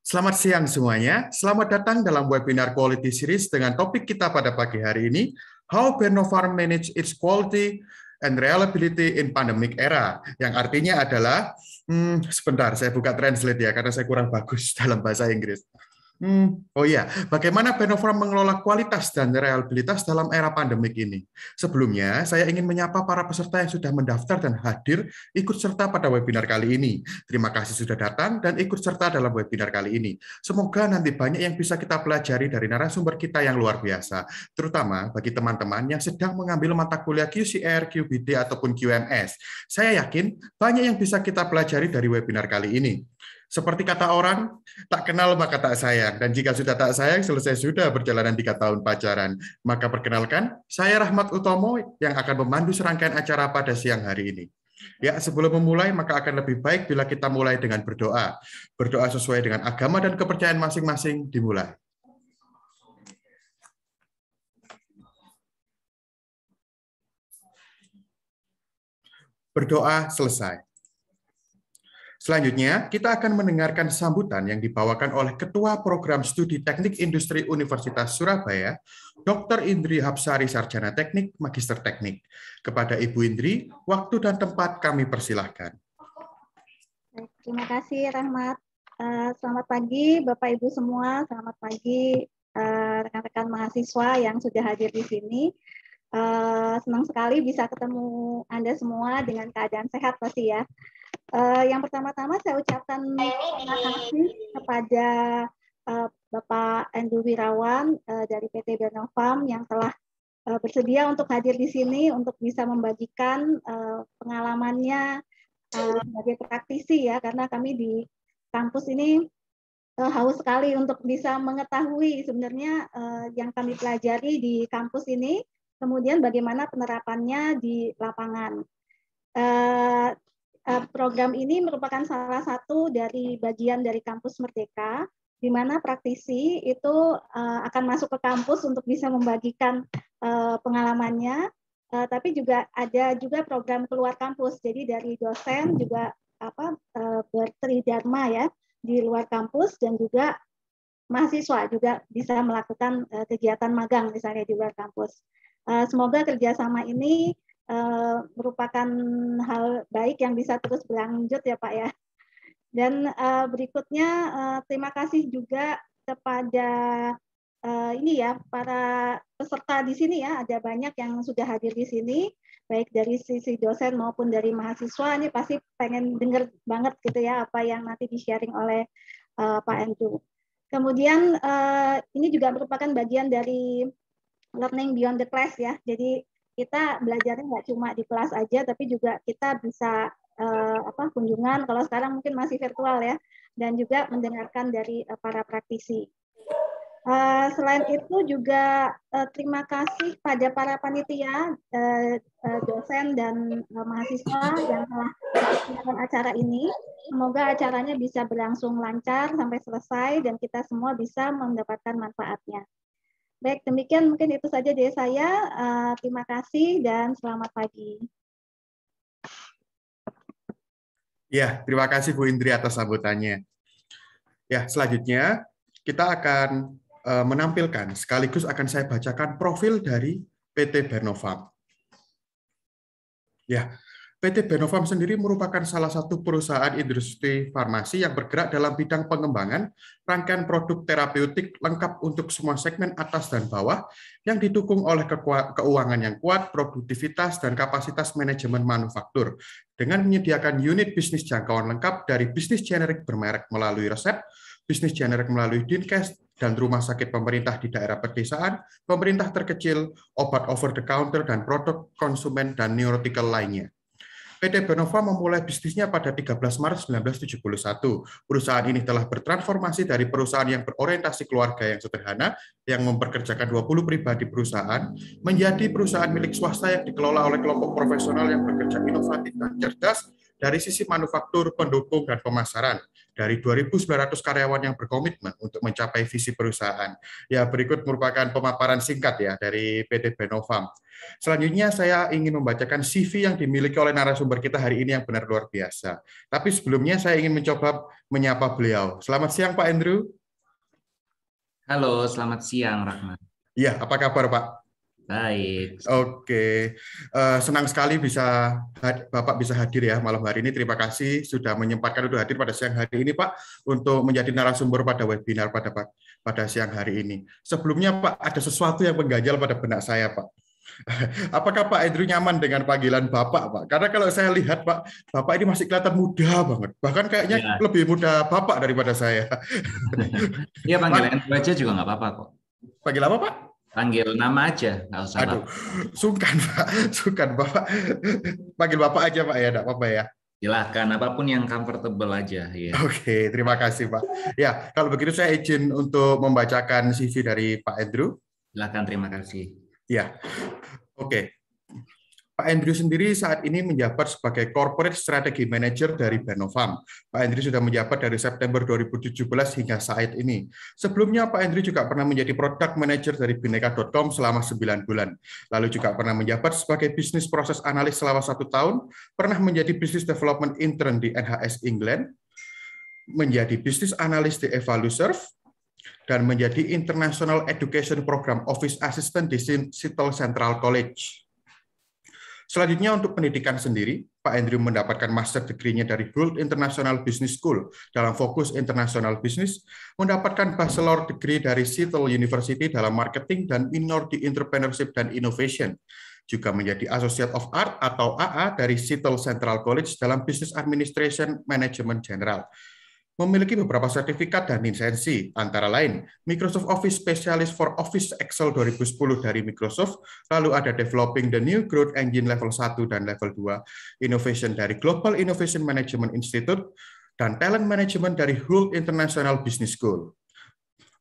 Selamat siang semuanya. Selamat datang dalam webinar Quality Series dengan topik kita pada pagi hari ini, How Bernova Manage Its Quality and reliability in pandemic era, yang artinya adalah, hmm, sebentar, saya buka translate ya, karena saya kurang bagus dalam bahasa Inggris. Hmm, oh iya, bagaimana Benoform mengelola kualitas dan reliabilitas dalam era pandemik ini? Sebelumnya, saya ingin menyapa para peserta yang sudah mendaftar dan hadir ikut serta pada webinar kali ini. Terima kasih sudah datang dan ikut serta dalam webinar kali ini. Semoga nanti banyak yang bisa kita pelajari dari narasumber kita yang luar biasa, terutama bagi teman-teman yang sedang mengambil mata kuliah QCR, QBD, ataupun QMS. Saya yakin banyak yang bisa kita pelajari dari webinar kali ini. Seperti kata orang, tak kenal maka tak sayang. Dan jika sudah tak sayang, selesai sudah perjalanan tiga tahun pacaran. Maka perkenalkan, saya Rahmat Utomo yang akan memandu serangkaian acara pada siang hari ini. Ya, sebelum memulai, maka akan lebih baik bila kita mulai dengan berdoa. Berdoa sesuai dengan agama dan kepercayaan masing-masing dimulai. Berdoa selesai. Selanjutnya, kita akan mendengarkan sambutan yang dibawakan oleh Ketua Program Studi Teknik Industri Universitas Surabaya, Dr. Indri Hapsari Sarjana Teknik, Magister Teknik. Kepada Ibu Indri, waktu dan tempat kami persilahkan. Terima kasih, Rahmat. Eh, selamat pagi, Bapak-Ibu semua. Selamat pagi, eh, rekan-rekan mahasiswa yang sudah hadir di sini. Eh, senang sekali bisa ketemu Anda semua dengan keadaan sehat pasti ya. Uh, yang pertama-tama saya ucapkan terima kasih kepada uh, Bapak Andrew Wirawan uh, dari PT Benovam yang telah uh, bersedia untuk hadir di sini untuk bisa membagikan uh, pengalamannya uh, sebagai praktisi ya karena kami di kampus ini uh, haus sekali untuk bisa mengetahui sebenarnya uh, yang kami pelajari di kampus ini kemudian bagaimana penerapannya di lapangan. Uh, Eh, program ini merupakan salah satu dari bagian dari kampus Merdeka, di mana praktisi itu eh, akan masuk ke kampus untuk bisa membagikan eh, pengalamannya, tapi juga ada juga program keluar kampus. Jadi dari dosen juga apa bertridharma ya di luar kampus dan juga mahasiswa juga bisa melakukan kegiatan magang misalnya di luar kampus. Semoga kerjasama ini Eh, merupakan hal baik yang bisa terus berlanjut ya Pak ya. Dan uh, berikutnya uh, terima kasih juga kepada uh, ini ya para peserta di sini ya ada banyak yang sudah hadir di sini baik dari sisi dosen maupun dari mahasiswa ini pasti pengen dengar banget gitu ya apa yang nanti di sharing oleh uh, Pak Andrew. Kemudian uh, ini juga merupakan bagian dari learning beyond the class ya. Jadi kita belajarnya nggak cuma di kelas aja, tapi juga kita bisa uh, apa kunjungan. Kalau sekarang mungkin masih virtual ya, dan juga mendengarkan dari uh, para praktisi. Uh, selain itu juga uh, terima kasih pada para panitia, uh, uh, dosen dan uh, mahasiswa yang telah melakukan acara ini. Semoga acaranya bisa berlangsung lancar sampai selesai dan kita semua bisa mendapatkan manfaatnya. Baik, demikian mungkin itu saja dari saya. Eh, terima kasih dan selamat pagi. Ya, terima kasih Bu Indri atas sambutannya. Ya, selanjutnya kita akan eh, menampilkan sekaligus akan saya bacakan profil dari PT Bernovap. Ya, PT Benovam sendiri merupakan salah satu perusahaan industri farmasi yang bergerak dalam bidang pengembangan rangkaian produk terapeutik lengkap untuk semua segmen atas dan bawah yang didukung oleh keuangan yang kuat, produktivitas, dan kapasitas manajemen manufaktur dengan menyediakan unit bisnis jangkauan lengkap dari bisnis generik bermerek melalui resep, bisnis generik melalui dinkes, dan rumah sakit pemerintah di daerah pedesaan, pemerintah terkecil, obat over-the-counter, dan produk konsumen dan neurotikal lainnya. PT Benova memulai bisnisnya pada 13 Maret 1971. Perusahaan ini telah bertransformasi dari perusahaan yang berorientasi keluarga yang sederhana, yang memperkerjakan 20 pribadi perusahaan, menjadi perusahaan milik swasta yang dikelola oleh kelompok profesional yang bekerja inovatif dan cerdas dari sisi manufaktur, pendukung, dan pemasaran dari 2.900 karyawan yang berkomitmen untuk mencapai visi perusahaan. Ya, berikut merupakan pemaparan singkat ya dari PT Benovam. Selanjutnya saya ingin membacakan CV yang dimiliki oleh narasumber kita hari ini yang benar luar biasa. Tapi sebelumnya saya ingin mencoba menyapa beliau. Selamat siang Pak Andrew. Halo, selamat siang Rahman. Ya, apa kabar Pak? Baik. Oke, eh, senang sekali bisa Bapak bisa hadir ya malam hari ini. Terima kasih sudah menyempatkan untuk hadir pada siang hari ini, Pak, untuk menjadi narasumber pada webinar pada pada siang hari ini. Sebelumnya, Pak, ada sesuatu yang mengganjal pada benak saya, Pak. Apakah Pak Andrew nyaman dengan panggilan Bapak, Pak? Karena kalau saya lihat, Pak, Bapak ini masih kelihatan muda banget. Bahkan kayaknya ya. lebih muda Bapak daripada saya. Iya, panggilan Andrew aja juga nggak apa-apa kok. Panggil apa, Pak? Panggil nama aja, nggak usah. Aduh, sukan Pak, sungkan Bapak. Panggil Bapak aja Pak ya, tidak apa-apa ya. Silahkan, apapun yang comfortable aja. Ya. Oke, terima kasih Pak. Ya, kalau begitu saya izin untuk membacakan CV dari Pak Andrew. Silahkan, terima kasih. Ya, oke. Pak Andrew sendiri saat ini menjabat sebagai Corporate Strategy Manager dari Benovam. Pak Andrew sudah menjabat dari September 2017 hingga saat ini. Sebelumnya Pak Andrew juga pernah menjadi Product Manager dari Bineka.com selama 9 bulan. Lalu juga pernah menjabat sebagai Business Process Analyst selama satu tahun, pernah menjadi Business Development Intern di NHS England, menjadi Business Analyst di Evaluserve, dan menjadi International Education Program Office Assistant di Seattle Central College. Selanjutnya untuk pendidikan sendiri, Pak Andrew mendapatkan master degree-nya dari Gould International Business School dalam fokus international business, mendapatkan bachelor degree dari Seattle University dalam marketing dan minor di entrepreneurship dan innovation juga menjadi Associate of Art atau AA dari Seattle Central College dalam Business Administration Management General memiliki beberapa sertifikat dan lisensi, antara lain Microsoft Office Specialist for Office Excel 2010 dari Microsoft, lalu ada Developing the New Growth Engine Level 1 dan Level 2, Innovation dari Global Innovation Management Institute, dan Talent Management dari Hull International Business School.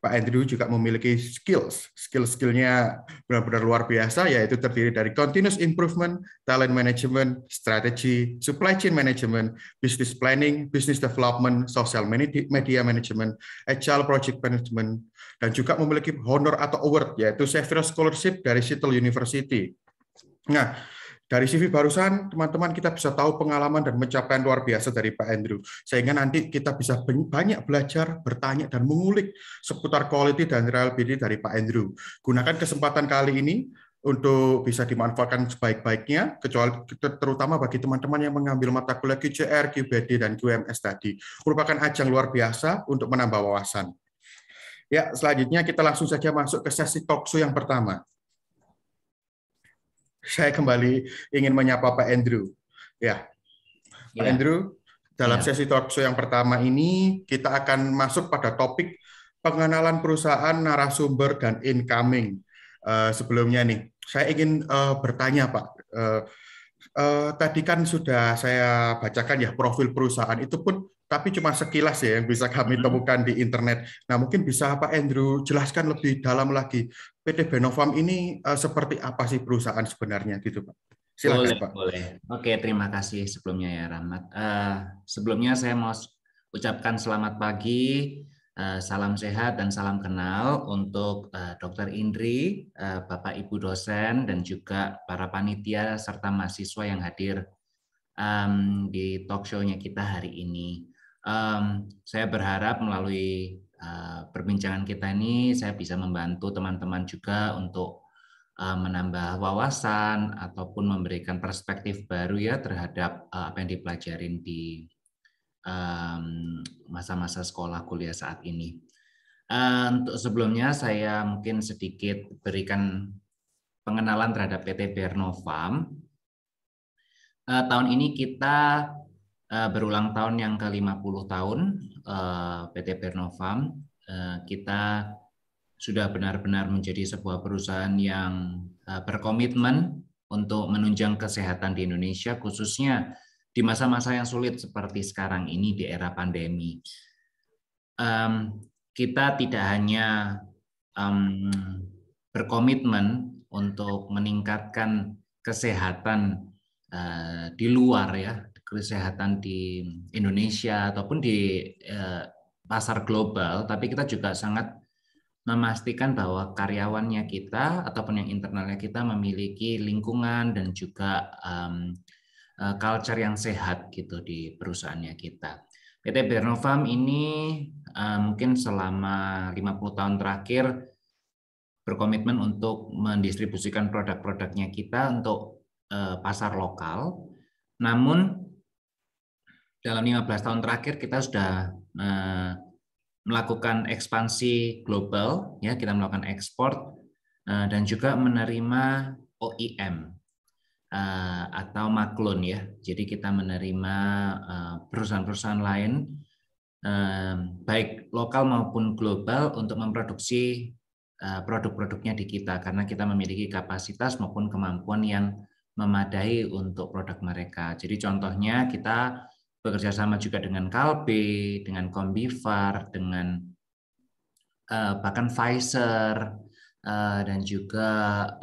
Pak Andrew juga memiliki skills. Skill-skillnya benar-benar luar biasa, yaitu terdiri dari continuous improvement, talent management, strategy, supply chain management, business planning, business development, social media management, agile project management, dan juga memiliki honor atau award, yaitu Severus Scholarship dari Seattle University. Nah, dari CV barusan, teman-teman kita bisa tahu pengalaman dan pencapaian luar biasa dari Pak Andrew. Sehingga nanti kita bisa banyak belajar, bertanya, dan mengulik seputar quality dan reliability dari Pak Andrew. Gunakan kesempatan kali ini untuk bisa dimanfaatkan sebaik-baiknya, kecuali terutama bagi teman-teman yang mengambil mata kuliah QCR, QBD, dan QMS tadi. Merupakan ajang luar biasa untuk menambah wawasan. Ya, selanjutnya kita langsung saja masuk ke sesi talkshow yang pertama saya kembali ingin menyapa Pak Andrew. Ya, yeah. Pak ya. Andrew, dalam yeah. sesi talk show yang pertama ini kita akan masuk pada topik pengenalan perusahaan narasumber dan incoming. Uh, sebelumnya nih, saya ingin uh, bertanya Pak. Uh, uh, tadi kan sudah saya bacakan ya profil perusahaan itu pun tapi cuma sekilas ya yang bisa kami hmm. temukan di internet. Nah, mungkin bisa Pak Andrew jelaskan lebih dalam lagi PT Benovam ini uh, seperti apa sih perusahaan sebenarnya gitu Pak? Silakan boleh, Pak. Boleh. Oke, terima kasih sebelumnya ya Rahmat. Uh, sebelumnya saya mau ucapkan selamat pagi, uh, salam sehat dan salam kenal untuk uh, Dr. Indri, uh, Bapak Ibu dosen dan juga para panitia serta mahasiswa yang hadir um, di talk show-nya kita hari ini. Um, saya berharap melalui Eh, perbincangan kita ini saya bisa membantu teman-teman juga untuk eh, menambah wawasan ataupun memberikan perspektif baru ya terhadap eh, apa yang dipelajarin di masa-masa sekolah kuliah saat ini. Untuk sebelumnya saya mungkin sedikit berikan pengenalan terhadap PT Bernovam. Tahun ini kita berulang tahun yang ke-50 tahun Eh, PT Pernovam eh, kita sudah benar-benar menjadi sebuah perusahaan yang eh, berkomitmen untuk menunjang kesehatan di Indonesia khususnya di masa-masa yang sulit seperti sekarang ini di era pandemi. kita tidak hanya berkomitmen untuk meningkatkan kesehatan di luar ya kesehatan di Indonesia ataupun di eh, pasar global, tapi kita juga sangat memastikan bahwa karyawannya kita ataupun yang internalnya kita memiliki lingkungan dan juga um, culture yang sehat gitu di perusahaannya kita. PT Bernovam ini uh, mungkin selama 50 tahun terakhir berkomitmen untuk mendistribusikan produk-produknya kita untuk uh, pasar lokal. Namun dalam 15 tahun terakhir kita sudah eh, melakukan ekspansi global, ya kita melakukan ekspor eh, dan juga menerima OEM eh, atau maklon ya. Jadi kita menerima perusahaan-perusahaan lain baik lokal maupun global untuk memproduksi produk-produknya di kita karena kita memiliki kapasitas maupun kemampuan yang memadai untuk produk mereka. Jadi contohnya kita bekerja sama juga dengan Kalbe, dengan Combifar, dengan uh, bahkan Pfizer uh, dan juga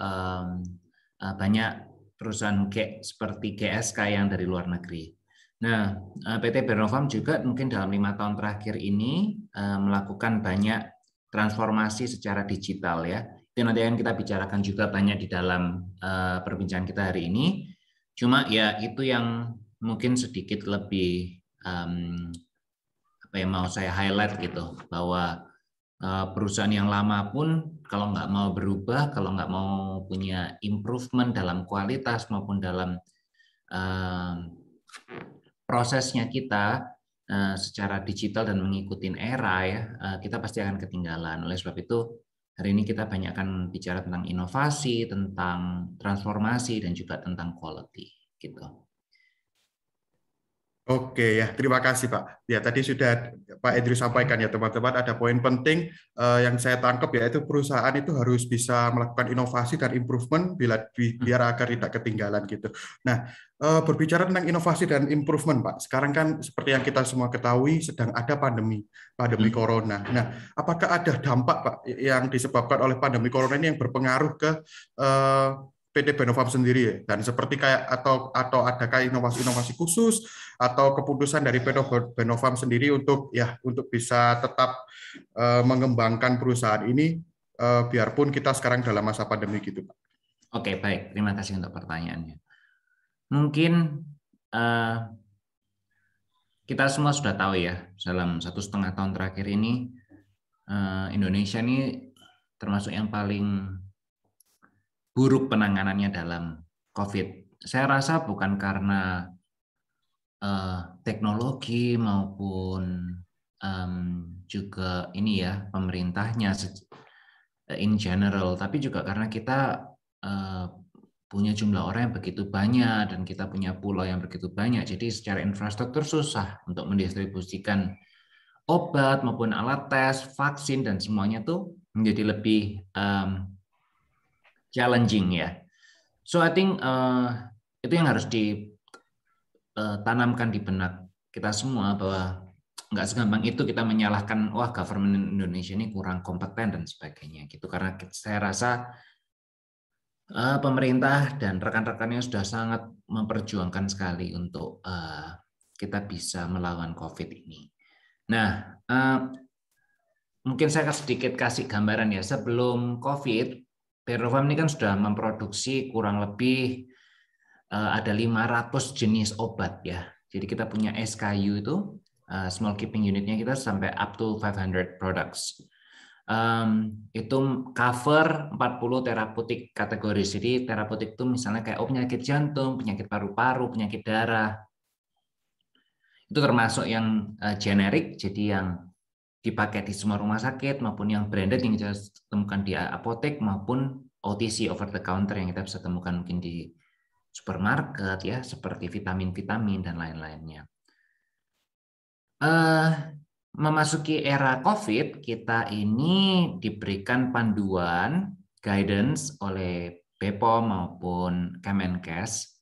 um, uh, banyak perusahaan kayak seperti GSK yang dari luar negeri. Nah, PT Bernovam juga mungkin dalam lima tahun terakhir ini melakukan banyak transformasi secara digital ya. Itu nanti yang kita bicarakan juga banyak di dalam perbincangan kita hari ini. Cuma ya itu yang mungkin sedikit lebih um, apa yang mau saya highlight gitu bahwa uh, perusahaan yang lama pun kalau nggak mau berubah, kalau nggak mau punya improvement dalam kualitas maupun dalam uh, prosesnya kita uh, secara digital dan mengikuti era ya, uh, kita pasti akan ketinggalan. Oleh sebab itu hari ini kita banyak akan bicara tentang inovasi, tentang transformasi dan juga tentang quality gitu. Oke ya, terima kasih Pak. Ya tadi sudah Pak Edri sampaikan ya teman-teman ada poin penting eh, yang saya tangkap yaitu perusahaan itu harus bisa melakukan inovasi dan improvement bila hmm. biar agar tidak ketinggalan gitu. Nah eh, berbicara tentang inovasi dan improvement Pak, sekarang kan seperti yang kita semua ketahui sedang ada pandemi pandemi hmm. corona. Nah apakah ada dampak Pak yang disebabkan oleh pandemi corona ini yang berpengaruh ke eh, PT Benofarm sendiri ya? dan seperti kayak atau atau adakah inovasi-inovasi khusus atau keputusan dari Benovam sendiri untuk ya untuk bisa tetap uh, mengembangkan perusahaan ini uh, biarpun kita sekarang dalam masa pandemi gitu Pak. Oke, baik. Terima kasih untuk pertanyaannya. Mungkin uh, kita semua sudah tahu ya dalam satu setengah tahun terakhir ini uh, Indonesia ini termasuk yang paling buruk penanganannya dalam COVID. Saya rasa bukan karena uh, teknologi maupun um, juga ini ya pemerintahnya in general, tapi juga karena kita uh, punya jumlah orang yang begitu banyak dan kita punya pulau yang begitu banyak, jadi secara infrastruktur susah untuk mendistribusikan obat maupun alat tes, vaksin dan semuanya tuh menjadi lebih um, challenging ya. So I think uh, itu yang harus di Eh, tanamkan di benak kita semua bahwa nggak segampang itu kita menyalahkan wah government Indonesia ini kurang kompeten dan sebagainya gitu karena saya rasa uh, pemerintah dan rekan-rekannya sudah sangat memperjuangkan sekali untuk uh, kita bisa melawan COVID ini. Nah, uh, mungkin saya sedikit kasih gambaran ya sebelum COVID, Perovam ini kan sudah memproduksi kurang lebih Eh, ada 500 jenis obat ya. Jadi kita punya SKU itu eh, small keeping unitnya kita sampai up to 500 products. Um, itu cover 40 terapeutik kategori. Jadi terapeutik itu misalnya kayak oh penyakit jantung, penyakit paru-paru, penyakit darah. Itu termasuk yang uh, eh, generik, jadi yang dipakai di semua rumah sakit maupun yang branded yang kita temukan di apotek maupun OTC over the counter yang kita bisa temukan mungkin di supermarket ya seperti vitamin-vitamin dan lain-lainnya. Uh, memasuki era COVID, kita ini diberikan panduan guidance oleh BPOM maupun Kemenkes.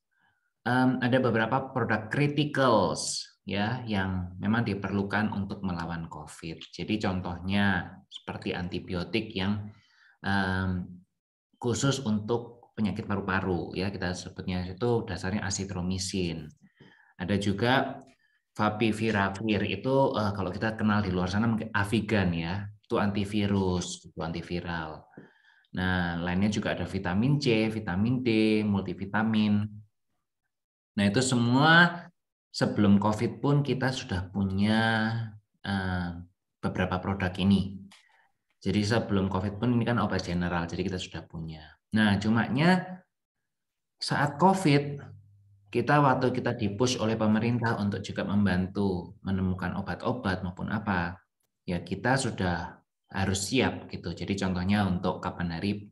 Um, ada beberapa produk criticals ya yang memang diperlukan untuk melawan COVID. Jadi contohnya seperti antibiotik yang um, khusus untuk penyakit paru-paru ya kita sebutnya itu dasarnya asitromisin. Ada juga favipiravir itu uh, kalau kita kenal di luar sana mungkin Avigan ya, itu antivirus, itu antiviral. Nah, lainnya juga ada vitamin C, vitamin D, multivitamin. Nah, itu semua sebelum COVID pun kita sudah punya eh, beberapa produk ini. Jadi sebelum COVID pun ini kan obat general, jadi kita sudah punya. Nah, cumanya saat COVID, kita waktu kita dipush oleh pemerintah untuk juga membantu menemukan obat-obat maupun apa, ya kita sudah harus siap gitu. Jadi contohnya untuk kapan hari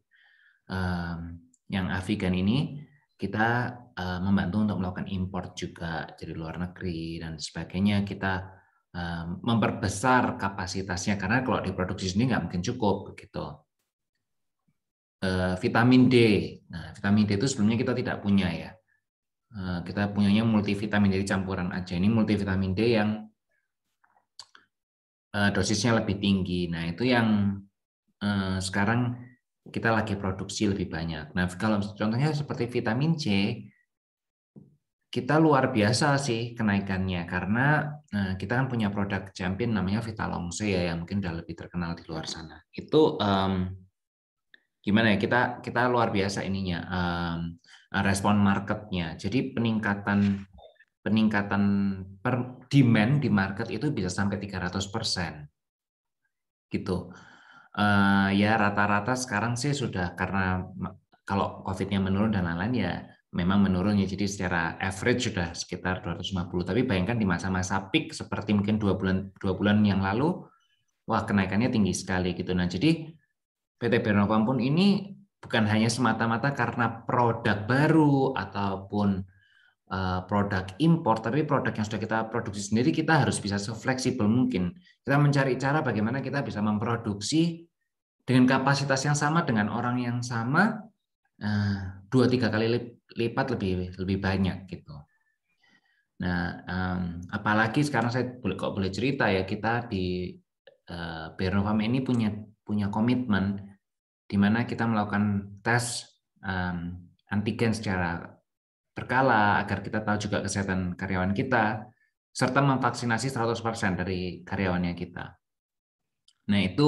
um, yang Afigan ini kita uh, membantu untuk melakukan import juga dari luar negeri dan sebagainya. Kita um, memperbesar kapasitasnya karena kalau diproduksi sendiri nggak mungkin cukup gitu. Eh, vitamin D. Nah, vitamin D itu sebelumnya kita tidak punya ya. Eh, kita punyanya multivitamin dari campuran aja. Ini multivitamin D yang eh, dosisnya lebih tinggi. Nah, itu yang sekarang kita lagi produksi lebih banyak. Nah, kalau contohnya seperti vitamin C, kita luar biasa sih kenaikannya karena kita kan punya produk champion namanya Vitalong C ya yang mungkin udah lebih terkenal di luar sana. Itu gimana ya kita kita luar biasa ininya um, respon marketnya. Jadi peningkatan peningkatan per demand di market itu bisa sampai 300 persen gitu. Uh, ya rata-rata sekarang sih sudah karena kalau covidnya menurun dan lain-lain ya memang menurunnya jadi secara average sudah sekitar 250 tapi bayangkan di masa-masa peak seperti mungkin dua bulan dua bulan yang lalu wah kenaikannya tinggi sekali gitu nah jadi PT Bernova pun ini bukan hanya semata-mata karena produk baru ataupun eh, produk impor, tapi produk yang sudah kita produksi sendiri kita harus bisa sefleksibel mungkin. Kita mencari cara bagaimana kita bisa memproduksi dengan kapasitas yang sama dengan orang yang sama eh, dua tiga kali lipat lebih lebih banyak gitu. Nah, apalagi sekarang saya boleh kok boleh cerita ya kita di uh, ini punya punya komitmen di mana kita melakukan tes um, antigen secara berkala agar kita tahu juga kesehatan karyawan kita serta memvaksinasi 100% dari karyawannya kita. Nah, itu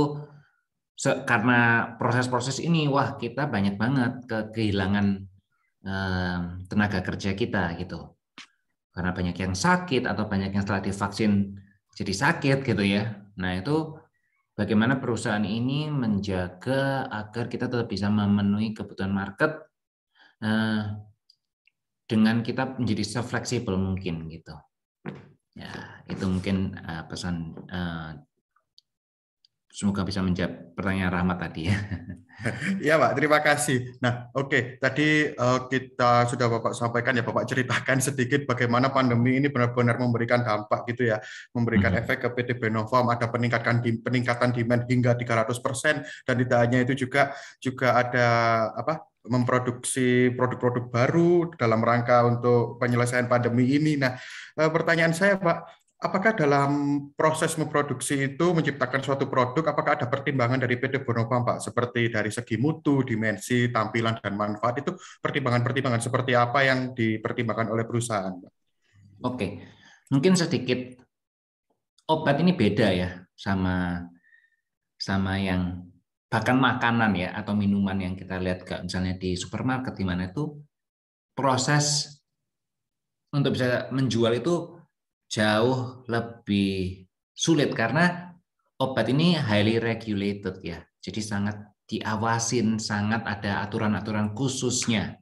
karena proses-proses ini wah kita banyak banget ke kehilangan um, tenaga kerja kita gitu karena banyak yang sakit atau banyak yang setelah divaksin jadi sakit gitu ya nah itu bagaimana perusahaan ini menjaga agar kita tetap bisa memenuhi kebutuhan market eh, dengan kita menjadi sefleksibel mungkin gitu. Ya, itu mungkin eh, pesan eh, Semoga bisa menjawab pertanyaan Rahmat tadi ya. Iya Pak, terima kasih. Nah oke, okay. tadi uh, kita sudah Bapak sampaikan ya Bapak ceritakan sedikit bagaimana pandemi ini benar-benar memberikan dampak gitu ya, memberikan hmm. efek ke PT Benovam ada peningkatan peningkatan demand hingga 300 persen dan tidak hanya itu juga juga ada apa memproduksi produk-produk baru dalam rangka untuk penyelesaian pandemi ini. Nah, eh, pertanyaan saya Pak, apakah dalam proses memproduksi itu menciptakan suatu produk, apakah ada pertimbangan dari PT Bonopam, Pak? Seperti dari segi mutu, dimensi, tampilan, dan manfaat itu pertimbangan-pertimbangan seperti apa yang dipertimbangkan oleh perusahaan, Pak? Oke, mungkin sedikit obat ini beda ya sama sama yang bahkan makanan ya atau minuman yang kita lihat kayak misalnya di supermarket di mana itu proses untuk bisa menjual itu jauh lebih sulit karena obat ini highly regulated ya. Jadi sangat diawasin, sangat ada aturan-aturan khususnya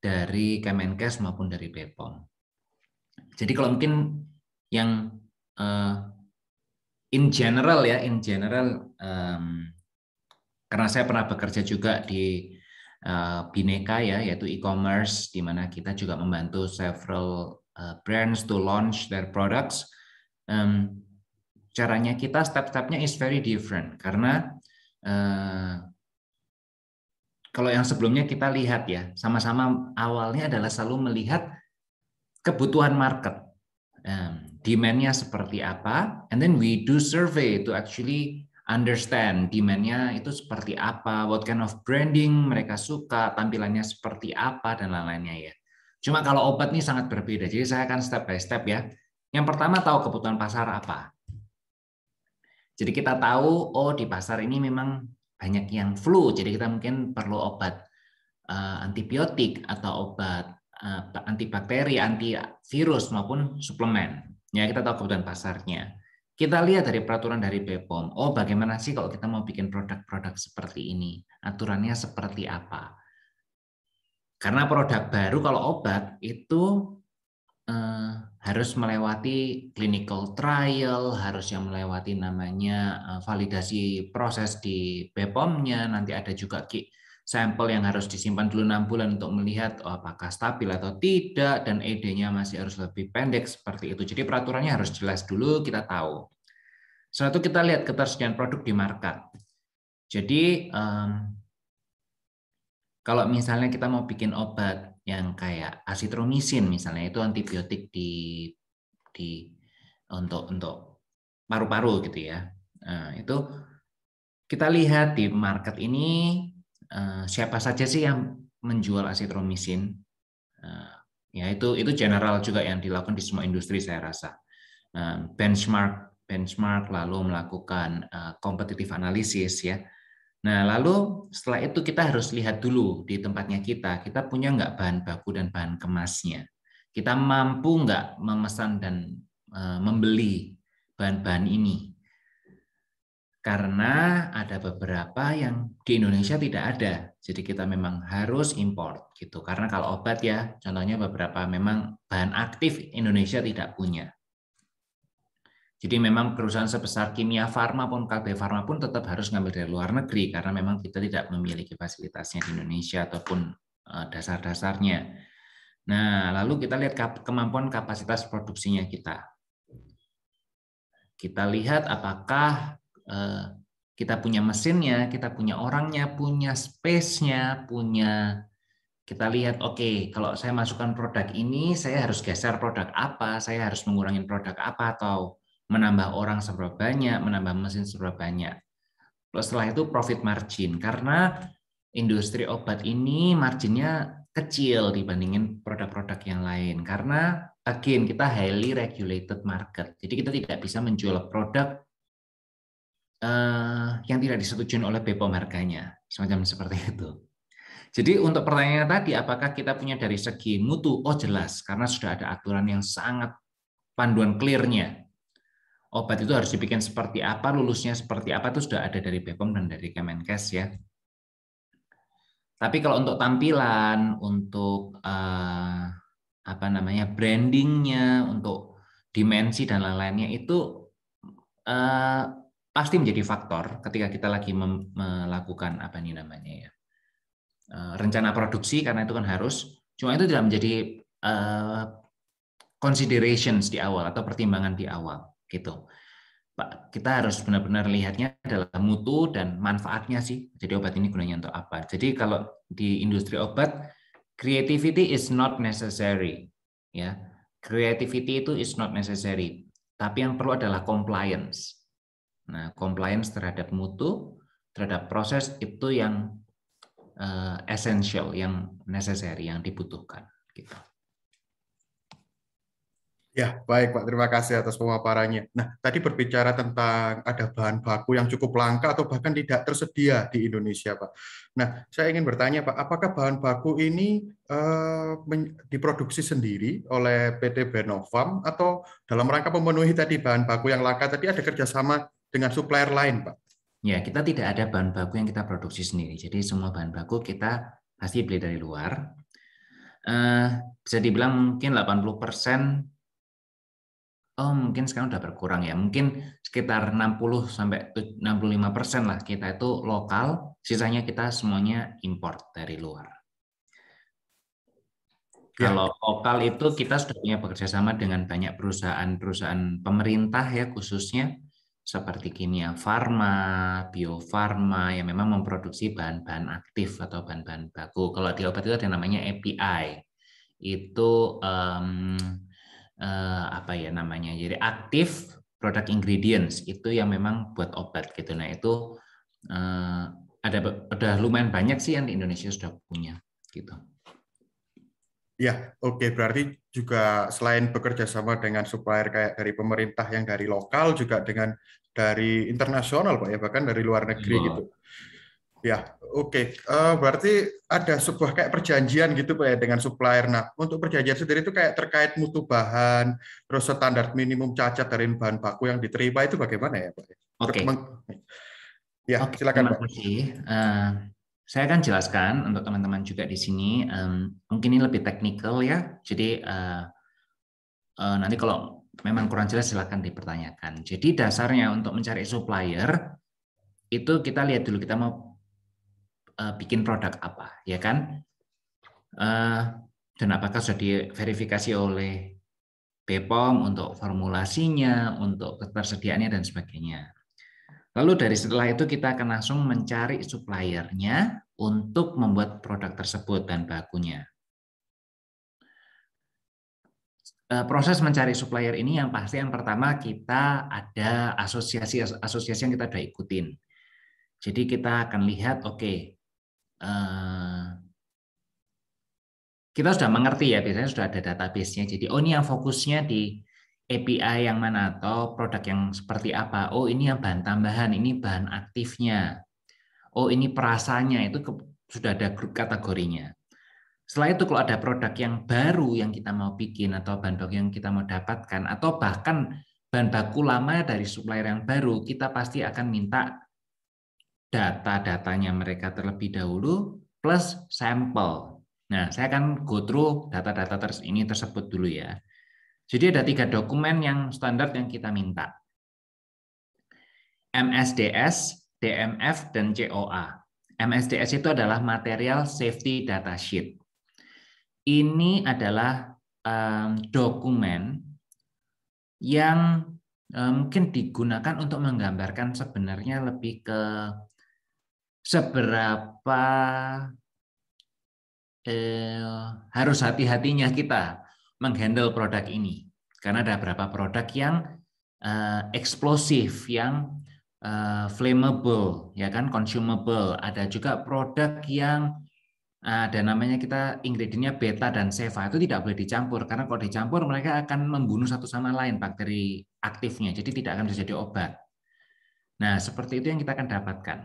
dari Kemenkes maupun dari BPOM. Jadi kalau mungkin yang uh, in general ya, in general um, karena saya pernah bekerja juga di uh, Bineka ya, yaitu e-commerce di mana kita juga membantu several uh, brands to launch their products, um, caranya kita step-stepnya is very different karena uh, kalau yang sebelumnya kita lihat ya sama-sama awalnya adalah selalu melihat kebutuhan market, um, demandnya seperti apa, and then we do survey to actually understand demandnya itu seperti apa, what kind of branding mereka suka, tampilannya seperti apa, dan lain-lainnya ya. Cuma kalau obat ini sangat berbeda. Jadi saya akan step by step ya. Yang pertama tahu kebutuhan pasar apa. Jadi kita tahu oh di pasar ini memang banyak yang flu. Jadi kita mungkin perlu obat uh, antibiotik atau obat uh, antibakteri, antivirus maupun suplemen. Ya kita tahu kebutuhan pasarnya. Kita lihat dari peraturan dari BPOM. Oh bagaimana sih kalau kita mau bikin produk-produk seperti ini? Aturannya seperti apa? Karena produk baru kalau obat itu eh, harus melewati clinical trial, harus yang melewati namanya eh, validasi proses di BPOM-nya, nanti ada juga ki sampel yang harus disimpan dulu enam bulan untuk melihat oh, apakah stabil atau tidak dan ED-nya masih harus lebih pendek seperti itu. Jadi peraturannya harus jelas dulu kita tahu. Setelah itu kita lihat ketersediaan produk di market. Jadi kalau misalnya kita mau bikin obat yang kayak asitromisin misalnya itu antibiotik di di untuk untuk paru-paru gitu ya. Nah, itu kita lihat di market ini eh, siapa saja sih yang menjual asitromisin. Nah, ya itu itu general juga yang dilakukan di semua industri saya rasa. Nah, benchmark benchmark lalu melakukan kompetitif eh, analisis ya Nah, lalu setelah itu kita harus lihat dulu di tempatnya kita, kita punya nggak bahan baku dan bahan kemasnya. Kita mampu nggak memesan dan e, membeli bahan-bahan ini. Karena ada beberapa yang di Indonesia tidak ada. Jadi kita memang harus import gitu. Karena kalau obat ya, contohnya beberapa memang bahan aktif Indonesia tidak punya. Jadi memang perusahaan sebesar Kimia Farma pun KB Farma pun tetap harus ngambil dari luar negeri karena memang kita tidak memiliki fasilitasnya di Indonesia ataupun eh, dasar-dasarnya. Nah, lalu kita lihat kemampuan kapasitas produksinya kita. Kita lihat apakah eh, kita punya mesinnya, kita punya orangnya, punya space-nya, punya kita lihat, oke, okay, kalau saya masukkan produk ini, saya harus geser produk apa, saya harus mengurangi produk apa, atau menambah orang seberapa banyak, menambah mesin seberapa banyak. Setelah itu profit margin, karena industri obat ini marginnya kecil dibandingin produk-produk yang lain. Karena again kita highly regulated market, jadi kita tidak bisa menjual produk uh, yang tidak disetujui oleh BPOM harganya, semacam seperti itu. Jadi untuk pertanyaan tadi, apakah kita punya dari segi mutu? Oh jelas, karena sudah ada aturan yang sangat panduan clear-nya obat itu harus dibikin seperti apa, lulusnya seperti apa itu sudah ada dari BPOM dan dari Kemenkes ya. Tapi kalau untuk tampilan, untuk eh, apa namanya brandingnya, untuk dimensi dan lain-lainnya itu eh, pasti menjadi faktor ketika kita lagi melakukan apa nih namanya ya eh, rencana produksi karena itu kan harus. Cuma itu tidak menjadi eh, considerations di awal atau pertimbangan di awal gitu. Pak, kita harus benar-benar lihatnya adalah mutu dan manfaatnya sih. Jadi obat ini gunanya untuk apa? Jadi kalau di industri obat, creativity is not necessary. Ya, creativity itu is not necessary. Tapi yang perlu adalah compliance. Nah, compliance terhadap mutu, terhadap proses itu yang uh, essential, yang necessary, yang dibutuhkan. Gitu. Ya, baik Pak. Terima kasih atas pemaparannya. Nah, tadi berbicara tentang ada bahan baku yang cukup langka atau bahkan tidak tersedia di Indonesia, Pak. Nah, saya ingin bertanya, Pak, apakah bahan baku ini eh, diproduksi sendiri oleh PT Benovam atau dalam rangka memenuhi tadi bahan baku yang langka tadi ada kerjasama dengan supplier lain, Pak? Ya, kita tidak ada bahan baku yang kita produksi sendiri. Jadi semua bahan baku kita pasti beli dari luar. Eh, bisa dibilang mungkin 80 oh mungkin sekarang udah berkurang ya. Mungkin sekitar 60 sampai 65 persen lah kita itu lokal, sisanya kita semuanya import dari luar. Ya. Kalau lokal itu kita sudah punya bekerjasama dengan banyak perusahaan-perusahaan pemerintah ya khususnya seperti kimia bio pharma yang memang memproduksi bahan-bahan aktif atau bahan-bahan baku. Kalau di obat itu ada namanya API. Itu um, uh, apa ya namanya jadi aktif produk ingredients itu yang memang buat obat gitu nah itu uh, ada ada lumayan banyak sih yang di Indonesia sudah punya gitu Ya, oke. Okay. Berarti juga selain bekerja sama dengan supplier kayak dari pemerintah yang dari lokal, juga dengan dari internasional, Pak ya, bahkan dari luar negeri oh. gitu. Ya, oke. Okay. Uh, eh, berarti ada sebuah kayak perjanjian gitu Pak ya dengan supplier. Nah, untuk perjanjian sendiri itu kayak terkait mutu bahan, terus standar minimum cacat dari bahan baku yang diterima itu bagaimana ya Pak? Ya? Oke. Okay. Ya, okay, silakan Pak. Terima kasih. Uh, saya akan jelaskan untuk teman-teman juga di sini. Um, mungkin ini lebih teknikal ya. Jadi uh, uh, nanti kalau memang kurang jelas silakan dipertanyakan. Jadi dasarnya untuk mencari supplier itu kita lihat dulu kita mau uh, bikin produk apa, ya kan? Uh, dan apakah sudah diverifikasi oleh BPOM untuk formulasinya, untuk ketersediaannya dan sebagainya. Lalu dari setelah itu kita akan langsung mencari suppliernya untuk membuat produk tersebut dan bakunya. Eh, proses mencari supplier ini yang pasti yang pertama kita ada asosiasi asosiasi yang kita sudah ikutin. Jadi kita akan lihat, oke, okay, Eh, kita sudah mengerti ya biasanya sudah ada database-nya. Jadi oh ini yang fokusnya di API yang mana atau produk yang seperti apa? Oh ini yang bahan tambahan, ini bahan aktifnya. Oh ini perasanya itu sudah ada grup kategorinya. Setelah itu kalau ada produk yang baru yang kita mau bikin atau bahan baku yang kita mau dapatkan atau bahkan bahan baku lama dari supplier yang baru, kita pasti akan minta data-datanya mereka terlebih dahulu plus sampel. Nah, saya akan go through data-data terus ini tersebut dulu ya. Jadi ada tiga dokumen yang standar yang kita minta. MSDS, DMF, dan COA. MSDS itu adalah Material Safety Data Sheet. Ini adalah um, dokumen yang mungkin digunakan untuk menggambarkan sebenarnya lebih ke seberapa eh, harus hati-hatinya kita menghandle produk ini karena ada beberapa produk yang eh, eksplosif yang eh, flammable ya kan consumable ada juga produk yang eh, ada namanya kita ingredientnya beta dan seva itu tidak boleh dicampur karena kalau dicampur mereka akan membunuh satu sama lain bakteri aktifnya jadi tidak akan bisa obat nah seperti itu yang kita akan dapatkan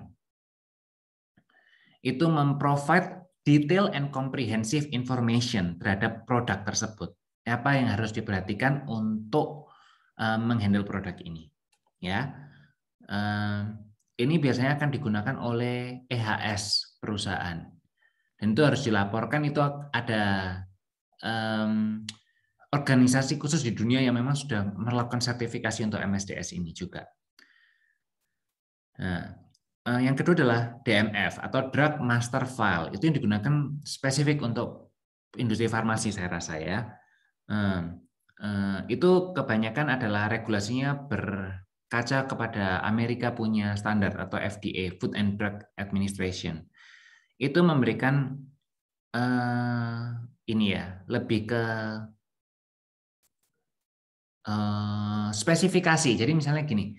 itu memprovide detail and comprehensive information terhadap produk tersebut. Apa yang harus diperhatikan untuk uh, menghandle produk ini? Ya, uh, ini biasanya akan digunakan oleh EHS perusahaan. Dan itu harus dilaporkan. Itu ada um, organisasi khusus di dunia yang memang sudah melakukan sertifikasi untuk MSDS ini juga. Nah, Eh, yang kedua adalah DMF atau Drug Master File. Itu yang digunakan spesifik untuk industri farmasi saya rasa ya. Eh, itu kebanyakan adalah regulasinya berkaca kepada Amerika punya standar atau FDA, Food and Drug Administration. Itu memberikan eh, ini ya, lebih ke spesifikasi. Jadi misalnya gini,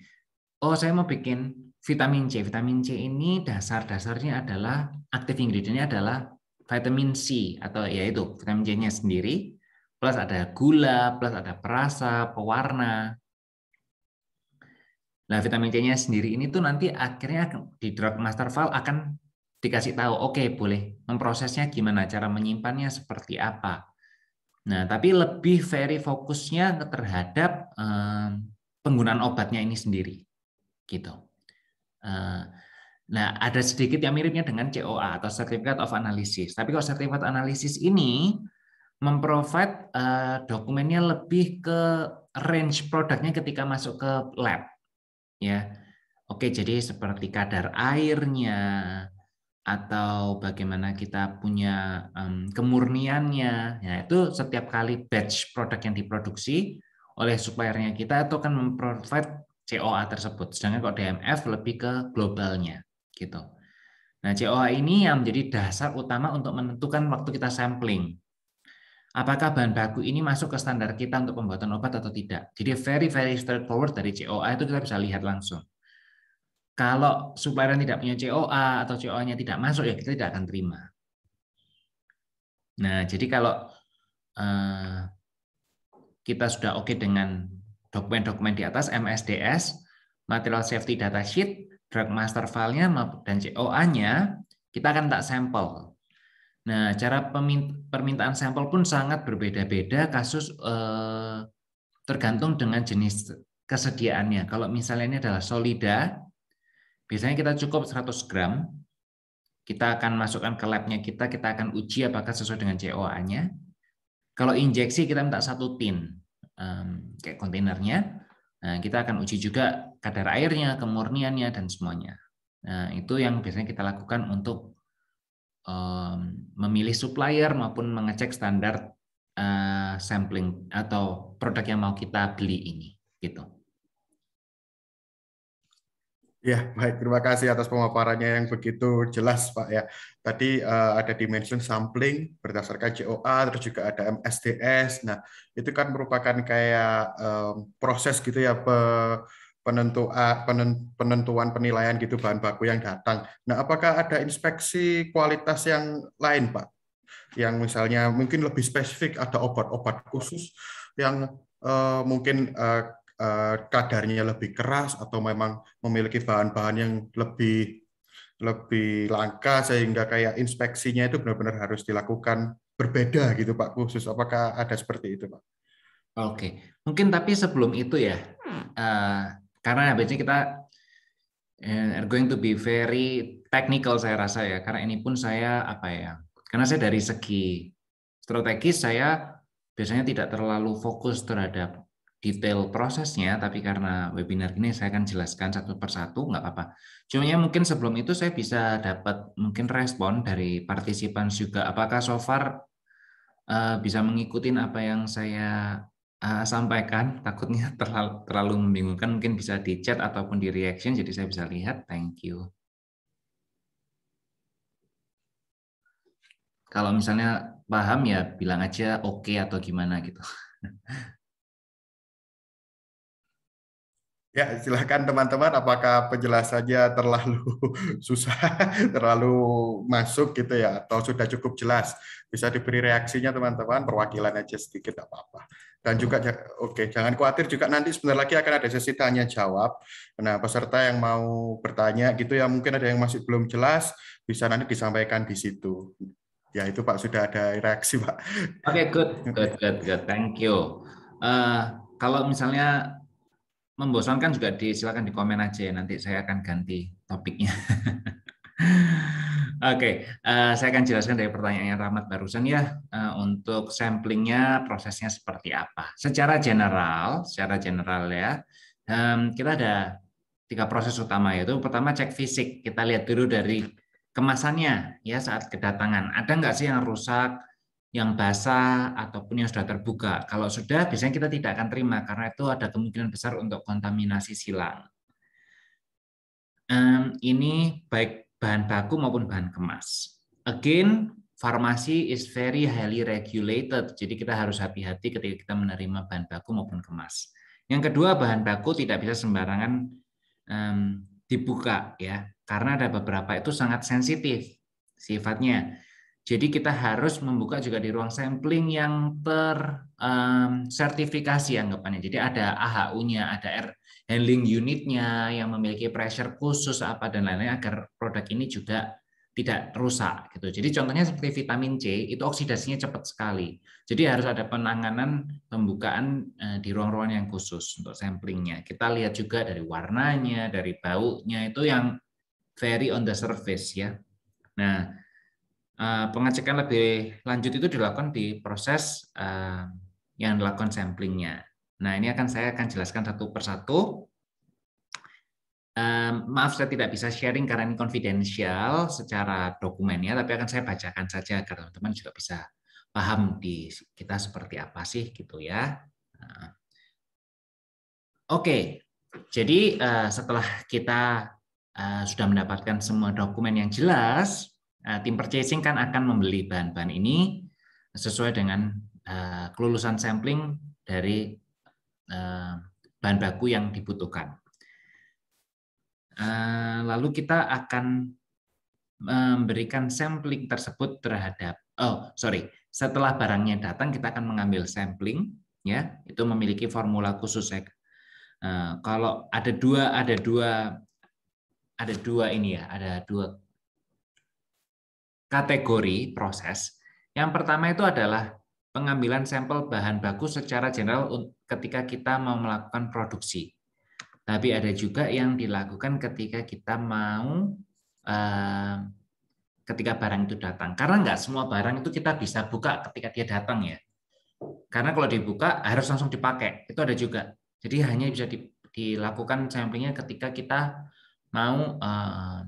oh saya mau bikin vitamin C. Vitamin C ini dasar-dasarnya adalah aktif ingredientnya adalah vitamin C atau yaitu vitamin C-nya sendiri plus ada gula, plus ada perasa, pewarna. Nah, vitamin C-nya sendiri ini tuh nanti akhirnya di drug master file akan dikasih tahu, oke okay, boleh memprosesnya gimana, cara menyimpannya seperti apa. Nah, tapi lebih very fokusnya terhadap eh, penggunaan obatnya ini sendiri. Gitu. Eh, nah, ada sedikit yang miripnya dengan COA atau Certificate of Analysis. Tapi kalau Certificate Analysis ini memprovide eh, dokumennya lebih ke range produknya ketika masuk ke lab. Ya. Oke, jadi seperti kadar airnya atau bagaimana kita punya um, kemurniannya. ya itu setiap kali batch produk yang diproduksi oleh suppliernya kita itu akan memprovide COA tersebut. Sedangkan kalau DMF lebih ke globalnya gitu. Nah, COA ini yang menjadi dasar utama untuk menentukan waktu kita sampling. Apakah bahan baku ini masuk ke standar kita untuk pembuatan obat atau tidak? Jadi very very straightforward dari COA itu kita bisa lihat langsung. Kalau supplier tidak punya COA atau COA-nya tidak masuk ya kita tidak akan terima. Nah, jadi kalau eh, kita sudah oke okay dengan dokumen-dokumen di atas MSDS, material safety data sheet, drug master file-nya dan COA-nya kita akan tak sampel. Nah, cara permintaan sampel pun sangat berbeda-beda kasus eh, tergantung dengan jenis kesediaannya. Kalau misalnya ini adalah solida, biasanya kita cukup 100 gram, kita akan masukkan ke labnya kita, kita akan uji apakah sesuai dengan COA-nya. Kalau injeksi kita minta satu tin um, kayak kontainernya. Nah, kita akan uji juga kadar airnya, kemurniannya dan semuanya. Nah, itu yang biasanya kita lakukan untuk um, memilih supplier maupun mengecek standar uh, sampling atau produk yang mau kita beli ini gitu. Ya, baik. Terima kasih atas pemaparannya yang begitu jelas, Pak. Ya, tadi uh, ada dimension sampling berdasarkan COA, terus juga ada MSDS. Nah, itu kan merupakan kayak um, proses gitu ya pe penentuan penentuan penilaian gitu bahan baku yang datang. Nah, apakah ada inspeksi kualitas yang lain, Pak? Yang misalnya mungkin lebih spesifik ada obat-obat khusus yang uh, mungkin uh, Eh, kadarnya lebih keras atau memang memiliki bahan-bahan yang lebih lebih langka sehingga kayak inspeksinya itu benar-benar harus dilakukan berbeda gitu Pak khusus apakah ada seperti itu Pak? Oke, mungkin tapi sebelum itu ya, hmm. eh, karena biasanya kita eh, are going to be very technical saya rasa ya, karena ini pun saya apa ya, karena saya dari segi strategis saya biasanya tidak terlalu fokus terhadap detail prosesnya, tapi karena webinar ini saya akan jelaskan satu persatu, nggak apa-apa. Cuma ya mungkin sebelum itu saya bisa dapat mungkin respon dari partisipan juga, apakah so far uh, bisa mengikuti apa yang saya uh, sampaikan, takutnya terlalu, terlalu membingungkan, mungkin bisa di chat ataupun di reaction, jadi saya bisa lihat. Thank you. Kalau misalnya paham ya bilang aja oke okay atau gimana gitu. Ya, silahkan teman-teman. Apakah penjelasannya terlalu susah, terlalu masuk gitu ya, atau sudah cukup jelas? Bisa diberi reaksinya teman-teman, perwakilan aja sedikit apa-apa. Dan juga, oke, okay, jangan khawatir juga nanti sebentar lagi akan ada sesi tanya jawab. Nah, peserta yang mau bertanya gitu ya, mungkin ada yang masih belum jelas, bisa nanti disampaikan di situ. Ya, itu Pak sudah ada reaksi Pak. Oke, okay, good, good, good, good. Thank you. Uh, kalau misalnya membosankan juga di silakan di komen aja ya nanti saya akan ganti topiknya. Oke, okay, uh, eh, saya akan jelaskan dari pertanyaan yang Rahmat barusan ya uh, untuk samplingnya prosesnya seperti apa. Secara general, secara general ya um, kita ada tiga proses utama yaitu pertama cek fisik kita lihat dulu dari kemasannya ya saat kedatangan ada nggak sih yang rusak yang basah ataupun yang sudah terbuka. Kalau sudah, biasanya kita tidak akan terima karena itu ada kemungkinan besar untuk kontaminasi silang. ini baik bahan baku maupun bahan kemas. Again, farmasi is very highly regulated, jadi kita harus hati-hati ketika kita menerima bahan baku maupun kemas. Yang kedua, bahan baku tidak bisa sembarangan um, dibuka ya, karena ada beberapa itu sangat sensitif sifatnya jadi kita harus membuka juga di ruang sampling yang tersertifikasi um, anggapannya. Jadi ada AHU-nya, ada R handling unitnya yang memiliki pressure khusus apa dan lain-lain agar produk ini juga tidak rusak gitu. Jadi contohnya seperti vitamin C itu oksidasinya cepat sekali. Jadi harus ada penanganan pembukaan eh, di ruang-ruang yang khusus untuk samplingnya. Kita lihat juga dari warnanya, dari baunya itu yang very on the surface ya. Nah, Eh, pengecekan lebih lanjut itu dilakukan di proses eh, yang dilakukan samplingnya. Nah ini akan saya akan jelaskan satu persatu. Maaf saya tidak bisa sharing karena ini confidential secara dokumennya, tapi akan saya bacakan saja agar teman-teman juga bisa paham di kita seperti apa sih gitu ya. Nah, oke, jadi eh, setelah kita sudah mendapatkan semua dokumen yang jelas, Eh, tim purchasing kan akan membeli bahan-bahan ini sesuai dengan eh, kelulusan sampling dari eh, bahan baku yang dibutuhkan. Lalu kita akan memberikan sampling tersebut terhadap oh sorry setelah barangnya datang kita akan mengambil sampling ya itu memiliki formula khusus ya. kalau ada dua ada dua ada dua ini ya ada dua kategori proses. Yang pertama itu adalah pengambilan sampel bahan baku secara general ketika kita mau melakukan produksi. Tapi ada juga yang dilakukan ketika kita mau eh, ketika barang itu datang. Karena nggak semua barang itu kita bisa buka ketika dia datang ya. Karena kalau dibuka harus langsung dipakai. Itu ada juga. Jadi hanya bisa dilakukan samplingnya ketika kita mau eh,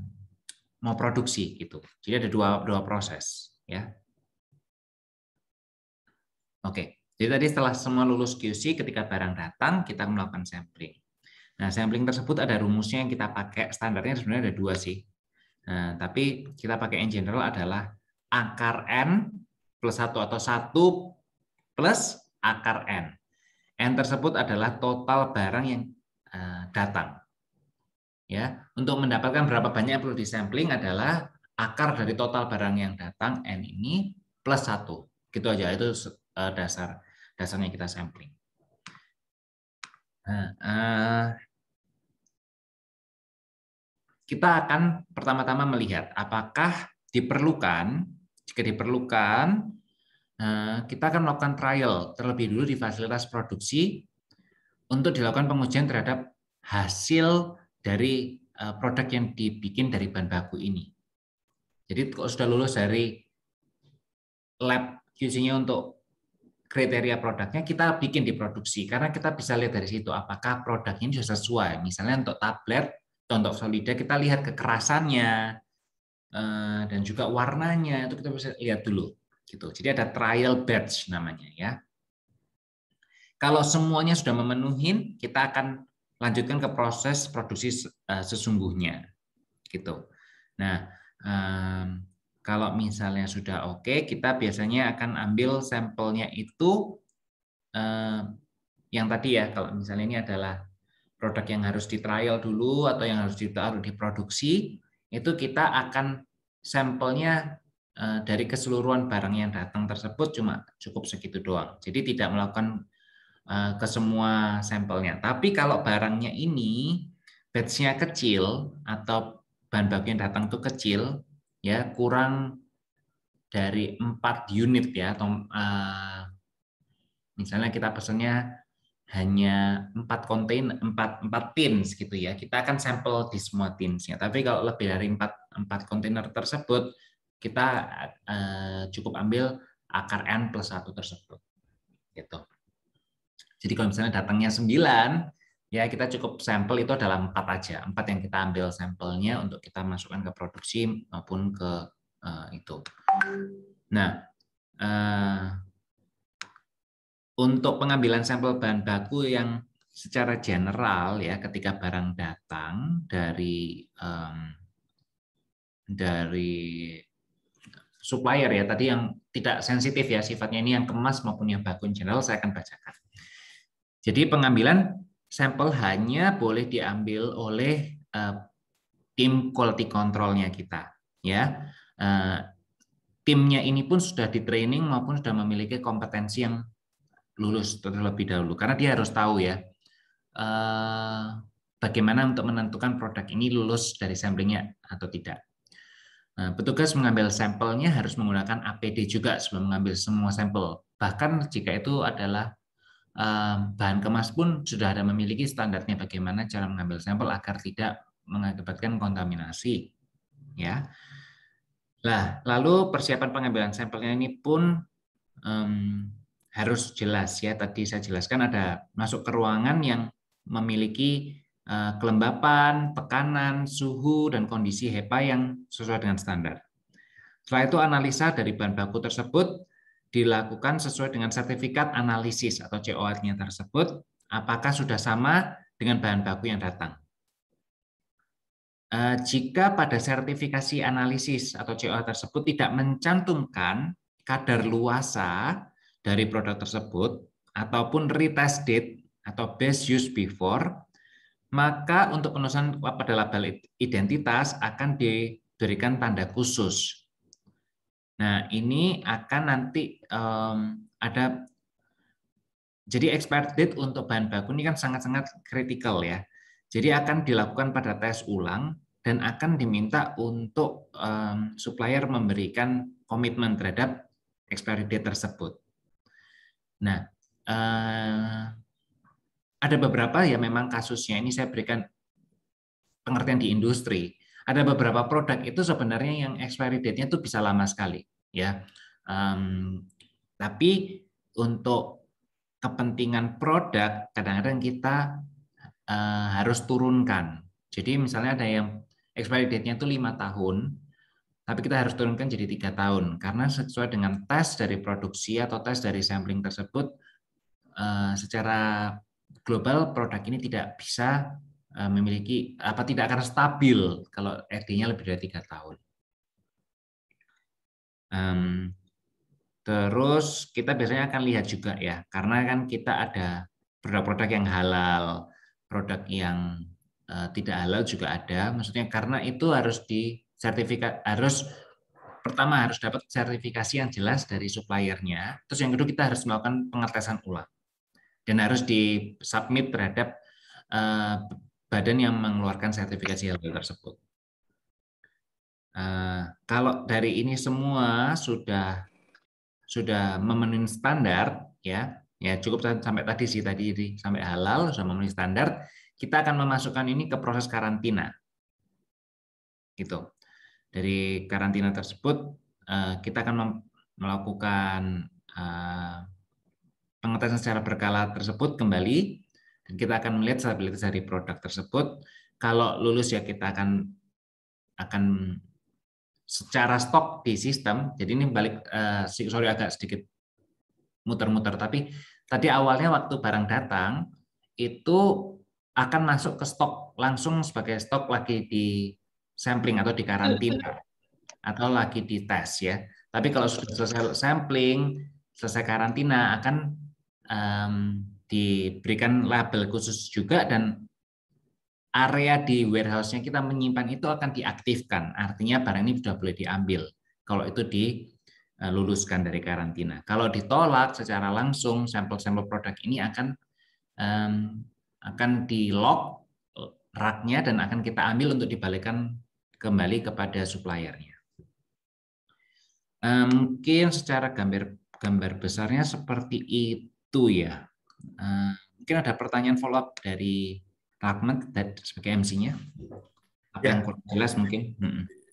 mau produksi gitu. Jadi ada dua dua proses ya. Oke. Jadi tadi setelah semua lulus QC ketika barang datang kita melakukan sampling. Nah, sampling tersebut ada rumusnya yang kita pakai. Standarnya sebenarnya ada dua sih. Nah, tapi kita pakai in general adalah akar N plus satu atau satu plus akar N. N tersebut adalah total barang yang eh, datang. Ya, untuk mendapatkan berapa banyak yang perlu disampling adalah akar dari total barang yang datang n ini plus satu. Gitu aja itu eh, dasar dasarnya kita sampling. Nah, eh, kita akan pertama-tama melihat apakah diperlukan jika diperlukan eh, kita akan melakukan trial terlebih dulu di fasilitas produksi untuk dilakukan pengujian terhadap hasil dari eh, produk yang dibikin dari bahan baku ini. Jadi kalau sudah lulus dari lab QC-nya untuk kriteria produknya, kita bikin diproduksi Karena kita bisa lihat dari situ apakah produk ini sudah sesuai. Misalnya untuk tablet, untuk solida kita lihat kekerasannya, eh, dan juga warnanya, itu kita bisa lihat dulu. gitu. Jadi ada trial batch namanya ya. Kalau semuanya sudah memenuhi, kita akan lanjutkan ke proses produksi eh, sesungguhnya gitu. Nah, kalau misalnya sudah oke, kita biasanya akan ambil sampelnya itu yang tadi ya, kalau misalnya ini adalah produk yang harus di trial dulu atau yang harus ditaruh di produksi, itu kita akan sampelnya eh, dari keseluruhan barang yang datang tersebut cuma cukup segitu doang. Jadi tidak melakukan Eh, ke semua sampelnya. Tapi kalau barangnya ini batchnya kecil atau bahan baku yang datang itu kecil, ya kurang dari 4 unit ya atau uh, misalnya kita pesannya hanya empat kontainer empat 4 tins gitu ya. Kita akan sampel di semua tinsnya. Tapi kalau lebih dari empat 4 kontainer tersebut kita uh, cukup ambil akar n plus satu tersebut. Gitu. Jadi kalau misalnya datangnya 9, ya kita cukup sampel itu adalah empat aja. empat yang kita ambil sampelnya untuk kita masukkan ke produksi maupun ke uh, itu. Nah, uh, untuk pengambilan sampel bahan baku yang secara general ya ketika barang datang dari um, dari supplier ya tadi yang tidak sensitif ya sifatnya ini yang kemas maupun yang baku in general saya akan bacakan. Jadi pengambilan sampel hanya boleh diambil oleh uh, tim quality controlnya kita, ya. Uh, timnya ini pun sudah di training maupun sudah memiliki kompetensi yang lulus terlebih dahulu, karena dia harus tahu ya uh, bagaimana untuk menentukan produk ini lulus dari samplingnya atau tidak. Nah, petugas mengambil sampelnya harus menggunakan APD juga sebelum mengambil semua sampel. Bahkan jika itu adalah bahan kemas pun sudah ada memiliki standarnya bagaimana cara mengambil sampel agar tidak mengakibatkan kontaminasi. Ya. Lah, lalu persiapan pengambilan sampelnya ini pun um, harus jelas ya. Tadi saya jelaskan ada masuk ke ruangan yang memiliki uh, kelembapan, tekanan, suhu dan kondisi HEPA yang sesuai dengan standar. Setelah itu analisa dari bahan baku tersebut dilakukan sesuai dengan sertifikat analisis atau COR-nya tersebut, apakah sudah sama dengan bahan baku yang datang. Eh, jika pada sertifikasi analisis atau COR tersebut tidak mencantumkan kadar luasa dari produk tersebut ataupun retest date atau best use before, maka untuk penulisan pada label identitas akan diberikan tanda khusus Nah, ini akan nanti um, ada jadi expert date untuk bahan baku ini kan sangat-sangat kritikal ya. Jadi akan dilakukan pada tes ulang dan akan diminta untuk um, supplier memberikan komitmen terhadap expiry date tersebut. Nah, uh, ada beberapa ya memang kasusnya ini saya berikan pengertian di industri ada beberapa produk itu sebenarnya yang expiry date-nya itu bisa lama sekali ya. Um, tapi untuk kepentingan produk kadang-kadang kita uh, harus turunkan. Jadi misalnya ada yang expiry date-nya itu lima tahun, tapi kita harus turunkan jadi tiga tahun karena sesuai dengan tes dari produksi atau tes dari sampling tersebut eh, secara global produk ini tidak bisa Eh, memiliki apa tidak akan stabil kalau RT-nya lebih dari tiga tahun. Um, terus kita biasanya akan lihat juga ya, karena kan kita ada produk-produk yang halal, produk yang uh, tidak halal juga ada. Maksudnya karena itu harus di sertifikat harus pertama harus dapat sertifikasi yang jelas dari suppliernya. Terus yang kedua kita harus melakukan pengetesan ulang dan harus di submit terhadap eh, badan yang mengeluarkan sertifikasi halal tersebut. Uh, kalau dari ini semua sudah sudah memenuhi standar ya ya cukup sampai tadi sih tadi sampai halal sudah memenuhi standar kita akan memasukkan ini ke proses karantina gitu dari karantina tersebut uh, kita akan melakukan uh, pengetesan secara berkala tersebut kembali dan kita akan melihat stabilitas dari produk tersebut. Kalau lulus ya kita akan akan secara stok di sistem. Jadi ini balik uh, sorry agak sedikit muter-muter tapi tadi awalnya waktu barang datang itu akan masuk ke stok langsung sebagai stok lagi di sampling atau di karantina atau lagi di tes ya. Tapi kalau sudah selesai sampling, selesai karantina akan um, diberikan label khusus juga dan area di warehouse-nya kita menyimpan itu akan diaktifkan. Artinya barang ini sudah boleh diambil kalau itu diluluskan dari karantina. Kalau ditolak secara langsung sampel-sampel produk ini akan um, akan di lock raknya dan akan kita ambil untuk dibalikan kembali kepada suppliernya. mungkin secara gambar gambar besarnya seperti itu ya. Eh, mungkin ada pertanyaan follow up dari Rahmat sebagai MC-nya. Apa ya. yang kurang jelas mungkin?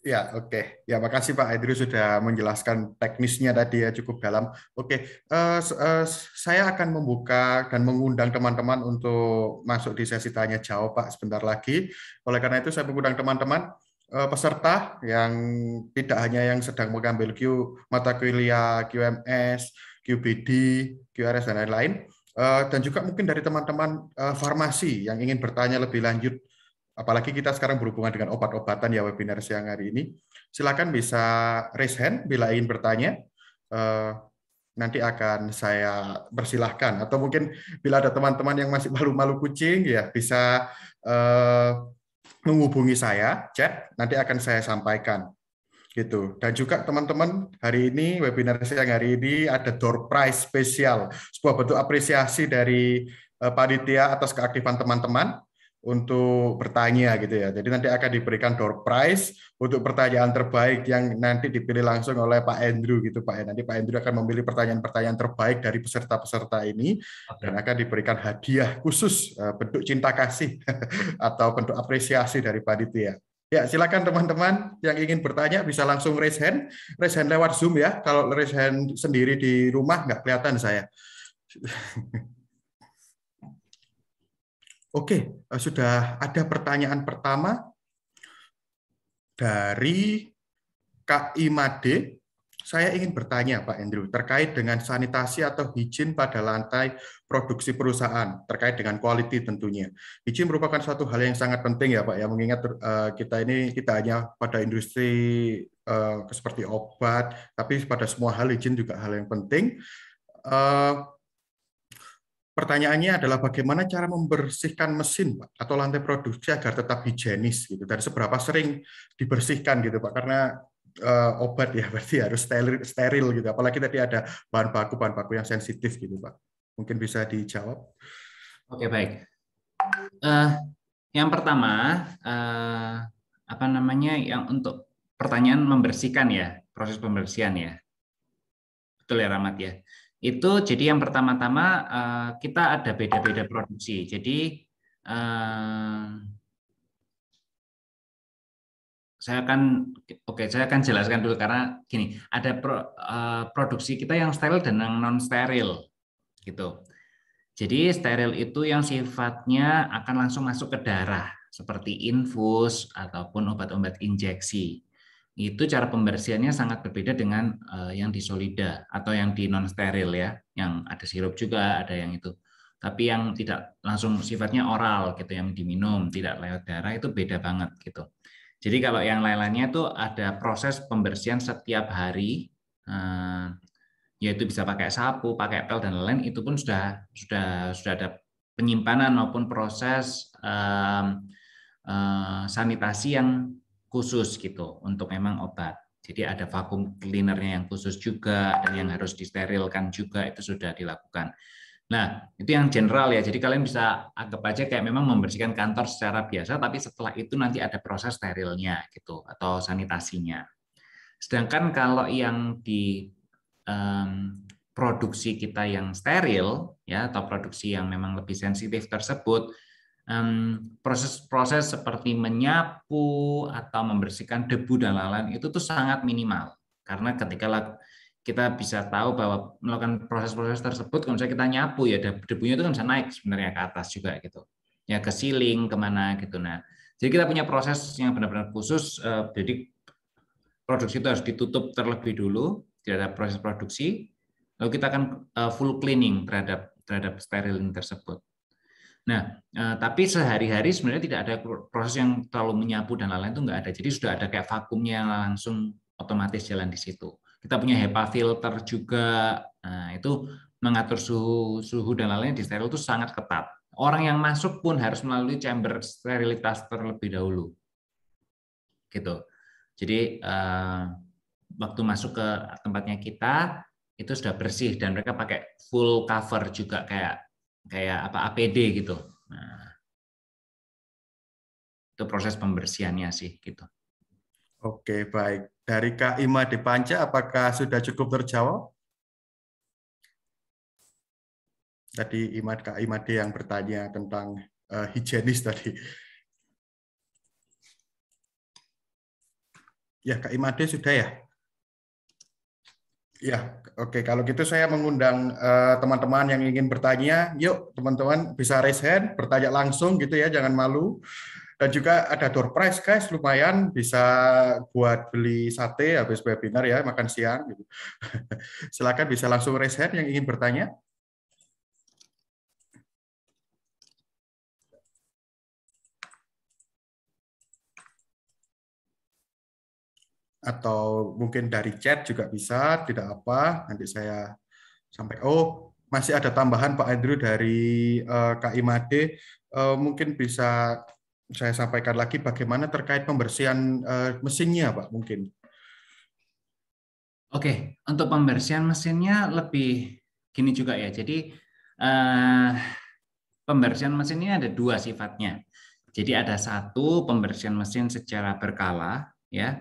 Ya, oke. Okay. Ya, makasih Pak Edri sudah menjelaskan teknisnya tadi ya cukup dalam. Oke, okay. uh, uh, saya akan membuka dan mengundang teman-teman untuk masuk di sesi tanya jawab Pak sebentar lagi. Oleh karena itu saya mengundang teman-teman eh, peserta yang tidak hanya yang sedang mengambil Q mata kuliah QMS, QBD, QRS dan lain-lain Eh, dan juga mungkin dari teman-teman eh, farmasi yang ingin bertanya lebih lanjut, apalagi kita sekarang berhubungan dengan obat-obatan ya webinar siang hari ini, silakan bisa raise hand bila ingin bertanya. Eh, nanti akan saya persilahkan atau mungkin bila ada teman-teman yang masih malu-malu kucing ya bisa menghubungi saya, chat nanti akan saya sampaikan gitu. Dan juga teman-teman hari ini webinar siang hari ini ada door prize spesial sebuah bentuk apresiasi dari uh, panitia atas keaktifan teman-teman untuk bertanya gitu ya. Jadi nanti akan diberikan door prize untuk pertanyaan terbaik yang nanti dipilih langsung oleh Pak Andrew gitu Pak. Ya. Nanti Pak Andrew akan memilih pertanyaan-pertanyaan terbaik dari peserta-peserta ini okay. dan akan diberikan hadiah khusus eh, bentuk cinta kasih atau bentuk apresiasi dari panitia. Ya, silakan teman-teman yang ingin bertanya bisa langsung raise hand. Raise hand lewat Zoom ya. Kalau raise hand sendiri di rumah nggak kelihatan saya. Oke, eh, sudah ada pertanyaan pertama dari Kak Imade. Saya ingin bertanya Pak Andrew terkait dengan sanitasi atau hijin pada lantai produksi perusahaan terkait dengan quality tentunya. Hijin merupakan suatu hal yang sangat penting ya Pak ya mengingat uh, kita ini kita hanya pada industri uh, seperti obat tapi pada semua hal hijin juga hal yang penting. Uh, pertanyaannya adalah bagaimana cara membersihkan mesin Pak, atau lantai produksi agar tetap higienis gitu dan seberapa sering dibersihkan gitu Pak karena uh, obat ya berarti harus steril, steril gitu. Apalagi tadi ada bahan baku bahan baku yang sensitif gitu pak. Mungkin bisa dijawab. Oke baik. Uh, yang pertama uh, apa namanya yang untuk pertanyaan membersihkan ya proses pembersihan ya. Betul ya Ramat ya. Itu jadi yang pertama-tama uh, kita ada beda-beda produksi. Jadi uh, saya akan oke okay, saya akan jelaskan dulu karena gini ada pro, uh, produksi kita yang steril dan yang non steril gitu. Jadi steril itu yang sifatnya akan langsung masuk ke darah seperti infus ataupun obat-obat injeksi. Itu cara pembersihannya sangat berbeda dengan uh, yang di solida atau yang di non steril ya, yang ada sirup juga, ada yang itu tapi yang tidak langsung sifatnya oral gitu yang diminum tidak lewat darah itu beda banget gitu jadi kalau yang lain-lainnya itu ada proses pembersihan setiap hari, eh, yaitu bisa pakai sapu, pakai pel dan lain-lain, itu pun sudah sudah sudah ada penyimpanan maupun proses um, uh, sanitasi yang khusus gitu untuk memang obat. Jadi ada vakum cleanernya yang khusus juga dan yang harus disterilkan juga itu sudah dilakukan. Nah, itu yang general ya. Jadi kalian bisa anggap aja kayak memang membersihkan kantor secara biasa, tapi setelah itu nanti ada proses sterilnya gitu atau sanitasinya. Sedangkan kalau yang di um, produksi kita yang steril ya atau produksi yang memang lebih sensitif tersebut, proses-proses um, seperti menyapu atau membersihkan debu dan lain-lain itu tuh sangat minimal karena ketika kita bisa tahu bahwa melakukan proses-proses tersebut kalau misalnya kita nyapu ya debunya itu kan bisa naik sebenarnya ke atas juga gitu ya ke siling kemana gitu nah jadi kita punya proses yang benar-benar khusus eh, jadi produksi itu harus ditutup terlebih dulu tidak ada proses produksi lalu kita akan eh, full cleaning terhadap terhadap sterilin tersebut Nah, eh, tapi sehari-hari sebenarnya tidak ada proses yang terlalu menyapu dan lain-lain itu nggak ada. Jadi sudah ada kayak vakumnya langsung otomatis jalan di situ. Kita punya hmm. HEPA filter juga. Nah, itu mengatur suhu suhu dan lain-lain di steril itu sangat ketat. Orang yang masuk pun harus melalui chamber sterilitas terlebih dahulu. Gitu. Jadi eh, waktu masuk ke tempatnya kita itu sudah bersih dan mereka pakai full cover juga kayak kayak apa APD gitu. Nah, itu proses pembersihannya sih gitu. Oke, baik dari Kak Ima Panca, apakah sudah cukup terjawab? Tadi Imad Kak Imade yang bertanya tentang uh, higienis tadi. Ya, Kak Imade sudah ya? Ya, oke. Okay. Kalau gitu saya mengundang eh, teman-teman uh, yang ingin bertanya. Yuk, teman-teman bisa raise hand, bertanya langsung gitu ya, jangan malu. Dan juga ada door price guys, lumayan bisa buat beli sate habis webinar ya, makan siang. Gitu. Silakan bisa langsung raise hand yang ingin bertanya. atau mungkin dari chat juga bisa, tidak apa. Nanti saya sampai. Oh, masih ada tambahan Pak Andrew dari uh, eh, KIMAD. Uh, eh, mungkin bisa saya sampaikan lagi bagaimana terkait pembersihan eh, mesinnya, Pak, mungkin. Oke, untuk pembersihan mesinnya lebih gini juga ya. Jadi uh, pembersihan mesin ini ada dua sifatnya. Jadi ada satu pembersihan mesin secara berkala, ya.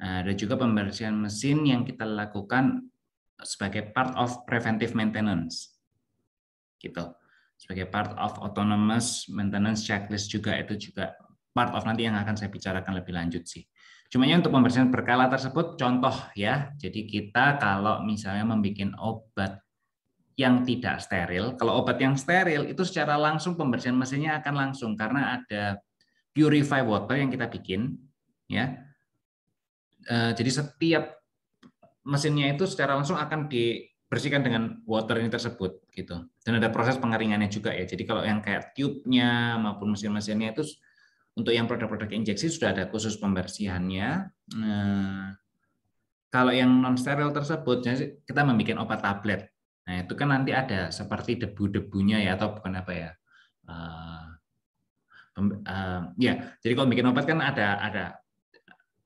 Eh, ada juga pembersihan mesin yang kita lakukan sebagai part of preventive maintenance, gitu sebagai part of autonomous maintenance checklist juga itu juga part of nanti yang akan saya bicarakan lebih lanjut sih. Cuma ya untuk pembersihan berkala tersebut contoh ya. Jadi kita kalau misalnya membuat obat yang tidak steril, kalau obat yang steril itu secara langsung pembersihan mesinnya akan langsung karena ada purify water yang kita bikin ya. Eh, jadi setiap mesinnya itu secara langsung akan di bersihkan dengan water ini tersebut gitu. Dan ada proses pengeringannya juga ya. Jadi kalau yang kayak tube-nya maupun mesin-mesinnya itu untuk yang produk-produk injeksi sudah ada khusus pembersihannya. Nah, kalau yang non steril tersebut kita membuat obat tablet. Nah, itu kan nanti ada seperti debu-debunya ya atau bukan apa ya? Uh, uh, ya, jadi kalau bikin obat kan ada ada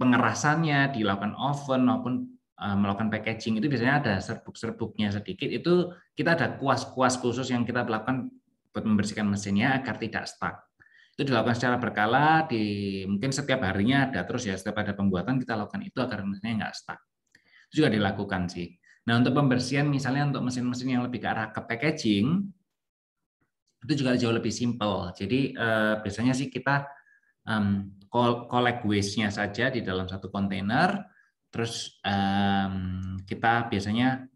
pengerasannya dilakukan oven maupun Eh, melakukan packaging itu biasanya ada serbuk-serbuknya sedikit itu kita ada kuas-kuas khusus yang kita lakukan buat membersihkan mesinnya agar tidak stuck. Itu dilakukan secara berkala di mungkin setiap harinya ada terus ya setiap ada pembuatan kita lakukan itu agar mesinnya nggak stuck. Itu juga dilakukan sih. Nah untuk pembersihan misalnya untuk mesin-mesin yang lebih ke arah ke packaging itu juga jauh lebih simple Jadi eh, biasanya sih kita um, collect waste-nya saja di dalam satu kontainer Terus um, kita biasanya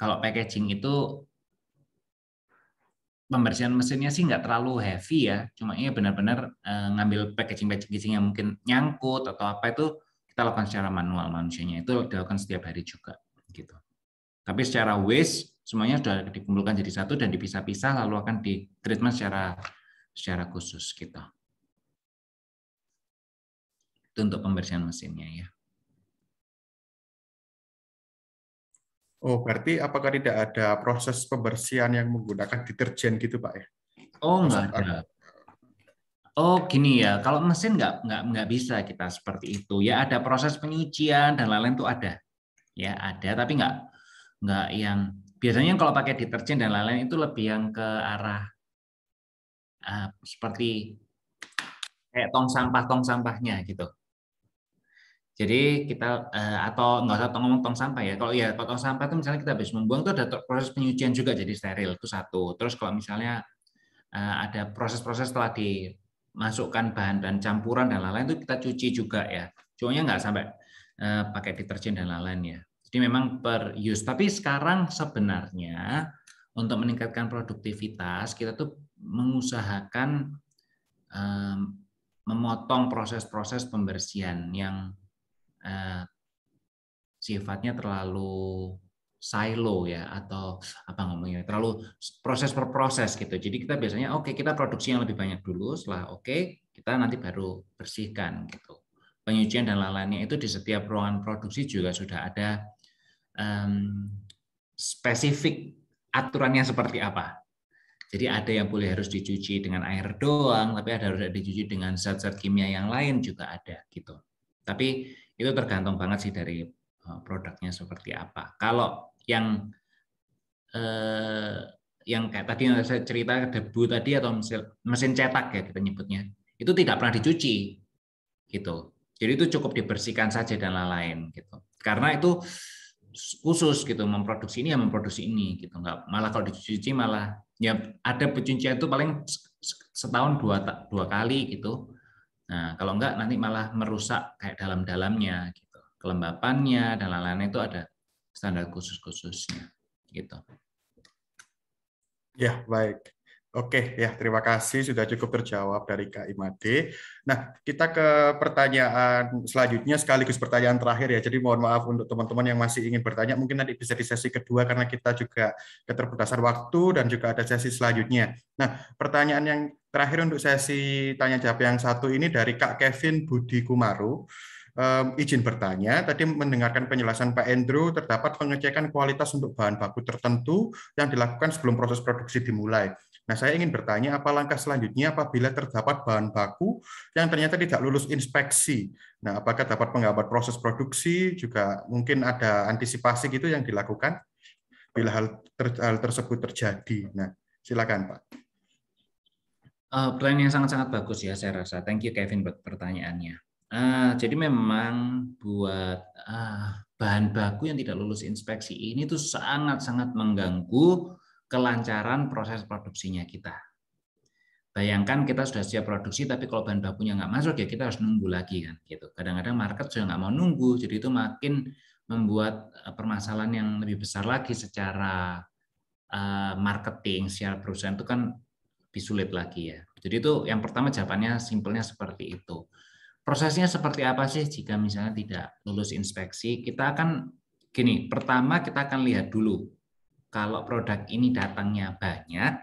kalau packaging itu pembersihan mesinnya sih nggak terlalu heavy ya, cuma ini iya benar-benar uh, ngambil packaging-packaging yang mungkin nyangkut atau apa itu kita lakukan secara manual manusianya itu dilakukan setiap hari juga gitu. Tapi secara waste semuanya sudah dikumpulkan jadi satu dan dipisah-pisah lalu akan di treatment secara secara khusus kita. Gitu. Itu untuk pembersihan mesinnya ya. Oh, berarti apakah tidak ada proses pembersihan yang menggunakan deterjen gitu, Pak ya? Oh, enggak ada. Oh, gini ya. Kalau mesin nggak nggak nggak bisa kita seperti itu. Ya ada proses penyucian dan lain-lain itu ada. Ya ada, tapi nggak nggak yang biasanya kalau pakai deterjen dan lain-lain itu lebih yang ke arah uh, seperti kayak tong sampah tong sampahnya gitu. Jadi kita uh, atau nggak usah ngomong tong sampah ya. Kalau ya potong tong sampah itu misalnya kita habis membuang itu ada proses penyucian juga jadi steril itu satu. Terus kalau misalnya uh, ada proses-proses setelah dimasukkan bahan dan campuran dan lain-lain itu kita cuci juga ya. Cuma nggak sampai uh, pakai deterjen dan lain-lain ya. Jadi memang per use. Tapi sekarang sebenarnya untuk meningkatkan produktivitas kita tuh mengusahakan um, memotong proses-proses pembersihan yang uh, sifatnya terlalu silo ya atau apa ngomongnya terlalu proses per proses gitu. Jadi kita biasanya oke okay, kita produksi yang lebih banyak dulu, setelah oke okay, kita nanti baru bersihkan gitu. Penyucian dan lain-lainnya itu di setiap ruangan produksi juga sudah ada um, spesifik aturannya seperti apa. Jadi ada yang boleh harus dicuci dengan air doang, tapi ada harus dicuci dengan zat-zat kimia yang lain juga ada gitu. Tapi itu tergantung banget sih dari eh, produknya seperti apa. Kalau yang eh, yang kayak tadi yang saya cerita debu tadi atau mesin, mesin cetak ya kita nyebutnya itu tidak pernah dicuci gitu. Jadi itu cukup dibersihkan saja dan lain-lain gitu. Karena itu khusus gitu memproduksi ini ya memproduksi ini gitu nggak malah kalau dicuci malah ya ada pencucian itu paling setahun dua dua kali gitu Nah, kalau enggak nanti malah merusak kayak dalam-dalamnya gitu. Kelembapannya dan lain-lain itu ada standar khusus-khususnya gitu. Ya, baik. Oke, ya terima kasih sudah cukup terjawab dari Kak Imade. Nah, kita ke pertanyaan selanjutnya sekaligus pertanyaan terakhir ya. Jadi mohon maaf untuk teman-teman yang masih ingin bertanya, mungkin nanti bisa di sesi kedua karena kita juga keterbatasan waktu dan juga ada sesi selanjutnya. Nah, pertanyaan yang Terakhir untuk sesi tanya jawab yang satu ini dari Kak Kevin Budi Kumaru. Um, izin bertanya, tadi mendengarkan penjelasan Pak Andrew, terdapat pengecekan kualitas untuk bahan baku tertentu yang dilakukan sebelum proses produksi dimulai. Nah, saya ingin bertanya apa langkah selanjutnya apabila terdapat bahan baku yang ternyata tidak lulus inspeksi. Nah, apakah dapat menghambat proses produksi juga mungkin ada antisipasi gitu yang dilakukan bila hal, ter, hal tersebut terjadi. Nah, silakan Pak. Uh, plan yang sangat-sangat bagus ya saya rasa. Thank you Kevin buat pertanyaannya. Uh, jadi memang buat uh, bahan baku yang tidak lulus inspeksi ini tuh sangat-sangat mengganggu kelancaran proses produksinya kita. Bayangkan kita sudah siap produksi, tapi kalau bahan bakunya nggak masuk ya kita harus nunggu lagi kan gitu. Kadang-kadang market sudah nggak mau nunggu, jadi itu makin membuat permasalahan yang lebih besar lagi secara marketing, secara perusahaan itu kan lebih sulit lagi ya. Jadi itu yang pertama jawabannya simpelnya seperti itu. Prosesnya seperti apa sih jika misalnya tidak lulus inspeksi? Kita akan gini, pertama kita akan lihat dulu kalau produk ini datangnya banyak,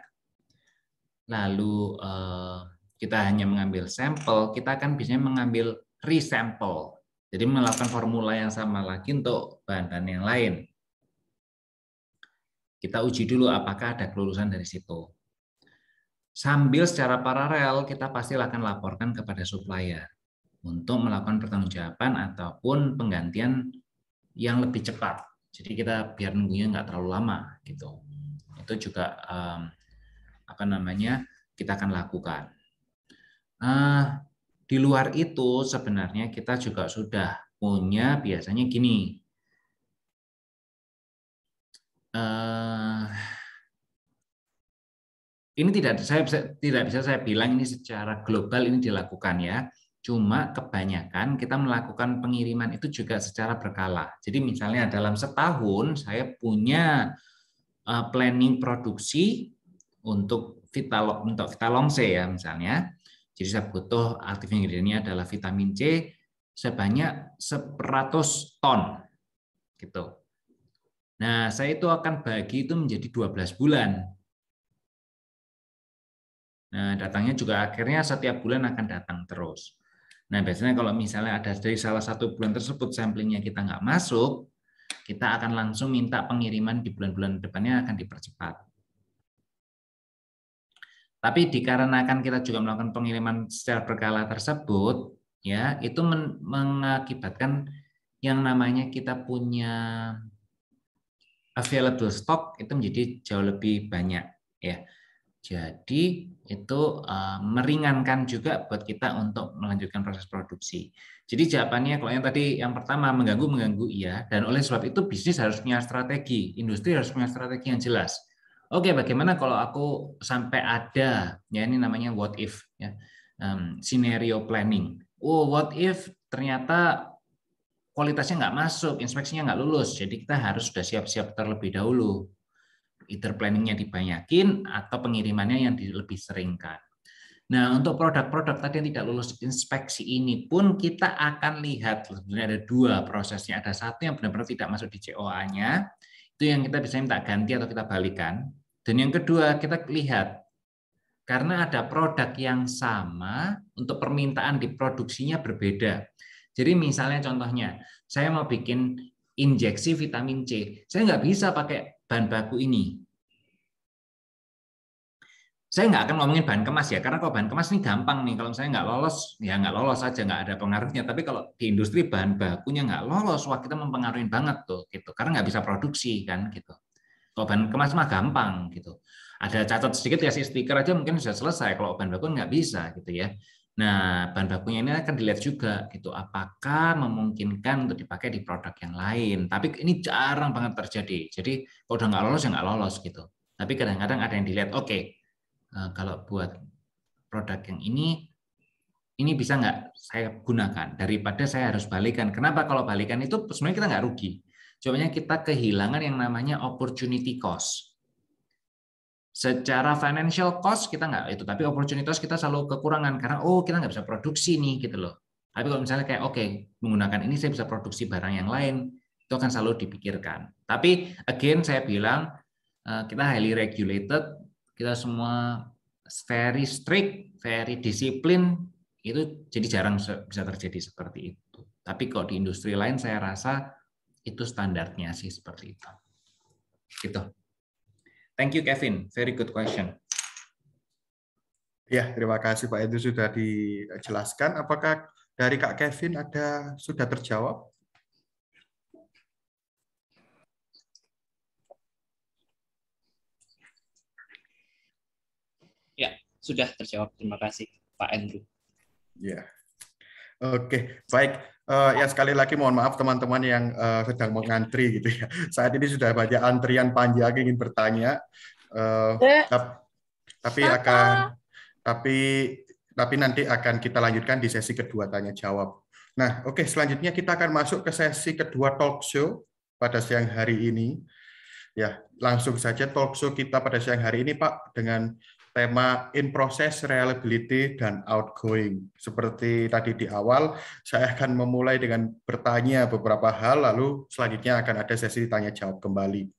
lalu eh, kita hanya mengambil sampel, kita akan biasanya mengambil resample Jadi melakukan formula yang sama lagi untuk bahan-bahan yang lain. Kita uji dulu apakah ada kelulusan dari situ. Sambil secara paralel kita pasti akan laporkan kepada supplier untuk melakukan pertanggungjawaban ataupun penggantian yang lebih cepat. Jadi kita biar nunggunya nggak terlalu lama gitu. Itu juga um, apa namanya kita akan lakukan. Uh, di luar itu sebenarnya kita juga sudah punya biasanya gini. Uh, ini tidak saya tidak bisa saya bilang ini secara global ini dilakukan ya. Cuma kebanyakan kita melakukan pengiriman itu juga secara berkala. Jadi misalnya dalam setahun saya punya eh, planning produksi untuk vital untuk vitalong C ya misalnya. Jadi saya butuh aktif ingredientnya adalah vitamin C sebanyak 100 ton gitu. Nah, saya itu akan bagi itu menjadi 12 bulan. Nah, datangnya juga akhirnya setiap bulan akan datang terus. Nah, biasanya kalau misalnya ada dari salah satu bulan tersebut samplingnya kita nggak masuk, kita akan langsung minta pengiriman di bulan-bulan depannya akan dipercepat. Tapi dikarenakan kita juga melakukan pengiriman secara berkala tersebut, ya itu mengakibatkan yang namanya kita punya available stock itu menjadi jauh lebih banyak, ya. Jadi itu uh, meringankan juga buat kita untuk melanjutkan proses produksi. Jadi jawabannya kalau yang tadi yang pertama mengganggu mengganggu iya dan oleh sebab itu bisnis harus punya strategi, industri harus punya strategi yang jelas. Oke, bagaimana kalau aku sampai ada ya ini namanya what if ya um, scenario planning. Oh, what if ternyata kualitasnya nggak masuk, inspeksinya nggak lulus, jadi kita harus sudah siap-siap terlebih dahulu either planningnya dibanyakin atau pengirimannya yang lebih seringkan. Nah, untuk produk-produk tadi yang tidak lulus inspeksi ini pun kita akan lihat sebenarnya ada dua prosesnya. Ada satu yang benar-benar tidak masuk di COA-nya, itu yang kita bisa minta ganti atau kita balikan. Dan yang kedua, kita lihat karena ada produk yang sama untuk permintaan di produksinya berbeda. Jadi misalnya contohnya, saya mau bikin injeksi vitamin C. Saya nggak bisa pakai bahan baku ini. Saya nggak akan ngomongin bahan kemas ya, karena kalau bahan kemas ini gampang nih. Kalau misalnya nggak lolos, ya nggak lolos aja, nggak ada pengaruhnya. Tapi kalau di industri bahan bakunya nggak lolos, wah kita mempengaruhi banget tuh, gitu. Karena nggak bisa produksi kan, gitu. Kalau bahan kemas mah gampang gitu. Ada catat sedikit ya si stiker aja mungkin sudah selesai. Kalau bahan baku nggak bisa gitu ya. Nah, bahan bakunya ini akan dilihat juga gitu apakah memungkinkan untuk dipakai di produk yang lain. Tapi ini jarang banget terjadi. Jadi kalau udah nggak lolos ya nggak lolos gitu. Tapi kadang-kadang ada yang dilihat, oke, okay, eh, kalau buat produk yang ini, ini bisa nggak saya gunakan daripada saya harus balikan. Kenapa kalau balikan itu sebenarnya kita nggak rugi. Jawabannya kita kehilangan yang namanya opportunity cost. Secara financial cost kita nggak itu, tapi opportunities kita selalu kekurangan karena oh kita nggak bisa produksi nih gitu loh. Tapi kalau misalnya kayak oke okay, menggunakan ini saya bisa produksi barang yang lain itu akan selalu dipikirkan. Tapi again saya bilang eh, kita highly regulated, kita semua very strict, very disiplin itu jadi jarang bisa terjadi seperti itu. Tapi kalau di industri lain saya rasa itu standarnya sih seperti itu. Gitu. Thank you, Kevin. Very good question. Ya, terima kasih Pak Edu sudah dijelaskan. Apakah dari Kak Kevin ada sudah terjawab? Ya, sudah terjawab. Terima kasih Pak Andrew. Ya. Oke, baik uh, ya sekali lagi mohon maaf teman-teman yang uh, sedang mengantri gitu ya. Saat ini sudah banyak antrian panjang ingin bertanya, uh, tap, tapi akan tapi tapi nanti akan kita lanjutkan di sesi kedua tanya jawab. Nah, oke okay, selanjutnya kita akan masuk ke sesi kedua talk show pada siang hari ini. Ya, langsung saja talk show kita pada siang hari ini Pak dengan tema in process reliability dan outgoing. Seperti tadi di awal, saya akan memulai dengan bertanya beberapa hal, lalu selanjutnya akan ada sesi tanya jawab kembali.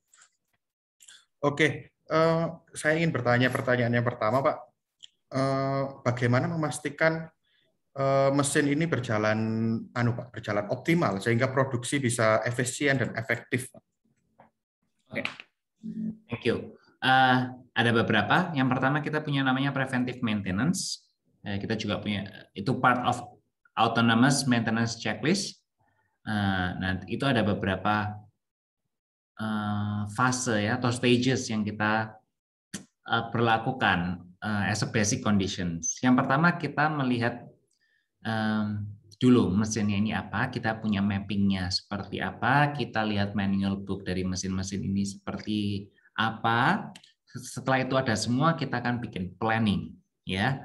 Oke, eh, saya ingin bertanya pertanyaan yang pertama, Pak. Eh, bagaimana memastikan eh, mesin ini berjalan, anu Pak, berjalan optimal sehingga produksi bisa efisien dan efektif? Oke, okay. thank you. Uh, ada beberapa. Yang pertama kita punya namanya preventive maintenance. Eh, kita juga punya itu part of autonomous maintenance checklist. Eh, nah itu ada beberapa eh, fase ya atau stages yang kita perlakukan as a basic conditions. Yang pertama kita melihat dulu mesinnya ini apa, kita punya mappingnya seperti apa, kita lihat manual book dari mesin-mesin ini seperti apa, setelah itu ada semua, kita akan bikin planning. ya.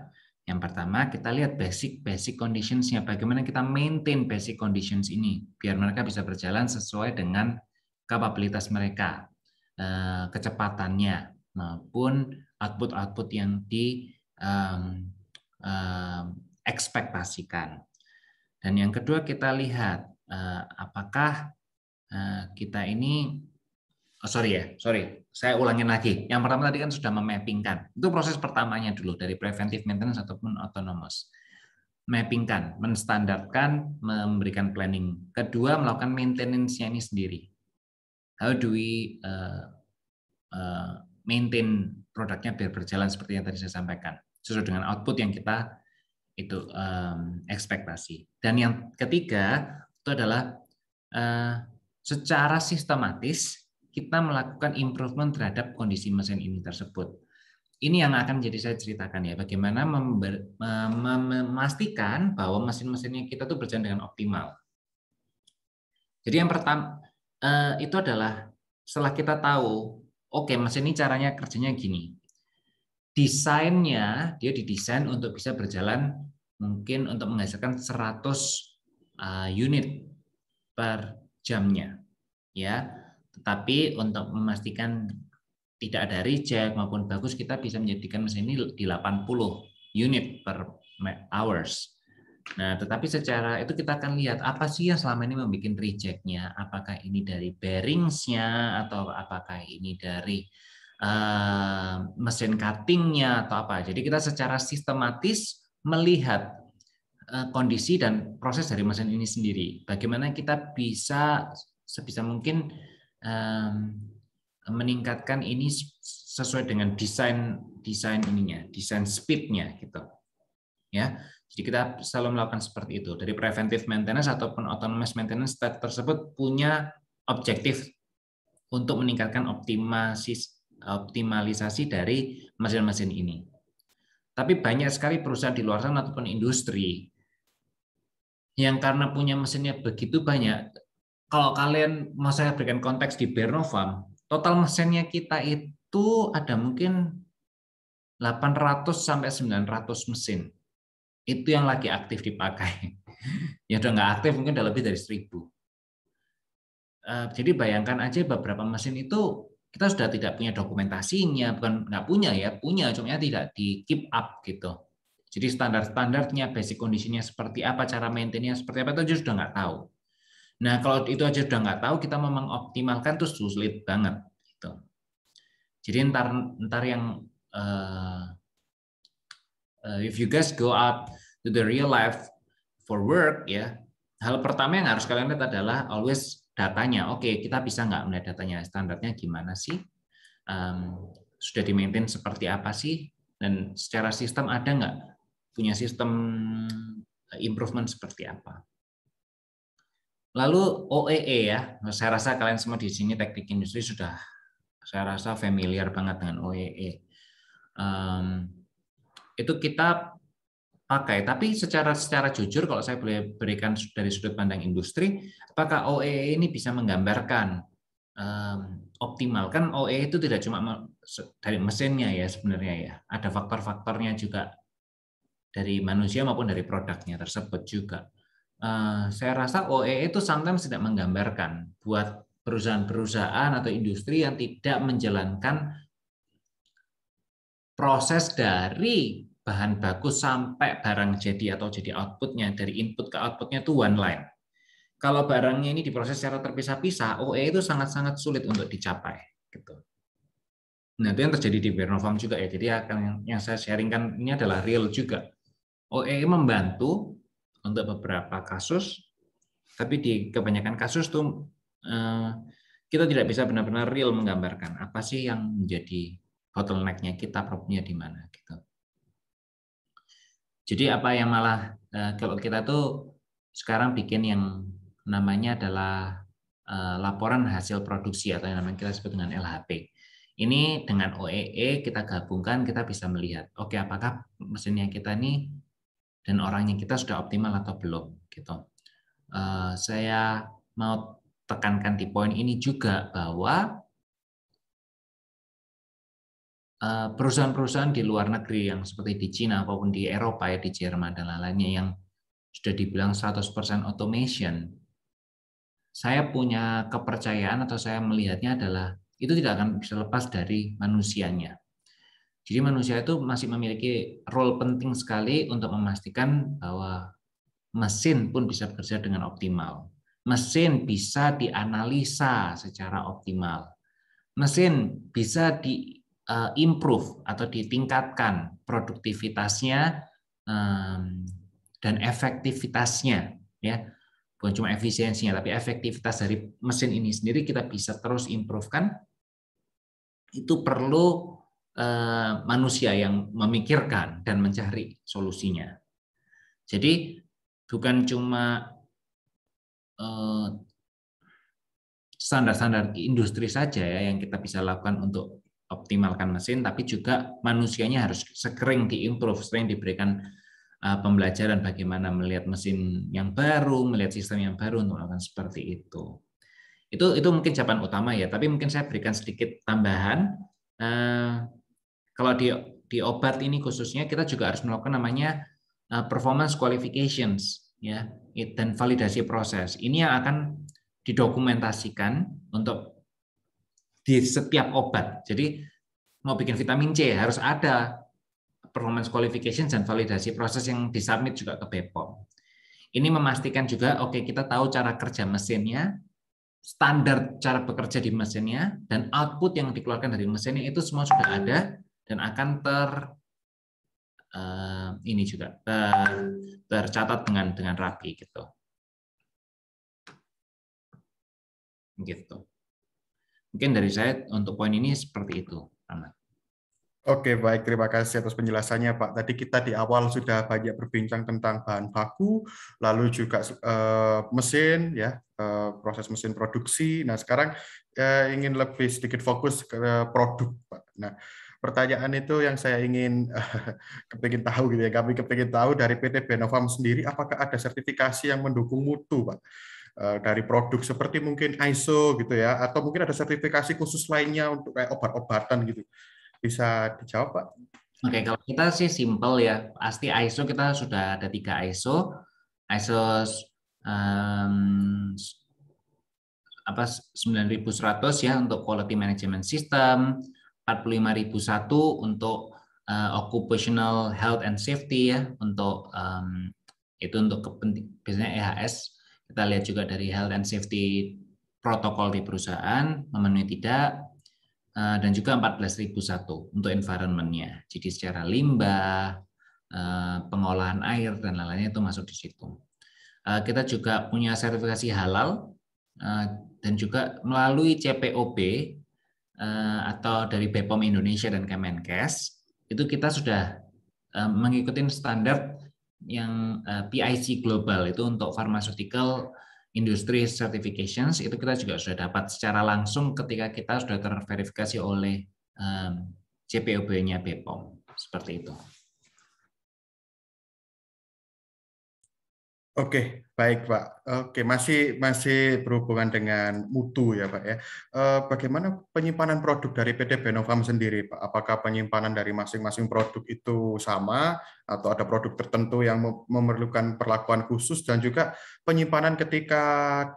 Yang pertama, kita lihat basic-basic conditionsnya Bagaimana kita maintain basic conditions ini, biar mereka bisa berjalan sesuai dengan kapabilitas mereka, eh, kecepatannya, maupun output-output yang di um, um, ekspektasikan. Dan yang kedua kita lihat uh, apakah uh, kita ini Oh, sorry ya, sorry. Saya ulangin lagi. Yang pertama tadi kan sudah memappingkan. Itu proses pertamanya dulu dari preventive maintenance ataupun autonomous. Mappingkan, menstandarkan, memberikan planning. Kedua, melakukan maintenance-nya ini sendiri. How do we uh, uh, maintain produknya biar berjalan seperti yang tadi saya sampaikan, sesuai dengan output yang kita itu um, ekspektasi. Dan yang ketiga itu adalah uh, secara sistematis kita melakukan improvement terhadap kondisi mesin ini tersebut. Ini yang akan jadi saya ceritakan ya, bagaimana memastikan bahwa mesin-mesinnya kita tuh berjalan dengan optimal. Jadi yang pertama eh, itu adalah setelah kita tahu, oke okay, mesin ini caranya kerjanya gini, desainnya dia didesain untuk bisa berjalan mungkin untuk menghasilkan 100 eh, unit per jamnya, ya tapi untuk memastikan tidak ada reject maupun bagus, kita bisa menjadikan mesin ini di 80 unit per hours. Nah, tetapi secara itu kita akan lihat apa sih yang selama ini membuat rejectnya. Apakah ini dari bearingsnya atau apakah ini dari uh, mesin cuttingnya atau apa. Jadi kita secara sistematis melihat uh, kondisi dan proses dari mesin ini sendiri. Bagaimana kita bisa sebisa mungkin meningkatkan ini sesuai dengan desain desain ininya, desain speednya gitu. Ya, jadi kita selalu melakukan seperti itu. Dari preventive maintenance ataupun autonomous maintenance step tersebut punya objektif untuk meningkatkan optimasi optimalisasi dari mesin-mesin ini. Tapi banyak sekali perusahaan di luar sana ataupun industri yang karena punya mesinnya begitu banyak kalau kalian mau saya berikan konteks di Bernovam, total mesinnya kita itu ada mungkin 800 sampai 900 mesin. Itu yang lagi aktif dipakai. Yang udah nggak aktif mungkin udah lebih dari 1000. Eh, jadi bayangkan aja beberapa mesin itu kita sudah tidak punya dokumentasinya, bukan nggak punya ya, punya, cuma tidak di keep up gitu. Jadi standar-standarnya, basic conditionnya seperti apa, cara maintainnya seperti apa, itu justru sudah nggak tahu. Nah, kalau itu aja udah nggak tahu, kita memang optimalkan tuh sulit banget. Gitu. Jadi ntar ntar yang uh, uh, if you guys go out to the real life for work ya, hal pertama yang harus kalian lihat adalah always datanya. Oke, okay, kita bisa nggak melihat datanya? Standarnya gimana sih? Um, sudah dimaintain seperti apa sih? Dan secara sistem ada nggak punya sistem eh, improvement seperti apa? Lalu OEE e ya, saya rasa kalian semua di sini teknik industri sudah saya rasa familiar banget dengan OEE. Um, e. itu kita pakai, tapi secara secara jujur kalau saya boleh berikan dari sudut pandang industri, apakah OEE e ini bisa menggambarkan um, optimal? Kan OEE itu tidak cuma dari mesinnya ya sebenarnya ya, ada faktor-faktornya juga dari manusia maupun dari produknya tersebut juga. Eh, saya rasa OEE itu sometimes tidak menggambarkan buat perusahaan-perusahaan atau industri yang tidak menjalankan proses dari bahan baku sampai barang jadi atau jadi outputnya dari input ke outputnya itu one line. Kalau barangnya ini diproses secara terpisah-pisah, OE itu sangat-sangat sulit untuk dicapai. Gitu. Nah itu yang terjadi di Bernofarm juga ya. Jadi yang saya sharingkan ini adalah real juga. OE membantu untuk beberapa kasus, tapi di kebanyakan kasus tuh eh, kita tidak bisa benar-benar real menggambarkan apa sih yang menjadi bottleneck-nya kita, problemnya di mana gitu. Jadi apa yang malah eh, kalau kita tuh sekarang bikin yang namanya adalah eh, laporan hasil produksi atau yang namanya kita sebut dengan LHP. Ini dengan OEE e kita gabungkan kita bisa melihat, oke okay, apakah mesinnya kita ini? dan orangnya kita sudah optimal atau belum gitu. Eh, saya mau tekankan di poin ini juga bahwa eh, perusahaan-perusahaan di luar negeri yang seperti di Cina maupun di Eropa ya di Jerman dan lain-lainnya yang sudah dibilang 100% automation saya punya kepercayaan atau saya melihatnya adalah itu tidak akan bisa lepas dari manusianya jadi manusia itu masih memiliki role penting sekali untuk memastikan bahwa mesin pun bisa bekerja dengan optimal. Mesin bisa dianalisa secara optimal. Mesin bisa di-improve eh, atau ditingkatkan produktivitasnya dan efektivitasnya. Ya, bukan cuma efisiensinya, tapi efektivitas dari mesin ini sendiri kita bisa terus improvekan. Itu perlu Eh, manusia yang memikirkan dan mencari solusinya. Jadi bukan cuma eh, standar-standar industri saja ya yang kita bisa lakukan untuk optimalkan mesin, tapi juga manusianya harus sering diimprove, sering diberikan eh, pembelajaran bagaimana melihat mesin yang baru, melihat sistem yang baru untuk melakukan seperti itu. Itu itu mungkin jawaban utama ya, tapi mungkin saya berikan sedikit tambahan. Kalau di di obat ini khususnya kita juga harus melakukan namanya eh, performance qualifications ya dan validasi proses. Ini yang akan didokumentasikan untuk di setiap obat. Jadi mau bikin vitamin C harus ada performance qualifications dan validasi proses yang disubmit juga ke BPOM. Ini memastikan juga oke okay, kita tahu cara kerja mesinnya, standar cara bekerja di mesinnya dan output yang dikeluarkan dari mesinnya itu semua sudah ada dan akan ter uh, ini juga ter, tercatat dengan dengan rapi gitu. Gitu. Mungkin dari saya untuk poin ini seperti itu, Ahmad. Oke, baik. Terima kasih atas penjelasannya, Pak. Tadi kita di awal sudah banyak berbincang tentang bahan baku, lalu juga e, mesin, ya, e, proses mesin produksi. Nah, sekarang e, ingin lebih sedikit fokus ke produk, Pak. Nah, pertanyaan itu yang saya ingin kepingin tahu gitu ya. Kami kepingin tahu dari PT Benofarm sendiri apakah ada sertifikasi yang mendukung mutu, Pak? Eh, dari produk seperti mungkin ISO gitu ya atau mungkin ada sertifikasi khusus lainnya untuk kayak obat-obatan gitu. Bisa dijawab, Pak? Oke, kalau kita sih simple ya. Pasti ISO kita sudah ada tiga ISO. ISO um, apa 9100 ya untuk quality management system, 45001 untuk uh, occupational health and safety ya untuk um, itu untuk kepentingan biasanya EHS kita lihat juga dari health and safety protokol di perusahaan memenuhi tidak uh, dan juga 14001 untuk environmentnya jadi secara limbah uh, pengolahan air dan lain-lainnya itu masuk di situ uh, kita juga punya sertifikasi halal uh, dan juga melalui CPOP. Eh, atau dari BPOM Indonesia dan Kemenkes itu kita sudah eh, mengikuti standar yang eh, PIC global itu untuk pharmaceutical industry certifications itu kita juga sudah dapat secara langsung ketika kita sudah terverifikasi oleh CPOB-nya BPOM seperti itu. Oke, baik Pak. Oke, masih masih berhubungan dengan mutu ya Pak ya. Eh, bagaimana penyimpanan produk dari PT Benovam sendiri Pak? Apakah penyimpanan dari masing-masing produk itu sama atau ada produk tertentu yang memerlukan perlakuan khusus dan juga penyimpanan ketika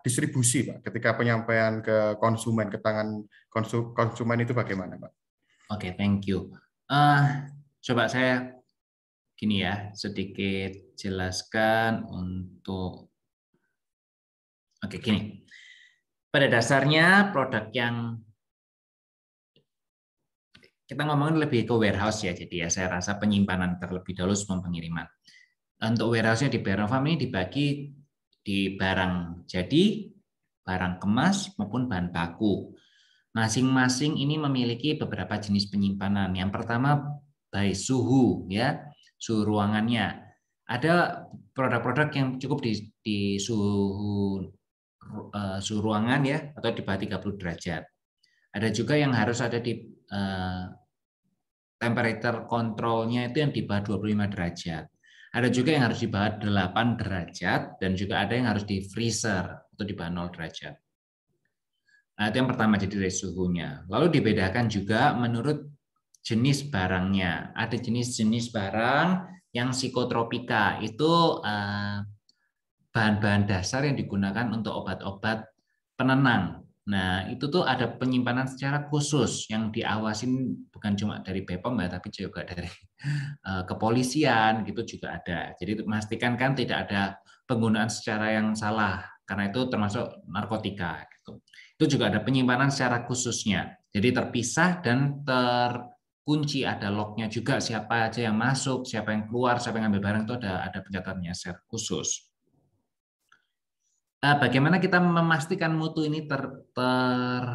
distribusi Pak, ketika penyampaian ke konsumen ke tangan konsumen itu bagaimana Pak? Oke, thank you. Uh, coba saya gini ya, sedikit jelaskan untuk Oke, gini. Pada dasarnya produk yang kita ngomongin lebih ke warehouse ya, jadi ya saya rasa penyimpanan terlebih dahulu sebelum pengiriman. Untuk warehouse-nya di Bernova ini dibagi di barang jadi, barang kemas maupun bahan baku. Masing-masing ini memiliki beberapa jenis penyimpanan. Yang pertama by suhu ya suhu ruangannya. Ada produk-produk yang cukup di, di suhu eh, suhu ruangan ya atau di bawah 30 derajat. Ada juga yang harus ada di uh, temperature kontrolnya itu yang di bawah 25 derajat. Ada juga yang harus di bawah 8 derajat dan juga ada yang harus di freezer atau di bawah 0 derajat. Nah, itu yang pertama jadi dari suhunya. Lalu dibedakan juga menurut jenis barangnya. Ada jenis-jenis barang yang psikotropika itu eh, bahan-bahan dasar yang digunakan untuk obat-obat penenang. Nah, itu tuh ada penyimpanan secara khusus yang diawasin bukan cuma dari BPOM ya, tapi juga dari eh, kepolisian gitu juga ada. Jadi memastikan kan tidak ada penggunaan secara yang salah karena itu termasuk narkotika gitu. Itu juga ada penyimpanan secara khususnya. Jadi terpisah dan ter kunci, ada lognya juga siapa aja yang masuk, siapa yang keluar, siapa yang ambil barang itu ada ada pencatatnya share khusus. Eh, bagaimana kita memastikan mutu ini ter, ter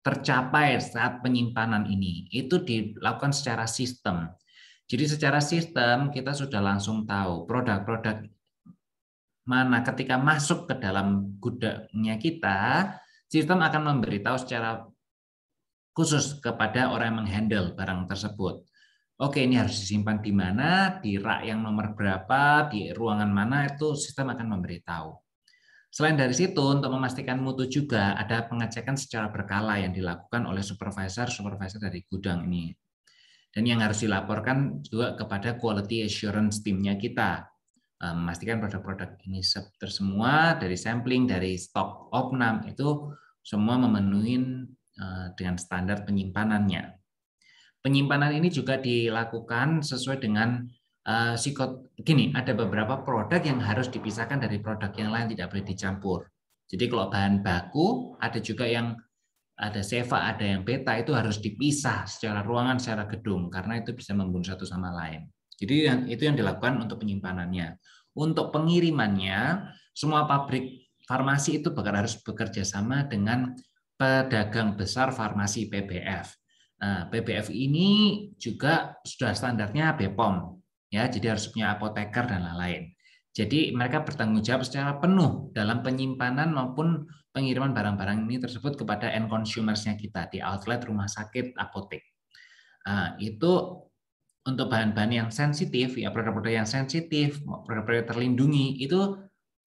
tercapai saat penyimpanan ini? Itu dilakukan secara sistem. Jadi secara sistem kita sudah langsung tahu produk-produk mana ketika masuk ke dalam gudangnya kita, sistem akan memberitahu secara khusus kepada orang yang menghandle barang tersebut. Oke, ini harus disimpan di mana, di rak yang nomor berapa, di ruangan mana, itu sistem akan memberitahu. Selain dari situ, untuk memastikan mutu juga ada pengecekan secara berkala yang dilakukan oleh supervisor-supervisor dari gudang ini. Dan yang harus dilaporkan juga kepada quality assurance timnya kita. Eh, memastikan produk-produk ini tersemua dari sampling, dari stok opnam, itu semua memenuhi Eh, dengan standar penyimpanannya. Penyimpanan ini juga dilakukan sesuai dengan eh, sikot. psikot gini, ada beberapa produk yang harus dipisahkan dari produk yang lain tidak boleh dicampur. Jadi kalau bahan baku ada juga yang ada seva, ada yang beta itu harus dipisah secara ruangan, secara gedung karena itu bisa membunuh satu sama lain. Jadi yang, itu yang dilakukan untuk penyimpanannya. Untuk pengirimannya, semua pabrik farmasi itu bakal harus bekerja sama dengan pedagang besar farmasi PBF. Nah, PBF ini juga sudah standarnya BPOM, ya, jadi harus punya apoteker dan lain-lain. Jadi mereka bertanggung jawab secara penuh dalam penyimpanan maupun pengiriman barang-barang ini tersebut kepada end consumersnya kita di outlet rumah sakit apotek. Nah, itu untuk bahan-bahan yang sensitif, ya produk-produk yang sensitif, produk-produk terlindungi itu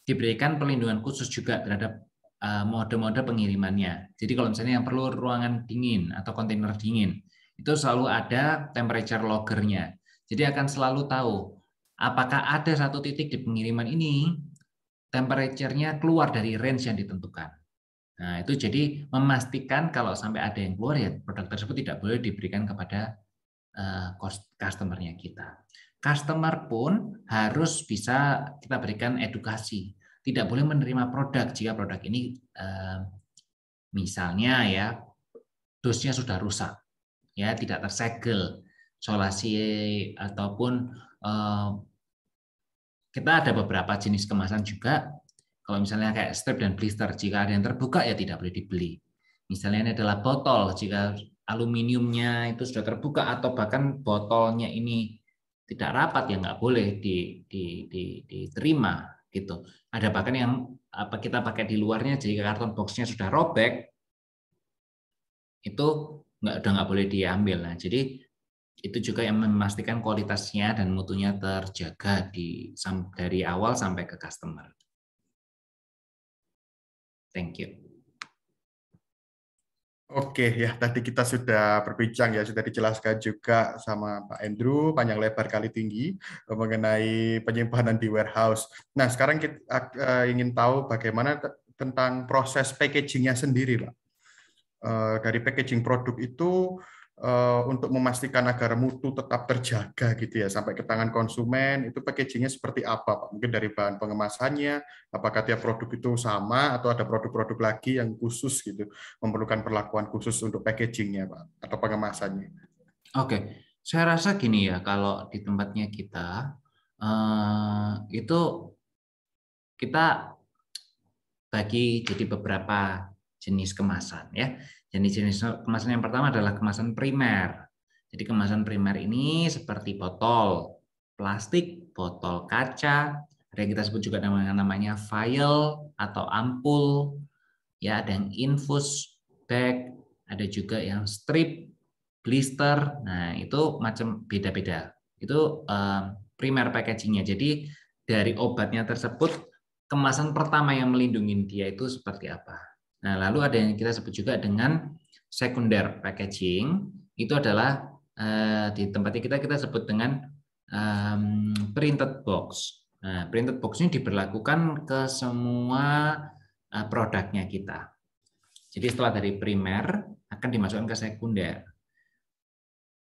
diberikan perlindungan khusus juga terhadap Eh, mode-mode pengirimannya. Jadi kalau misalnya yang perlu ruangan dingin atau kontainer dingin, itu selalu ada temperature loggernya. Jadi akan selalu tahu apakah ada satu titik di pengiriman ini temperaturenya keluar dari range yang ditentukan. Nah, itu jadi memastikan kalau sampai ada yang keluar ya produk tersebut tidak boleh diberikan kepada eh, customer-nya kita. Customer pun harus bisa kita berikan edukasi tidak boleh menerima produk jika produk ini misalnya ya dosnya sudah rusak, ya tidak tersegel, solasi ataupun kita ada beberapa jenis kemasan juga. Kalau misalnya kayak strip dan blister, jika ada yang terbuka ya tidak boleh dibeli. Misalnya ini adalah botol, jika aluminiumnya itu sudah terbuka atau bahkan botolnya ini tidak rapat ya nggak boleh diterima gitu. Ada bahkan yang apa kita pakai di luarnya jadi karton boxnya sudah robek itu nggak udah nggak boleh diambil. Nah, jadi itu juga yang memastikan kualitasnya dan mutunya terjaga di dari awal sampai ke customer. Thank you. Oke ya, tadi kita sudah berbincang ya, sudah dijelaskan juga sama Pak Andrew panjang lebar kali tinggi eh, mengenai penyimpanan di warehouse. Nah sekarang kita eh, ingin tahu bagaimana tentang proses packagingnya sendiri, Pak. Eh, dari packaging produk itu Eh, untuk memastikan agar mutu tetap terjaga gitu ya sampai ke tangan konsumen itu packagingnya seperti apa Pak? Mungkin dari bahan pengemasannya, apakah tiap produk itu sama atau ada produk-produk lagi yang khusus gitu memerlukan perlakuan khusus untuk packagingnya Pak atau pengemasannya? Oke, saya rasa gini ya kalau di tempatnya kita eh, itu kita bagi jadi beberapa jenis kemasan ya jenis jenis kemasan yang pertama adalah kemasan primer. Jadi kemasan primer ini seperti botol plastik, botol kaca, ada yang kita sebut juga namanya, namanya vial atau ampul, ya ada yang infus bag, ada juga yang strip, blister. Nah itu macam beda-beda. Itu eh, primer packagingnya. Jadi dari obatnya tersebut kemasan pertama yang melindungi dia itu seperti apa? Nah, lalu ada yang kita sebut juga dengan sekunder packaging. Itu adalah eh, di tempat kita kita sebut dengan um, printed box. Nah, printed box ini diberlakukan ke semua uh, produknya kita. Jadi setelah dari primer akan dimasukkan ke sekunder.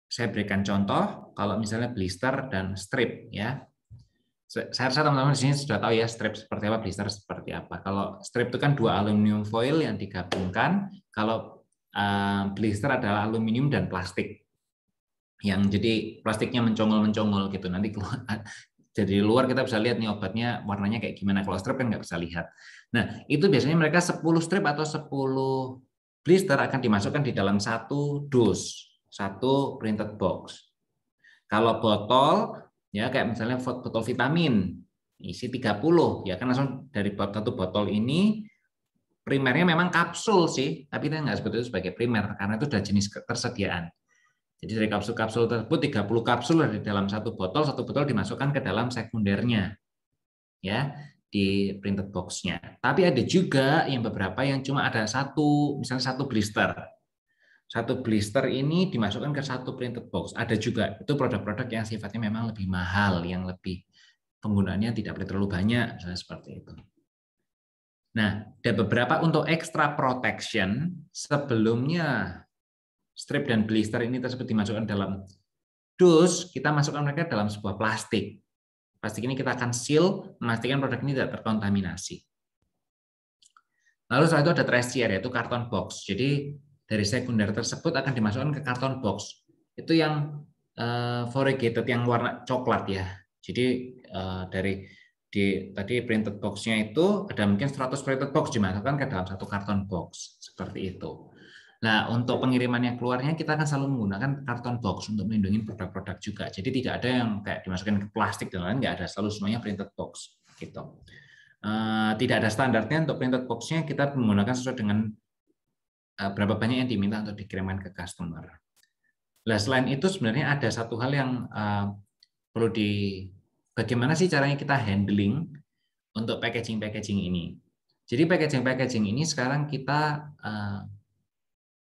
Saya berikan contoh kalau misalnya blister dan strip ya saya rasa teman-teman di sini sudah tahu ya strip seperti apa, blister seperti apa. Kalau strip itu kan dua aluminium foil yang digabungkan, kalau blister adalah aluminium dan plastik. Yang jadi plastiknya mencongol-mencongol gitu. Nanti keluar, jadi luar kita bisa lihat nih obatnya warnanya kayak gimana. Kalau strip kan nggak bisa lihat. Nah, itu biasanya mereka 10 strip atau 10 blister akan dimasukkan di dalam satu dus, satu printed box. Kalau botol ya kayak misalnya botol vitamin isi 30 ya kan langsung dari satu botol ini primernya memang kapsul sih tapi kita nggak sebut itu sebagai primer karena itu sudah jenis ketersediaan jadi dari kapsul-kapsul tersebut 30 kapsul di dalam satu botol satu botol dimasukkan ke dalam sekundernya ya di printed boxnya. tapi ada juga yang beberapa yang cuma ada satu misalnya satu blister satu blister ini dimasukkan ke satu printed box. Ada juga itu produk-produk yang sifatnya memang lebih mahal, yang lebih penggunaannya tidak boleh terlalu banyak, misalnya seperti itu. Nah, ada beberapa untuk extra protection sebelumnya strip dan blister ini tersebut dimasukkan dalam dus, kita masukkan mereka dalam sebuah plastik. Plastik ini kita akan seal, memastikan produk ini tidak terkontaminasi. Lalu setelah itu ada tracer, yaitu karton box. Jadi dari sekunder tersebut akan dimasukkan ke karton box. Itu yang uh, eh, corrugated yang warna coklat ya. Jadi uh, dari di tadi printed boxnya itu ada mungkin 100 printed box dimasukkan ke dalam satu karton box seperti itu. Nah, untuk pengiriman yang keluarnya kita akan selalu menggunakan karton box untuk melindungi produk-produk juga. Jadi tidak ada yang kayak dimasukkan ke plastik dan lain nggak ada selalu semuanya printed box gitu. Eh, tidak ada standarnya untuk printed boxnya kita menggunakan sesuai dengan Eh, berapa banyak yang diminta untuk dikirimkan ke customer. Nah, selain itu sebenarnya ada satu hal yang eh, perlu di bagaimana sih caranya kita handling untuk packaging-packaging ini. Jadi packaging-packaging ini sekarang kita eh,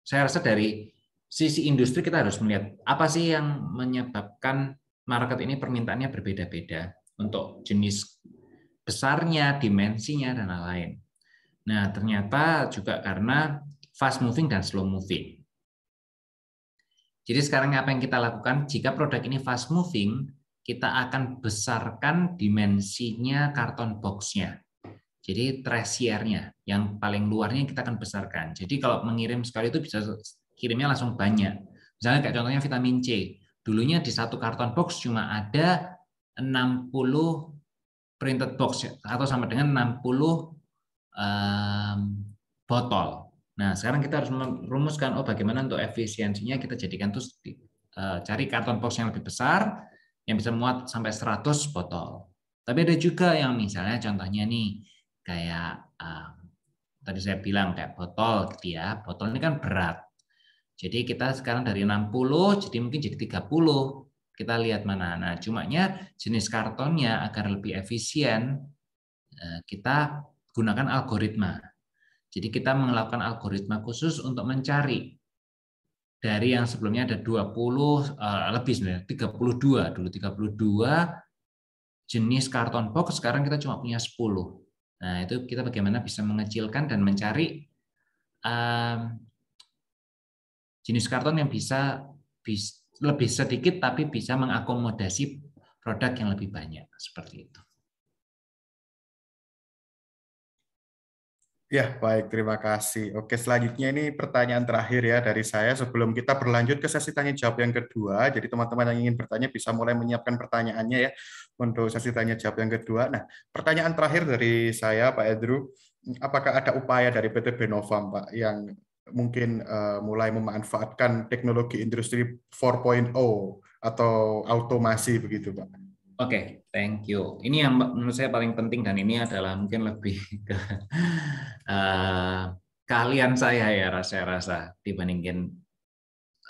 saya rasa dari sisi industri kita harus melihat apa sih yang menyebabkan market ini permintaannya berbeda-beda untuk jenis besarnya, dimensinya dan lain-lain. Nah, ternyata juga karena fast moving dan slow moving. Jadi sekarang apa yang kita lakukan? Jika produk ini fast moving, kita akan besarkan dimensinya karton boxnya. Jadi tresiernya, yang paling luarnya kita akan besarkan. Jadi kalau mengirim sekali itu bisa kirimnya langsung banyak. Misalnya kayak contohnya vitamin C. Dulunya di satu karton box cuma ada 60 printed box atau sama dengan 60 um, botol. Nah, sekarang kita harus merumuskan, oh bagaimana untuk efisiensinya kita jadikan terus eh, cari karton box yang lebih besar, yang bisa muat sampai 100 botol. Tapi ada juga yang misalnya contohnya nih, kayak eh, tadi saya bilang kayak botol gitu ya, botol ini kan berat. Jadi kita sekarang dari 60, jadi mungkin jadi 30. Kita lihat mana. Nah, cumanya jenis kartonnya agar lebih efisien, eh, kita gunakan algoritma jadi kita melakukan algoritma khusus untuk mencari dari yang sebelumnya ada 20 eh, lebih sebenarnya 32 dulu 32 jenis karton box sekarang kita cuma punya 10. Nah, itu kita bagaimana bisa mengecilkan dan mencari ehm, jenis karton yang bisa lebih sedikit tapi bisa mengakomodasi produk yang lebih banyak seperti itu. Ya, baik. Terima kasih. Oke, selanjutnya ini pertanyaan terakhir ya dari saya sebelum kita berlanjut ke sesi tanya jawab yang kedua. Jadi teman-teman yang ingin bertanya bisa mulai menyiapkan pertanyaannya ya untuk sesi tanya jawab yang kedua. Nah, pertanyaan terakhir dari saya Pak Edru, apakah ada upaya dari PT Benovam Pak yang mungkin uh, mulai memanfaatkan teknologi industri 4.0 atau automasi begitu Pak? Oke, okay, thank you. Ini yang menurut saya paling penting dan ini adalah mungkin lebih ke uh, keahlian saya ya rasa rasa dibandingin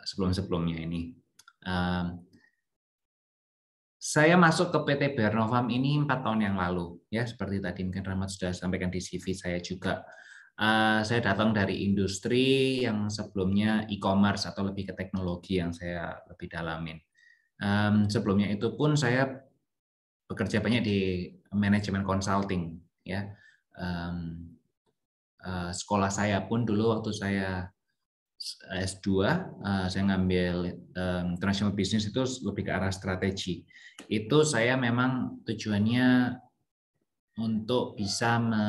sebelum-sebelumnya ini. Uh, saya masuk ke PT Bernovam ini empat tahun yang lalu ya seperti tadi mungkin Rahmat sudah sampaikan di CV saya juga. Uh, saya datang dari industri yang sebelumnya e-commerce atau lebih ke teknologi yang saya lebih dalamin. Um, sebelumnya itu pun saya bekerja banyak di manajemen consulting ya um, uh, sekolah saya pun dulu waktu saya S2 uh, eh, saya ngambil um, international business itu lebih ke arah strategi itu saya memang tujuannya untuk bisa me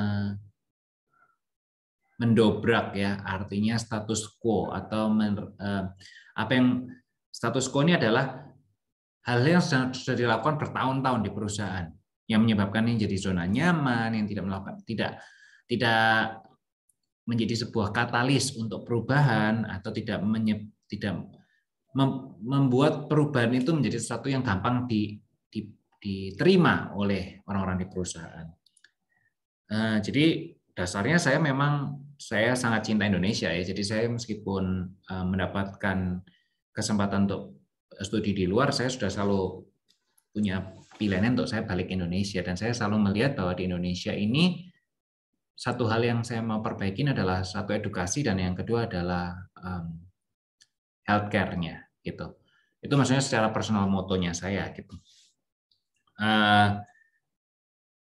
mendobrak ya artinya status quo atau men, uh, apa yang status quo ini adalah hal yang sudah dilakukan bertahun-tahun di perusahaan yang menyebabkan ini jadi zona nyaman yang tidak melakukan tidak tidak menjadi sebuah katalis untuk perubahan atau tidak menye, tidak membuat perubahan itu menjadi sesuatu yang gampang di, di, diterima oleh orang-orang di perusahaan. Eh, jadi dasarnya saya memang saya sangat cinta Indonesia ya. Jadi saya meskipun eh, mendapatkan kesempatan untuk studi di luar saya sudah selalu punya pilihan untuk saya balik ke Indonesia dan saya selalu melihat bahwa di Indonesia ini satu hal yang saya mau perbaiki adalah satu edukasi dan yang kedua adalah um, healthcare-nya gitu. Itu maksudnya secara personal motonya saya gitu. Uh,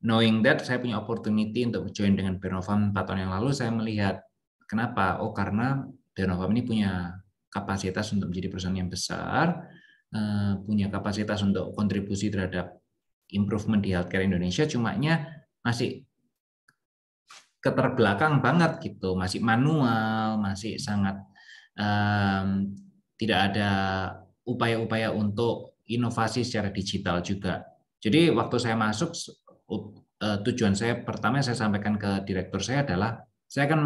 knowing that saya punya opportunity untuk join dengan Benovam 4 tahun yang lalu saya melihat kenapa? Oh karena Benovam ini punya kapasitas untuk menjadi perusahaan yang besar, eh, punya kapasitas untuk kontribusi terhadap improvement di healthcare Indonesia, cumanya masih keterbelakang banget gitu, masih manual, masih sangat um, tidak ada upaya-upaya untuk inovasi secara digital juga. Jadi waktu saya masuk eh, tujuan saya pertama yang saya sampaikan ke direktur saya adalah saya akan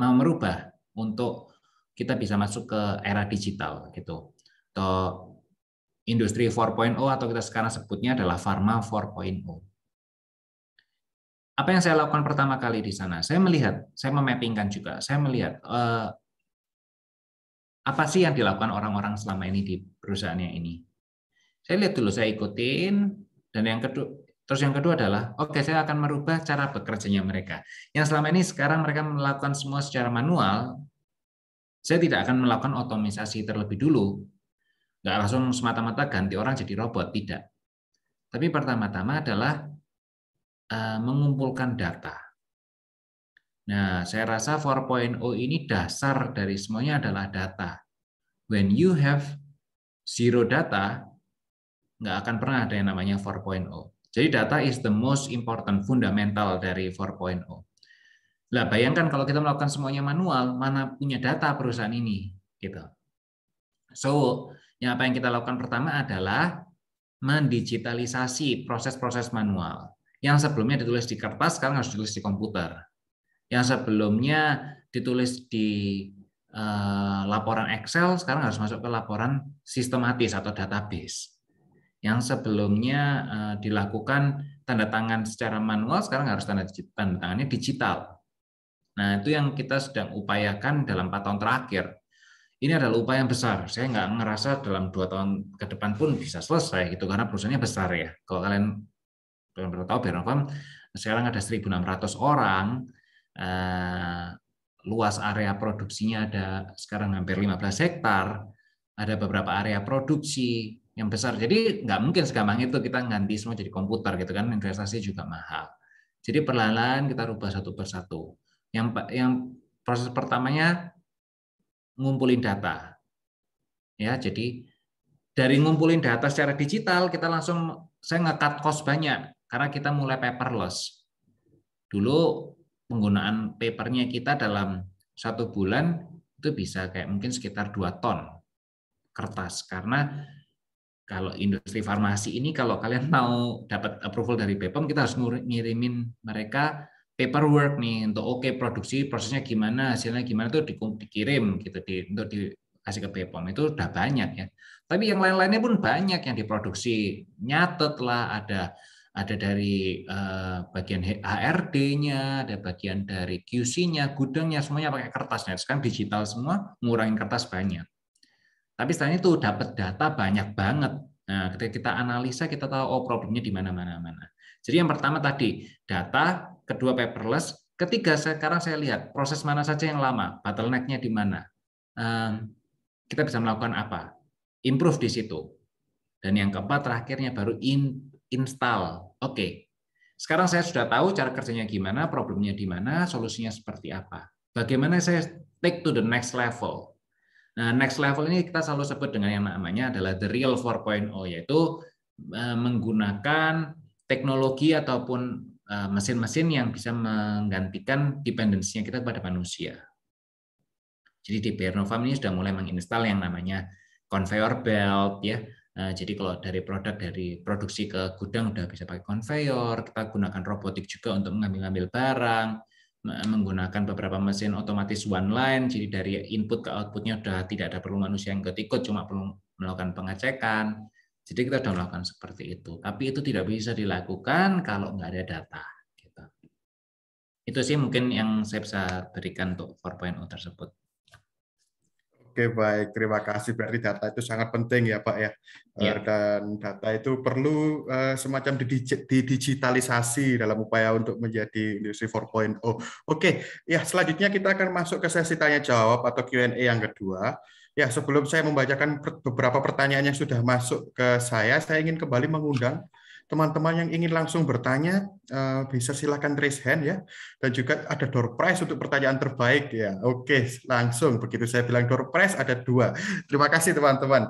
mau merubah untuk kita bisa masuk ke era digital gitu. Atau industri 4.0 atau kita sekarang sebutnya adalah pharma 4.0. Apa yang saya lakukan pertama kali di sana? Saya melihat, saya memappingkan juga. Saya melihat eh, apa sih yang dilakukan orang-orang selama ini di perusahaannya ini. Saya lihat dulu, saya ikutin dan yang kedua Terus yang kedua adalah, oke okay, saya akan merubah cara bekerjanya mereka. Yang selama ini sekarang mereka melakukan semua secara manual, saya tidak akan melakukan otomisasi terlebih dulu. Nggak langsung semata-mata ganti orang jadi robot, tidak. Tapi pertama-tama adalah eh, mengumpulkan data. Nah, saya rasa 4.0 ini dasar dari semuanya adalah data. When you have zero data, nggak akan pernah ada yang namanya 4.0. Jadi data is the most important fundamental dari 4.0. Lah bayangkan kalau kita melakukan semuanya manual, mana punya data perusahaan ini, gitu. So, yang apa yang kita lakukan pertama adalah mendigitalisasi proses-proses manual. Yang sebelumnya ditulis di kertas, sekarang harus ditulis di komputer. Yang sebelumnya ditulis di eh, laporan Excel, sekarang harus masuk ke laporan sistematis atau database. Yang sebelumnya eh, dilakukan tanda tangan secara manual, sekarang harus tanda, tanda tangannya digital Nah, itu yang kita sedang upayakan dalam empat tahun terakhir. Ini adalah upaya yang besar. Saya nggak ngerasa dalam dua tahun ke depan pun bisa selesai gitu karena perusahaannya besar ya. Kalau kalian belum pernah tahu bernovam sekarang ada 1.600 orang, eh, luas area produksinya ada sekarang hampir 15 hektar, ada beberapa area produksi yang besar. Jadi nggak mungkin segampang itu kita ganti semua jadi komputer gitu kan, investasi juga mahal. Jadi perlahan-lahan kita rubah satu persatu. Yang yang proses pertamanya ngumpulin data. Ya, jadi dari ngumpulin data secara digital kita langsung saya ngekat cost banyak karena kita mulai paperless. Dulu penggunaan papernya kita dalam satu bulan itu bisa kayak mungkin sekitar 2 ton kertas karena kalau industri farmasi ini kalau kalian mau dapat approval dari BPOM kita harus ngirimin mereka paperwork nih untuk oke okay, produksi prosesnya gimana hasilnya gimana itu di, dikirim gitu di untuk dikasih ke BPOM itu udah banyak ya tapi yang lain-lainnya pun banyak yang diproduksi nyatet lah ada ada dari uh, bagian HRD-nya, ada bagian dari QC-nya, gudangnya, semuanya pakai kertas. Nah, sekarang digital semua, mengurangi kertas banyak. Tapi selain itu dapat data banyak banget. Nah, ketika kita analisa, kita tahu oh problemnya di mana-mana. Jadi yang pertama tadi, data kedua paperless, ketiga sekarang saya lihat proses mana saja yang lama, bottlenecknya di mana, kita bisa melakukan apa, improve di situ. Dan yang keempat terakhirnya baru in, install. Oke, okay. sekarang saya sudah tahu cara kerjanya gimana, problemnya di mana, solusinya seperti apa. Bagaimana saya take to the next level. Nah, next level ini kita selalu sebut dengan yang namanya adalah the real 4.0 yaitu eh, menggunakan teknologi ataupun Eh, mesin-mesin yang bisa menggantikan dependensinya kita kepada manusia. Jadi di Pernovam ini sudah mulai menginstal yang namanya conveyor belt ya. Eh, jadi kalau dari produk dari produksi ke gudang sudah bisa pakai conveyor, kita gunakan robotik juga untuk mengambil-ambil barang, menggunakan beberapa mesin otomatis one line. Jadi dari input ke outputnya sudah tidak ada perlu manusia yang ketikut, cuma perlu melakukan pengecekan jadi kita sudah seperti itu. Tapi itu tidak bisa dilakukan kalau nggak ada data. Gitu. Itu sih mungkin yang saya bisa berikan untuk 4.0 tersebut. Oke baik, terima kasih. Berarti data itu sangat penting ya Pak ya. ya. Dan data itu perlu eh, semacam didigitalisasi dalam upaya untuk menjadi industri 4.0. Oke, ya selanjutnya kita akan masuk ke sesi tanya jawab atau Q&A yang kedua. Ya, sebelum saya membacakan beberapa pertanyaan yang sudah masuk ke saya, saya ingin kembali mengundang teman-teman yang ingin langsung bertanya eh, bisa silakan raise hand ya. Dan juga ada door prize untuk pertanyaan terbaik ya. Oke, langsung begitu saya bilang door prize ada dua. Terima kasih teman-teman.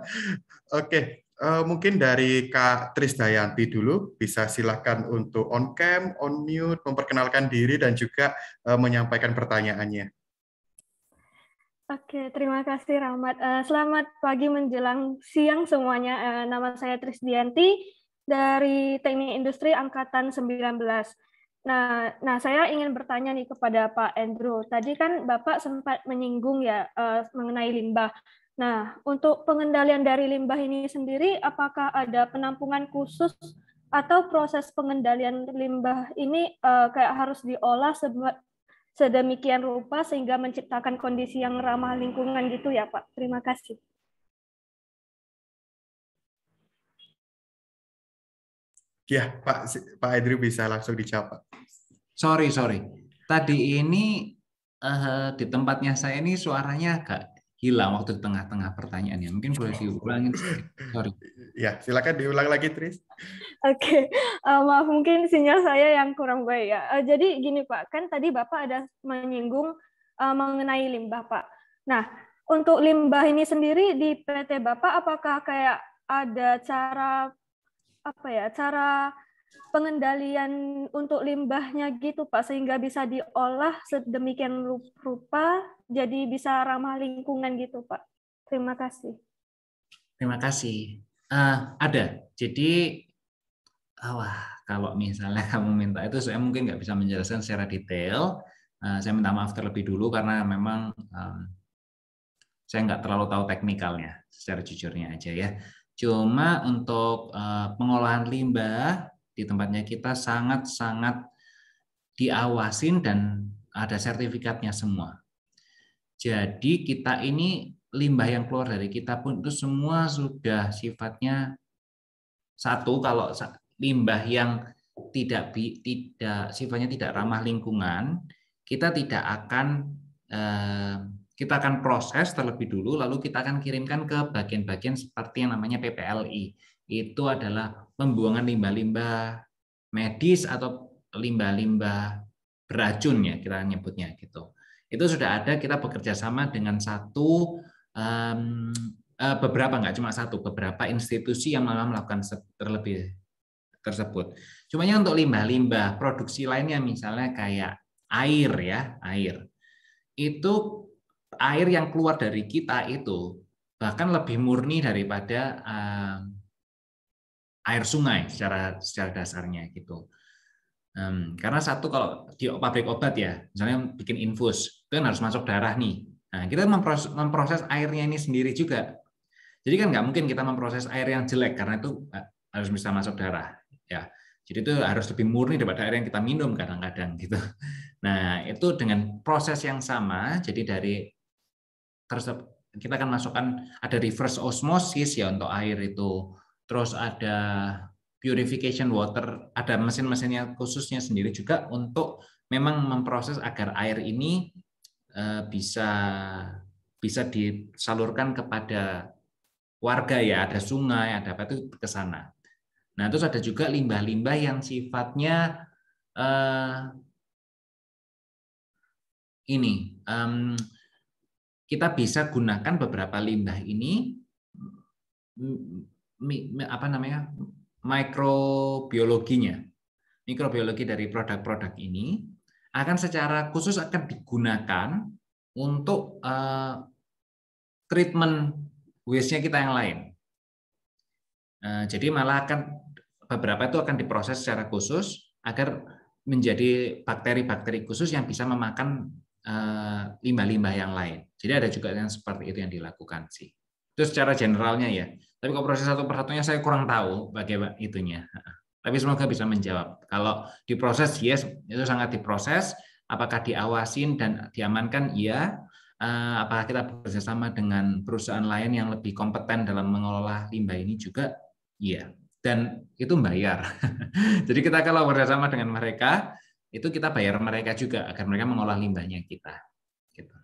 Oke, eh, mungkin dari Kak Tris Dayanti dulu bisa silakan untuk on cam, on mute, memperkenalkan diri dan juga eh, menyampaikan pertanyaannya. Oke, terima kasih Rahmat. Uh, selamat pagi menjelang siang semuanya. Uh, nama saya Trisdianti dari Teknik Industri Angkatan 19. Nah, nah saya ingin bertanya nih kepada Pak Andrew. Tadi kan Bapak sempat menyinggung ya uh, mengenai limbah. Nah, untuk pengendalian dari limbah ini sendiri, apakah ada penampungan khusus atau proses pengendalian limbah ini uh, kayak harus diolah sedemikian rupa sehingga menciptakan kondisi yang ramah lingkungan gitu ya Pak. Terima kasih. Ya Pak Pak Edri bisa langsung dijawab. Sorry sorry. Tadi ini uh, di tempatnya saya ini suaranya agak hilang waktu di tengah-tengah pertanyaannya. Mungkin boleh oh. diulangin. Sorry. Ya, silakan diulang lagi, Tris. Oke, okay. uh, eh, maaf mungkin sinyal saya yang kurang baik ya. Uh, jadi gini Pak, kan tadi Bapak ada menyinggung uh, mengenai limbah Pak. Nah, untuk limbah ini sendiri di PT Bapak, apakah kayak ada cara apa ya, cara pengendalian untuk limbahnya gitu Pak, sehingga bisa diolah sedemikian rupa jadi bisa ramah lingkungan gitu Pak. Terima kasih. Terima kasih. Uh, ada. Jadi, oh, wah, kalau misalnya kamu minta itu, saya mungkin nggak bisa menjelaskan secara detail. Uh, saya minta maaf terlebih dulu karena memang uh, saya nggak terlalu tahu teknikalnya, secara jujurnya aja ya. Cuma untuk uh, pengolahan limbah di tempatnya kita sangat-sangat diawasin dan ada sertifikatnya semua. Jadi kita ini limbah yang keluar dari kita pun itu semua sudah sifatnya satu kalau limbah yang tidak tidak sifatnya tidak ramah lingkungan, kita tidak akan eh, kita akan proses terlebih dulu lalu kita akan kirimkan ke bagian-bagian seperti yang namanya PPLI. Itu adalah pembuangan limbah-limbah medis atau limbah-limbah beracun ya kita nyebutnya gitu itu sudah ada kita bekerja sama dengan satu um, beberapa nggak cuma satu beberapa institusi yang malah melakukan terlebih tersebut. Cuma untuk limbah-limbah produksi lainnya misalnya kayak air ya air itu air yang keluar dari kita itu bahkan lebih murni daripada um, air sungai secara secara dasarnya gitu. Um, karena satu kalau di pabrik obat ya, misalnya bikin infus, itu kan harus masuk darah nih. Nah, kita memproses, memproses airnya ini sendiri juga. Jadi kan nggak mungkin kita memproses air yang jelek karena itu eh, harus bisa masuk darah. Ya, jadi itu harus lebih murni daripada air yang kita minum kadang-kadang gitu. Nah itu dengan proses yang sama, jadi dari terus kita akan masukkan ada reverse osmosis ya untuk air itu, terus ada purification water, ada mesin-mesinnya khususnya sendiri juga untuk memang memproses agar air ini eh, bisa bisa disalurkan kepada warga ya, ada sungai, ada apa itu ke sana. Nah, terus ada juga limbah-limbah yang sifatnya eh, ini um, kita bisa gunakan beberapa limbah ini apa namanya mikrobiologinya, mikrobiologi dari produk-produk ini akan secara khusus akan digunakan untuk uh, treatment waste-nya kita yang lain. Uh, jadi malah akan beberapa itu akan diproses secara khusus agar menjadi bakteri-bakteri khusus yang bisa memakan eh, limbah-limbah yang lain. Jadi ada juga yang seperti itu yang dilakukan sih. Itu secara generalnya ya. Tapi kalau proses satu persatunya saya kurang tahu bagaimana itunya. Tapi semoga bisa menjawab. Kalau diproses, yes, itu sangat diproses. Apakah diawasin dan diamankan? Iya. Eh, apakah kita bekerja sama dengan perusahaan lain yang lebih kompeten dalam mengelola limbah ini juga? Iya. Dan itu bayar. Jadi kita kalau bekerja sama dengan mereka, itu kita bayar mereka juga agar mereka mengolah limbahnya kita. Gitu.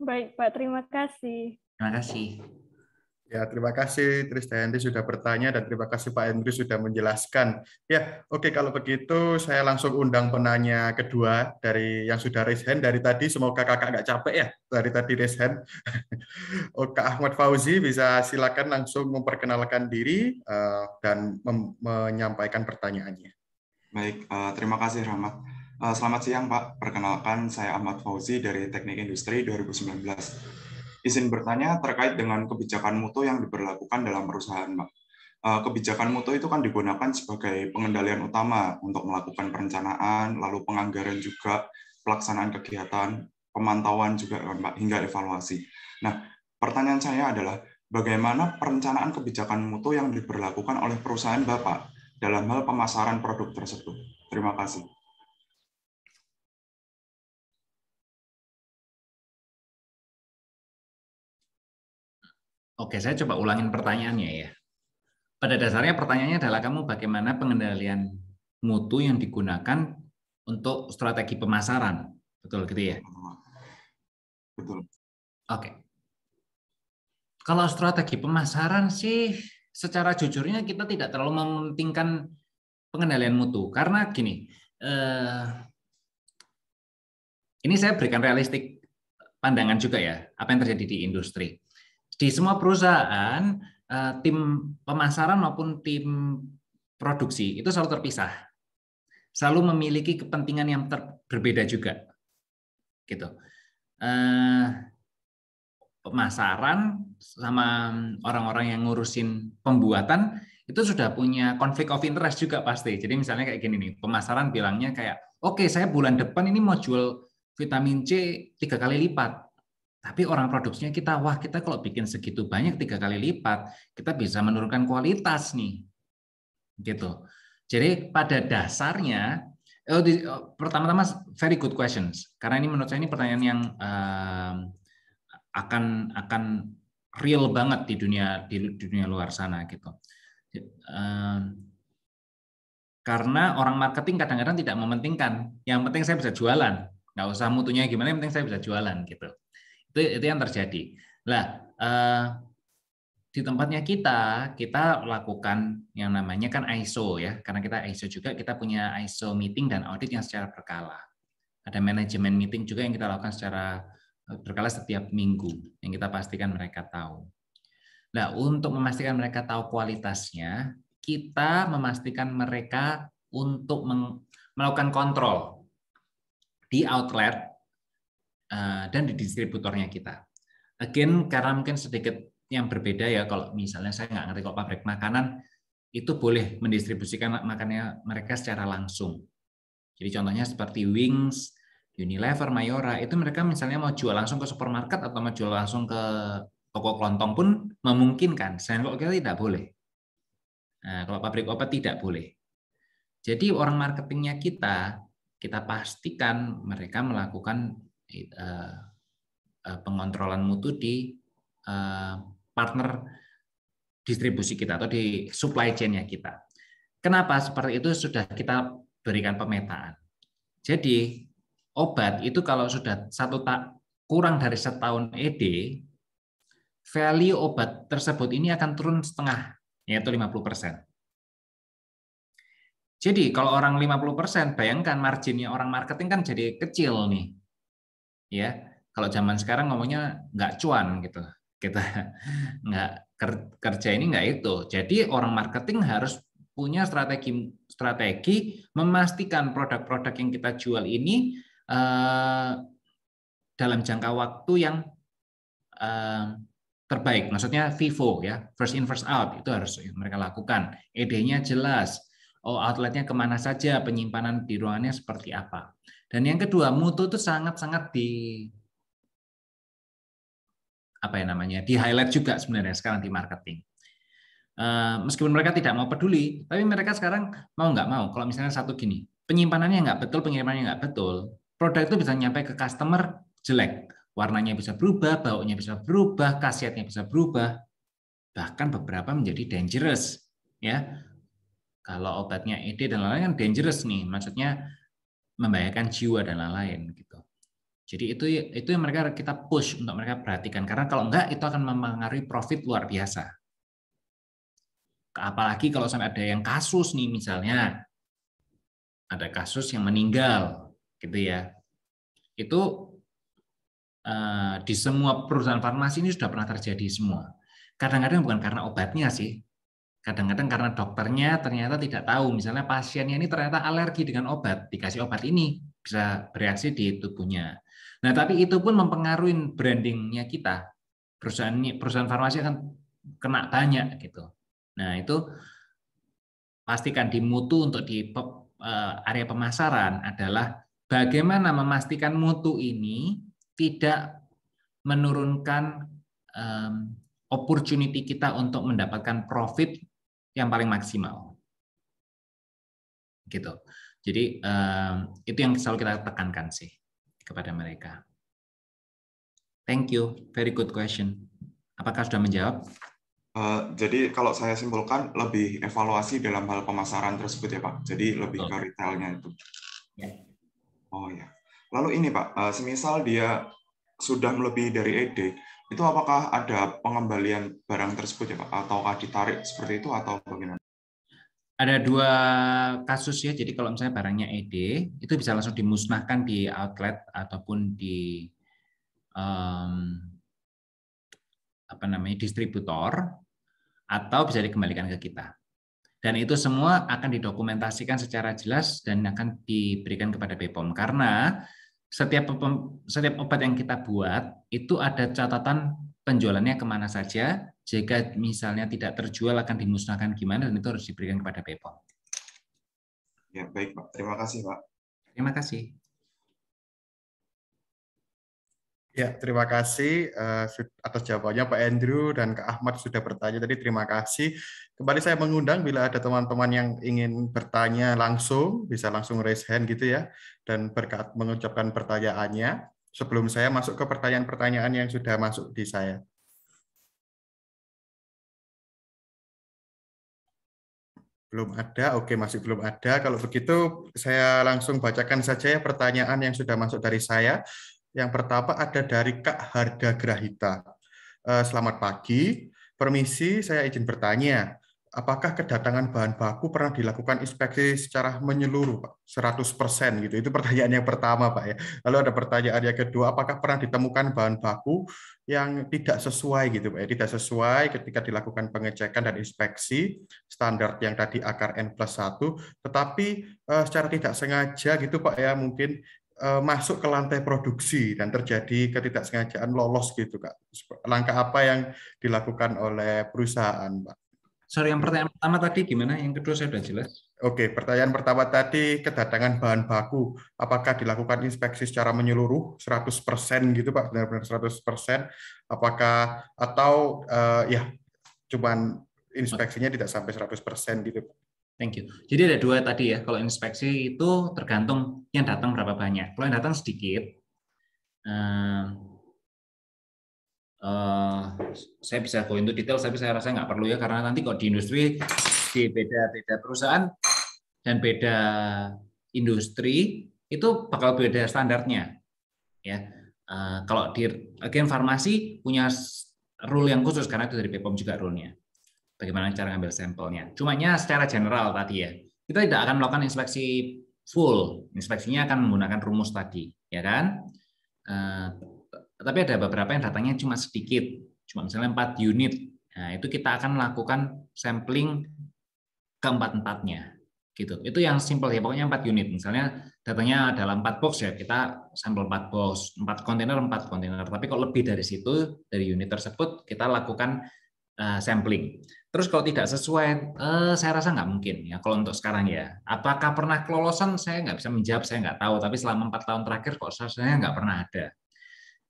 Baik Pak, terima kasih. Terima kasih. Ya, terima kasih Tris Dayanti sudah bertanya dan terima kasih Pak Hendri sudah menjelaskan. Ya, oke okay, kalau begitu saya langsung undang penanya kedua dari yang sudah raise hand dari tadi. Semoga kakak nggak capek ya dari tadi raise hand. oh, Ahmad Fauzi bisa silakan langsung memperkenalkan diri uh, dan menyampaikan pertanyaannya. Baik, uh, terima kasih Rahmat. Eh, selamat siang Pak. Perkenalkan saya Ahmad Fauzi dari Teknik Industri 2019. Izin bertanya terkait dengan kebijakan mutu yang diberlakukan dalam perusahaan, mbak. Eh, kebijakan mutu itu kan digunakan sebagai pengendalian utama untuk melakukan perencanaan, lalu penganggaran juga, pelaksanaan kegiatan, pemantauan juga, kan, mbak hingga evaluasi. Nah, pertanyaan saya adalah, bagaimana perencanaan kebijakan mutu yang diberlakukan oleh perusahaan Bapak dalam hal pemasaran produk tersebut? Terima kasih. Oke, saya coba ulangin pertanyaannya ya. Pada dasarnya pertanyaannya adalah kamu bagaimana pengendalian mutu yang digunakan untuk strategi pemasaran, betul gitu ya? Betul. Oke. Kalau strategi pemasaran sih secara jujurnya kita tidak terlalu mementingkan pengendalian mutu karena gini, eh, ini saya berikan realistik pandangan juga ya apa yang terjadi di industri di semua perusahaan eh, tim pemasaran maupun tim produksi itu selalu terpisah, selalu memiliki kepentingan yang ter, berbeda juga, gitu. Eh, pemasaran sama orang-orang yang ngurusin pembuatan itu sudah punya konflik of interest juga pasti. Jadi misalnya kayak gini nih, pemasaran bilangnya kayak, oke okay, saya bulan depan ini mau jual vitamin C tiga kali lipat. Tapi orang produksinya kita, wah kita kalau bikin segitu banyak tiga kali lipat, kita bisa menurunkan kualitas nih. Gitu. Jadi pada dasarnya, oh, pertama-tama very good questions. Karena ini menurut saya ini pertanyaan yang akan akan real banget di dunia di, dunia luar sana gitu. karena orang marketing kadang-kadang tidak mementingkan. Yang penting saya bisa jualan. Nggak usah mutunya gimana, yang penting saya bisa jualan gitu. Itu, itu yang terjadi. Nah, eh, di tempatnya kita, kita lakukan yang namanya kan ISO ya, karena kita ISO juga, kita punya ISO meeting dan audit yang secara berkala. Ada manajemen meeting juga yang kita lakukan secara eh, berkala setiap minggu, yang kita pastikan mereka tahu. Nah, untuk memastikan mereka tahu kualitasnya, kita memastikan mereka untuk melakukan kontrol di outlet Eh, dan di distributornya kita. Again, karena mungkin sedikit yang berbeda ya kalau misalnya saya nggak ngerti kok pabrik makanan itu boleh mendistribusikan makannya mereka secara langsung. Jadi contohnya seperti Wings, Unilever, Mayora, itu mereka misalnya mau jual langsung ke supermarket atau mau jual langsung ke toko kelontong pun memungkinkan. Selain kalau kita tidak boleh. Nah, kalau pabrik obat tidak boleh. Jadi orang marketingnya kita, kita pastikan mereka melakukan pengontrolan mutu di eh, eh, eh, partner distribusi kita atau di supply chain-nya kita. Kenapa seperti itu sudah kita berikan pemetaan. Jadi obat itu kalau sudah satu tak kurang dari setahun ED, value obat tersebut ini akan turun setengah, yaitu 50%. Jadi kalau orang 50%, bayangkan marginnya orang marketing kan jadi kecil nih ya kalau zaman sekarang ngomongnya nggak cuan gitu kita nggak kerja ini nggak itu jadi orang marketing harus punya strategi strategi memastikan produk-produk yang kita jual ini eh, dalam jangka waktu yang eh, terbaik maksudnya vivo ya first in first out itu harus mereka lakukan ide nya jelas oh outletnya kemana saja penyimpanan di ruangannya seperti apa dan yang kedua, mutu itu sangat-sangat di apa ya namanya di highlight juga sebenarnya sekarang di marketing. Eh, meskipun mereka tidak mau peduli, tapi mereka sekarang mau nggak mau. Kalau misalnya satu gini, penyimpanannya nggak betul, pengirimannya nggak betul, produk itu bisa nyampe ke customer jelek, warnanya bisa berubah, baunya bisa berubah, khasiatnya bisa berubah, bahkan beberapa menjadi dangerous. Ya, kalau obatnya ED dan lain-lain kan dangerous nih, maksudnya membahayakan jiwa dan lain-lain gitu. Jadi itu itu yang mereka kita push untuk mereka perhatikan karena kalau enggak itu akan mempengaruhi profit luar biasa. Apalagi kalau sampai ada yang kasus nih misalnya ada kasus yang meninggal gitu ya. Itu eh, di semua perusahaan farmasi ini sudah pernah terjadi semua. Kadang-kadang bukan karena obatnya sih, kadang-kadang karena dokternya ternyata tidak tahu misalnya pasiennya ini ternyata alergi dengan obat dikasih obat ini bisa bereaksi di tubuhnya nah tapi itu pun mempengaruhi brandingnya kita perusahaan perusahaan farmasi akan kena banyak gitu nah itu pastikan di mutu untuk di e, area pemasaran adalah bagaimana memastikan mutu ini tidak menurunkan opportunity kita untuk mendapatkan profit yang paling maksimal. Gitu. Jadi ehm, itu yang selalu kita tekankan sih kepada mereka. Thank you, very good question. Apakah sudah menjawab? Uh, jadi kalau saya simpulkan lebih evaluasi dalam hal pemasaran tersebut ya Pak. Jadi lebih Betul. ke retailnya itu. Yeah. Oh ya. Lalu ini Pak, uh, semisal dia sudah melebihi dari ED, itu apakah ada pengembalian barang tersebut ya Pak ataukah ditarik seperti itu atau bagaimana? Ada dua kasus ya. Jadi kalau misalnya barangnya ED itu bisa langsung dimusnahkan di outlet ataupun di um, apa namanya distributor atau bisa dikembalikan ke kita. Dan itu semua akan didokumentasikan secara jelas dan akan diberikan kepada BPOM karena setiap setiap obat yang kita buat itu ada catatan penjualannya kemana saja. Jika misalnya tidak terjual akan dimusnahkan gimana dan itu harus diberikan kepada Bepom. Ya baik Pak, terima kasih Pak. Terima kasih. Ya, terima kasih uh, atas jawabannya Pak Andrew dan Kak Ahmad sudah bertanya tadi. Terima kasih. Kembali saya mengundang bila ada teman-teman yang ingin bertanya langsung, bisa langsung raise hand gitu ya, dan berkat mengucapkan pertanyaannya sebelum saya masuk ke pertanyaan-pertanyaan yang sudah masuk di saya. Belum ada, oke masih belum ada. Kalau begitu saya langsung bacakan saja ya pertanyaan yang sudah masuk dari saya. Yang pertama ada dari Kak Harga Grahita. Eh, selamat pagi, permisi saya izin bertanya apakah kedatangan bahan baku pernah dilakukan inspeksi secara menyeluruh, Pak? 100% gitu. Itu pertanyaan yang pertama, Pak ya. Lalu ada pertanyaan yang kedua, apakah pernah ditemukan bahan baku yang tidak sesuai gitu, Pak ya? Tidak sesuai ketika dilakukan pengecekan dan inspeksi standar yang tadi akar N plus 1, tetapi uh, secara tidak sengaja gitu, Pak ya, mungkin eh, masuk ke lantai produksi dan terjadi ketidaksengajaan lolos gitu kak langkah apa yang dilakukan oleh perusahaan pak Sorry, yang pertanyaan pertama tadi gimana? Yang kedua saya sudah jelas. Oke, pertanyaan pertama tadi kedatangan bahan baku. Apakah dilakukan inspeksi secara menyeluruh 100% gitu Pak? Benar-benar 100%? Apakah atau uh, ya cuman inspeksinya tidak sampai 100% gitu Thank you. Jadi ada dua tadi ya. Kalau inspeksi itu tergantung yang datang berapa banyak. Kalau yang datang sedikit, eh, Eh, saya bisa go into detail, tapi saya rasa nggak perlu ya karena nanti kalau di industri di beda-beda perusahaan dan beda industri itu bakal beda standarnya, ya. Uh, kalau di agen farmasi punya rule yang khusus karena itu dari BPOM juga rule-nya. Bagaimana cara ngambil sampelnya? Cumanya secara general tadi ya, kita tidak akan melakukan inspeksi full. Inspeksinya akan menggunakan rumus tadi, ya kan? Uh, tetapi ada beberapa yang datangnya cuma sedikit, cuma misalnya 4 unit. Nah, itu kita akan melakukan sampling keempat-empatnya. Gitu. Itu yang simpel ya, pokoknya 4 unit. Misalnya datangnya dalam 4 box ya, kita sampel 4 box, 4 kontainer, 4 kontainer. Tapi kalau lebih dari situ, dari unit tersebut, kita lakukan eh, sampling. Terus kalau tidak sesuai, eh, saya rasa nggak mungkin ya kalau untuk sekarang ya. Apakah pernah kelolosan? Saya nggak bisa menjawab, saya nggak tahu. Tapi selama empat tahun terakhir kok saya nggak pernah ada.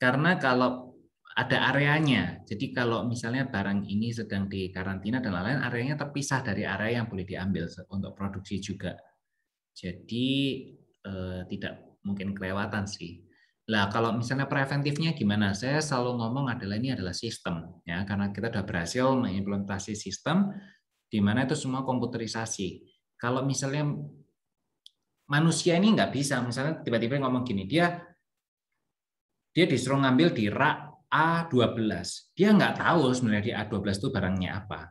Karena kalau ada areanya, jadi kalau misalnya barang ini sedang di karantina dan lain-lain, areanya terpisah dari area yang boleh diambil untuk produksi juga. Jadi eh, tidak mungkin kelewatan sih. Lah kalau misalnya preventifnya gimana? Saya selalu ngomong adalah ini adalah sistem ya karena kita sudah berhasil mengimplementasi sistem di mana itu semua komputerisasi. Kalau misalnya manusia ini nggak bisa misalnya tiba-tiba ngomong gini dia dia disuruh ngambil di rak A12. Dia nggak tahu sebenarnya di A12 itu barangnya apa.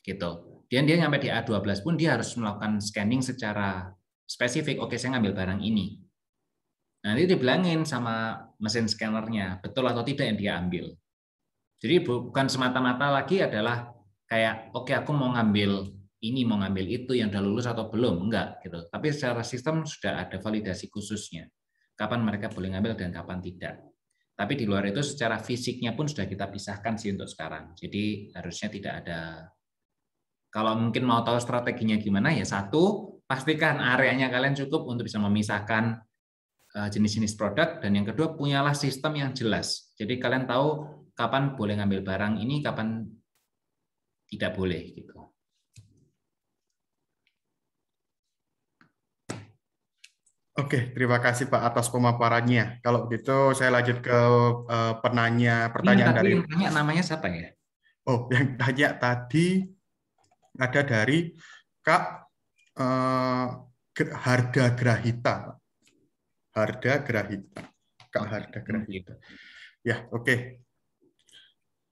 Gitu. Dan dia nyampe di A12 pun dia harus melakukan scanning secara spesifik. Oke, saya ngambil barang ini. Nah, nanti dibilangin sama mesin scannernya, betul atau tidak yang dia ambil. Jadi bukan semata-mata lagi adalah kayak oke aku mau ngambil ini mau ngambil itu yang udah lulus atau belum enggak gitu tapi secara sistem sudah ada validasi khususnya kapan mereka boleh ngambil dan kapan tidak. Tapi di luar itu secara fisiknya pun sudah kita pisahkan sih untuk sekarang. Jadi harusnya tidak ada kalau mungkin mau tahu strateginya gimana ya satu pastikan areanya kalian cukup untuk bisa memisahkan eh, jenis-jenis produk dan yang kedua punyalah sistem yang jelas. Jadi kalian tahu kapan boleh ngambil barang ini, kapan tidak boleh gitu. Oke, terima kasih Pak atas pemaparannya. Kalau begitu saya lanjut ke uh, penanya pertanyaan Ini dari yang tanya namanya siapa ya? Oh, yang tanya tadi ada dari Kak uh, Harda Grahita. Harda Grahita. Kak Harda Grahita. Ya, oke. Okay.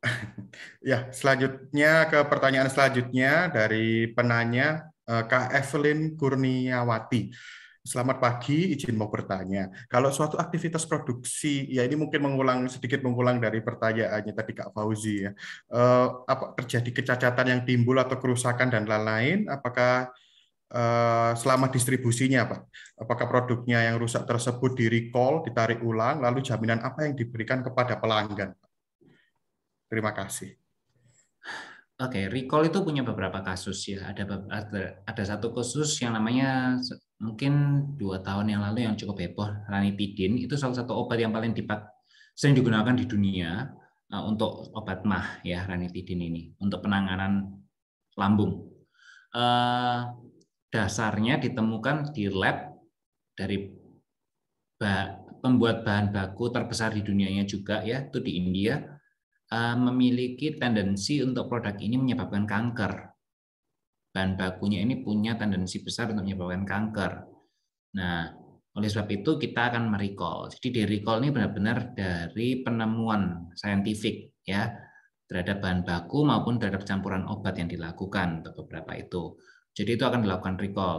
ya, selanjutnya ke pertanyaan selanjutnya dari penanya uh, Kak Evelyn Kurniawati. Selamat pagi, izin mau bertanya. Kalau suatu aktivitas produksi, ya ini mungkin mengulang sedikit mengulang dari pertanyaannya tadi Kak Fauzi ya. Eh, apa terjadi kecacatan yang timbul atau kerusakan dan lain-lain? Apakah eh, selama distribusinya apa? Apakah produknya yang rusak tersebut di recall, ditarik ulang, lalu jaminan apa yang diberikan kepada pelanggan? Terima kasih. Oke, okay, recall itu punya beberapa kasus ya. Ada ada, ada satu kasus yang namanya mungkin dua tahun yang lalu yang cukup heboh ranitidin itu salah satu obat yang paling dipak sering digunakan di dunia uh, untuk obat mah ya ranitidin ini untuk penanganan lambung uh, dasarnya ditemukan di lab dari bah, pembuat bahan baku terbesar di dunianya juga ya itu di India uh, memiliki tendensi untuk produk ini menyebabkan kanker bahan bakunya ini punya tendensi besar untuk menyebabkan kanker. Nah, oleh sebab itu kita akan merecall. Jadi di recall ini benar-benar dari penemuan saintifik ya terhadap bahan baku maupun terhadap campuran obat yang dilakukan untuk beberapa itu. Jadi itu akan dilakukan recall.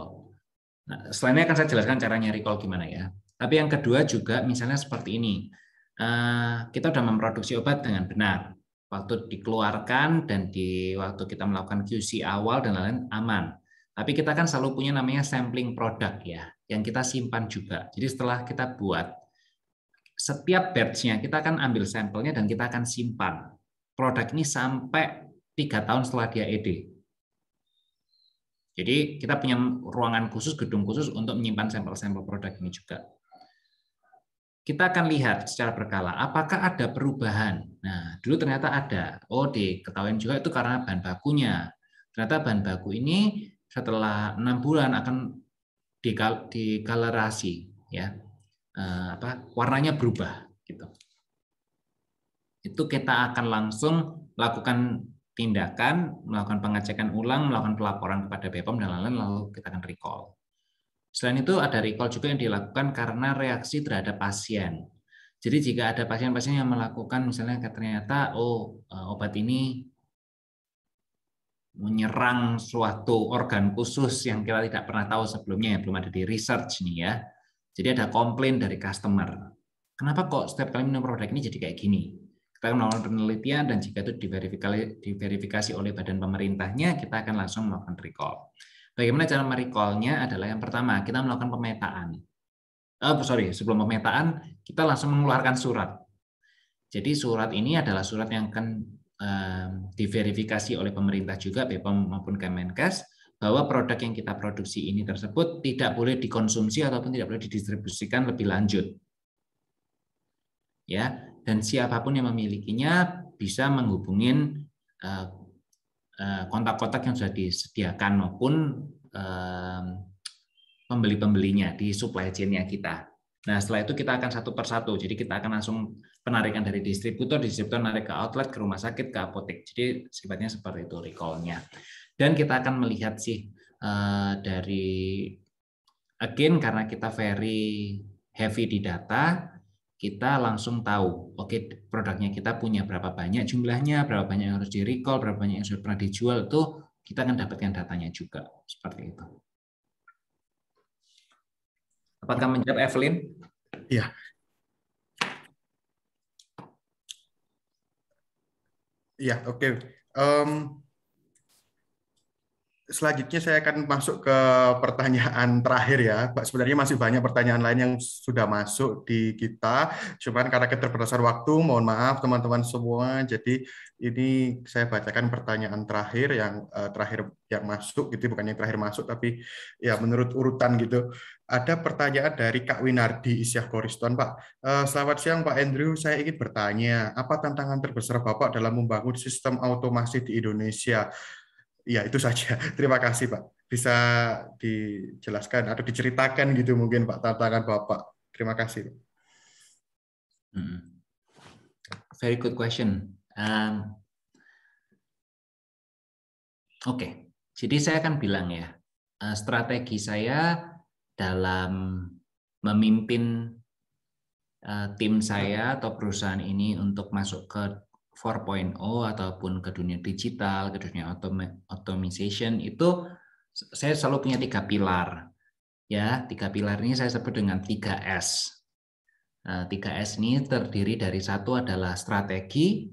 Nah, selainnya akan saya jelaskan caranya recall gimana ya. Tapi yang kedua juga misalnya seperti ini. Eh, kita sudah memproduksi obat dengan benar. Waktu dikeluarkan dan di waktu kita melakukan QC awal dan lain-lain aman. Tapi kita kan selalu punya namanya sampling produk ya, yang kita simpan juga. Jadi setelah kita buat, setiap batch-nya kita akan ambil sampelnya dan kita akan simpan. Produk ini sampai tiga tahun setelah dia ED. Jadi kita punya ruangan khusus, gedung khusus untuk menyimpan sampel-sampel produk ini juga kita akan lihat secara berkala apakah ada perubahan. Nah, dulu ternyata ada. Oh, diketahui juga itu karena bahan bakunya. Ternyata bahan baku ini setelah enam bulan akan dikalerasi, ya, eh, apa warnanya berubah. Gitu. Itu kita akan langsung lakukan tindakan, melakukan pengecekan ulang, melakukan pelaporan kepada BPOM dan lain-lain, lalu kita akan recall. Selain itu ada recall juga yang dilakukan karena reaksi terhadap pasien. Jadi jika ada pasien-pasien yang melakukan misalnya ternyata oh eh, obat ini menyerang suatu organ khusus yang kita tidak pernah tahu sebelumnya, yang belum ada di research nih ya. Jadi ada komplain dari customer. Kenapa kok setiap kali minum produk ini jadi kayak gini? Kita akan melakukan penelitian dan jika itu diverifikasi oleh badan pemerintahnya, kita akan langsung melakukan recall. Bagaimana cara merecallnya adalah yang pertama kita melakukan pemetaan. Oh, sorry, sebelum pemetaan kita langsung mengeluarkan surat. Jadi surat ini adalah surat yang akan um, diverifikasi oleh pemerintah juga BPOM maupun Kemenkes bahwa produk yang kita produksi ini tersebut tidak boleh dikonsumsi ataupun tidak boleh didistribusikan lebih lanjut. Ya, dan siapapun yang memilikinya bisa menghubungin uh, Eh, kontak-kontak yang sudah disediakan maupun pembeli-pembelinya di supply chain-nya kita. Nah, setelah itu kita akan satu persatu. Jadi kita akan langsung penarikan dari distributor, distributor narik ke outlet, ke rumah sakit, ke apotek. Jadi sifatnya seperti itu recall-nya. Dan kita akan melihat sih eh, dari again karena kita very heavy di data, kita langsung tahu, oke okay, produknya kita punya berapa banyak jumlahnya, berapa banyak yang harus di recall, berapa banyak yang sudah pernah dijual itu kita akan dapatkan datanya juga seperti itu. Apakah menjawab Evelyn? Iya. Iya, oke. Okay. Um, selanjutnya saya akan masuk ke pertanyaan terakhir ya. Pak sebenarnya masih banyak pertanyaan lain yang sudah masuk di kita. Cuman karena keterbatasan waktu, mohon maaf teman-teman semua. Jadi ini saya bacakan pertanyaan terakhir yang uh, terakhir yang masuk gitu bukan yang terakhir masuk tapi ya menurut urutan gitu. Ada pertanyaan dari Kak Winardi Isyah Koriston, Pak. Uh, selamat siang Pak Andrew, saya ingin bertanya, apa tantangan terbesar Bapak dalam membangun sistem otomasi di Indonesia? Ya, itu saja. Terima kasih, Pak. Bisa dijelaskan atau diceritakan gitu mungkin, Pak, tantangan Bapak. Terima kasih. Pak. Hmm. Very good question. Um, Oke, okay. jadi saya akan bilang ya, uh, strategi saya dalam memimpin uh, tim saya atau perusahaan ini untuk masuk ke 4.0 ataupun ke dunia digital, ke dunia automation itu saya selalu punya tiga pilar. Ya, tiga pilar ini saya sebut dengan 3S. Nah, 3S ini terdiri dari satu adalah strategi,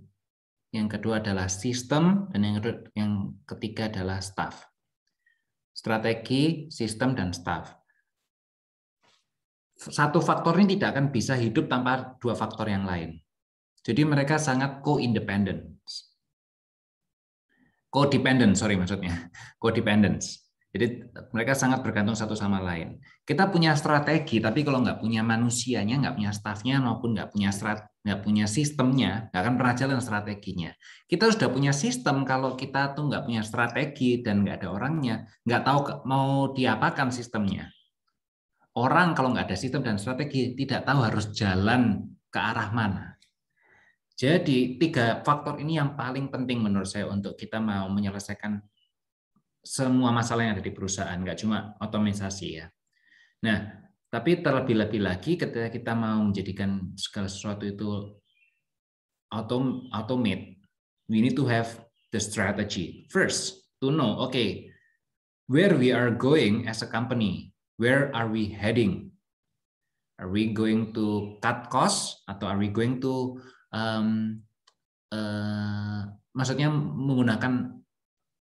yang kedua adalah sistem, dan yang, yang ketiga adalah staff. Strategi, sistem, dan staff. Satu faktor ini tidak akan bisa hidup tanpa dua faktor yang lain. Jadi mereka sangat co-independence. Co-dependence, sorry maksudnya. co Co-dependence. Jadi mereka sangat bergantung satu sama lain. Kita punya strategi, tapi kalau nggak punya manusianya, nggak punya stafnya, maupun nggak punya strat, nggak punya sistemnya, nggak akan pernah jalan strateginya. Kita sudah punya sistem, kalau kita tuh nggak punya strategi dan nggak ada orangnya, nggak tahu mau diapakan sistemnya. Orang kalau nggak ada sistem dan strategi, tidak tahu harus jalan ke arah mana. Jadi tiga faktor ini yang paling penting menurut saya untuk kita mau menyelesaikan semua masalah yang ada di perusahaan, nggak cuma otomatisasi ya. Nah, tapi terlebih-lebih lagi ketika kita mau menjadikan segala sesuatu itu autom automate, we need to have the strategy first to know, okay, where we are going as a company, where are we heading? Are we going to cut costs atau are we going to um, uh, maksudnya menggunakan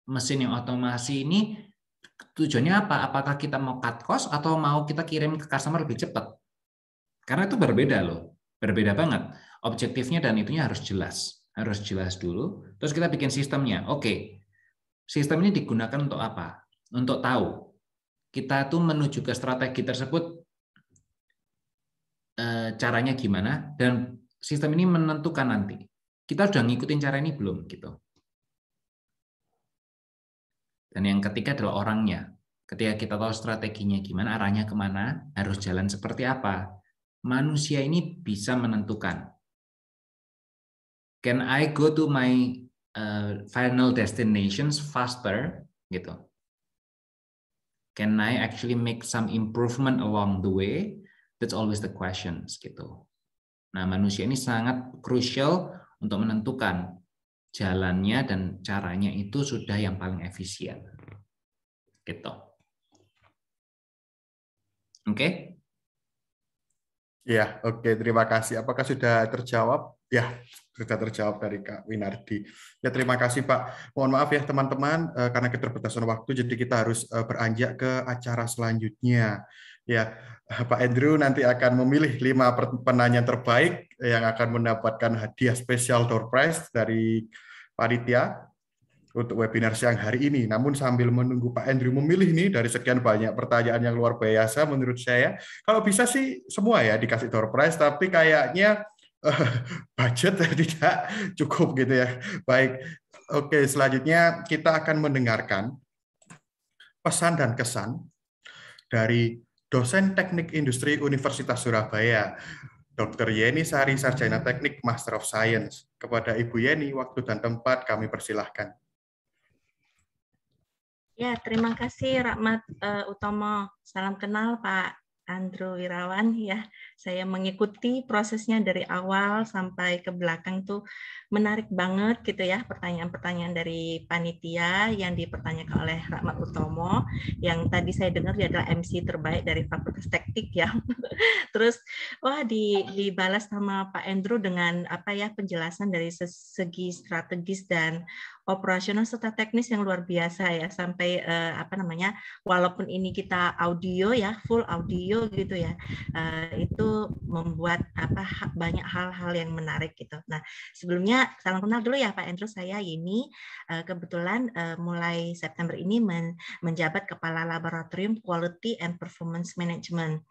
mesin yang otomasi ini tujuannya apa? Apakah kita mau cut cost atau mau kita kirim ke customer lebih cepat? Karena itu berbeda loh, berbeda banget. Objektifnya dan itunya harus jelas, harus jelas dulu. Terus kita bikin sistemnya. Oke, sistem ini digunakan untuk apa? Untuk tahu kita tuh menuju ke strategi tersebut eh, caranya gimana dan sistem ini menentukan nanti. Kita sudah ngikutin cara ini belum gitu. Dan yang ketiga adalah orangnya. Ketika kita tahu strateginya gimana, arahnya kemana, harus jalan seperti apa. Manusia ini bisa menentukan. Can I go to my uh, final destinations faster? Gitu. Can I actually make some improvement along the way? That's always the questions gitu. Nah, manusia ini sangat krusial untuk menentukan jalannya dan caranya itu sudah yang paling efisien. Gitu. Oke? Okay? Ya, oke. Okay, terima kasih. Apakah sudah terjawab? Ya, sudah terjawab dari Kak Winardi. Ya, terima kasih Pak. Mohon maaf ya teman-teman, eh, karena keterbatasan waktu, jadi kita harus eh, beranjak ke acara selanjutnya. Ya, Pak Andrew nanti akan memilih lima penanya terbaik yang akan mendapatkan hadiah spesial door prize dari panitia untuk webinar siang hari ini. Namun sambil menunggu Pak Andrew memilih nih dari sekian banyak pertanyaan yang luar biasa menurut saya, kalau bisa sih semua ya dikasih door prize, tapi kayaknya uh, budget tidak cukup gitu ya. Baik, oke selanjutnya kita akan mendengarkan pesan dan kesan dari dosen teknik industri Universitas Surabaya, Dr. Yeni Sari, Sarjana Teknik Master of Science. Kepada Ibu Yeni, waktu dan tempat kami persilahkan. Ya, terima kasih Rahmat uh, Utomo. Salam kenal Pak Andrew Wirawan. Ya, saya mengikuti prosesnya dari awal sampai ke belakang tuh menarik banget gitu ya pertanyaan-pertanyaan dari panitia yang dipertanyakan oleh Rahmat Utomo yang tadi saya dengar dia adalah MC terbaik dari Fakultas Teknik ya. Terus wah di dibalas sama Pak Andrew dengan apa ya penjelasan dari segi strategis dan operasional serta teknis yang luar biasa ya sampai eh, apa namanya walaupun ini kita audio ya full audio gitu ya eh, itu membuat apa banyak hal-hal yang menarik gitu. Nah sebelumnya sebelumnya salam kenal dulu ya Pak Andrew, saya ini eh, Kebetulan eh, mulai September ini menjabat Kepala Laboratorium Quality and Performance Management.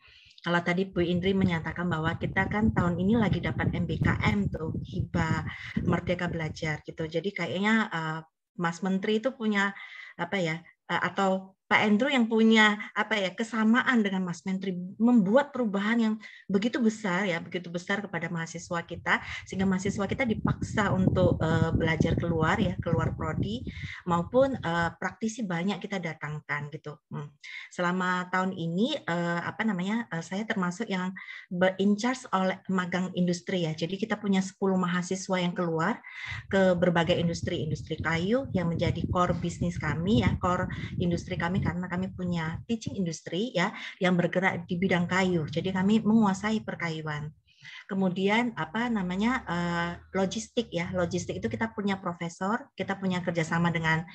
Kalau tadi Bu Indri menyatakan bahwa kita kan tahun ini lagi dapat MBKM tuh hibah Merdeka Belajar gitu. Jadi kayaknya eh, Mas Menteri itu punya apa ya atau Pak Andrew yang punya apa ya kesamaan dengan Mas Menteri membuat perubahan yang begitu besar ya begitu besar kepada mahasiswa kita sehingga mahasiswa kita dipaksa untuk uh, belajar keluar ya keluar prodi maupun uh, praktisi banyak kita datangkan gitu. Hmm. Selama tahun ini uh, apa namanya uh, saya termasuk yang in charge oleh magang industri ya. Jadi kita punya 10 mahasiswa yang keluar ke berbagai industri industri kayu yang menjadi core bisnis kami ya core industri kami karena kami punya teaching industry ya yang bergerak di bidang kayu. Jadi kami menguasai perkayuan. Kemudian apa namanya uh, logistik ya, logistik itu kita punya profesor, kita punya kerjasama dengan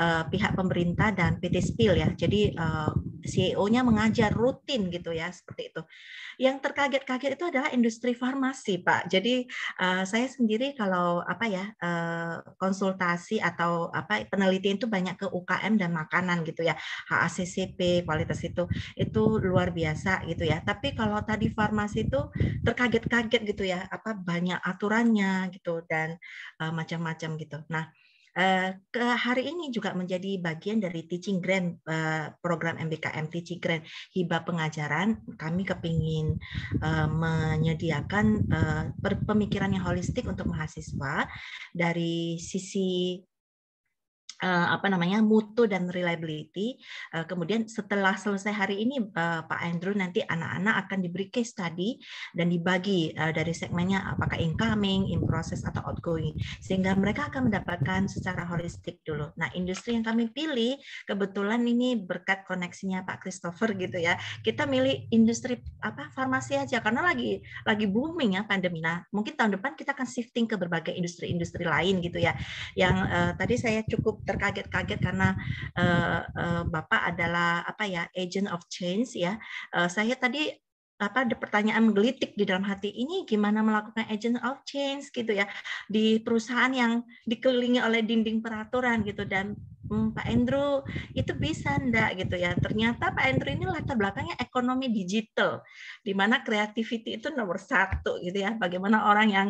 uh, pihak pemerintah dan PT Spil ya. Jadi uh, eh, CEO-nya mengajar rutin gitu ya seperti itu. Yang terkaget-kaget itu adalah industri farmasi Pak. Jadi uh, saya sendiri kalau apa ya uh, konsultasi atau apa penelitian itu banyak ke UKM dan makanan gitu ya. HACCP kualitas itu itu luar biasa gitu ya. Tapi kalau tadi farmasi itu terkaget kaget-kaget gitu ya apa banyak aturannya gitu dan uh, macam-macam gitu nah Uh, ke hari ini juga menjadi bagian dari teaching grant uh, program MBKM teaching grant hibah pengajaran kami kepingin uh, menyediakan pemikiran yang holistik untuk mahasiswa dari sisi Eh, apa namanya mutu dan reliability. Eh, kemudian setelah selesai hari ini eh, Pak Andrew nanti anak-anak akan diberi case study dan dibagi dari segmennya apakah incoming, in process atau outgoing sehingga mereka akan mendapatkan secara holistik dulu. Nah, industri yang kami pilih kebetulan ini berkat koneksinya Pak Christopher gitu ya. Kita milih industri apa farmasi aja karena lagi lagi booming ya pandemi. Nah, mungkin tahun depan kita akan shifting ke berbagai industri-industri lain gitu ya. Yang uh, tadi saya cukup terkaget-kaget karena uh, uh, Bapak adalah apa ya agent of change ya. Uh, saya tadi apa ada pertanyaan menggelitik di dalam hati ini gimana melakukan agent of change gitu ya di perusahaan yang dikelilingi oleh dinding peraturan gitu dan hmm, Pak Andrew itu bisa ndak gitu ya ternyata Pak Andrew ini latar belakangnya ekonomi digital di mana kreativiti itu nomor satu gitu ya bagaimana orang yang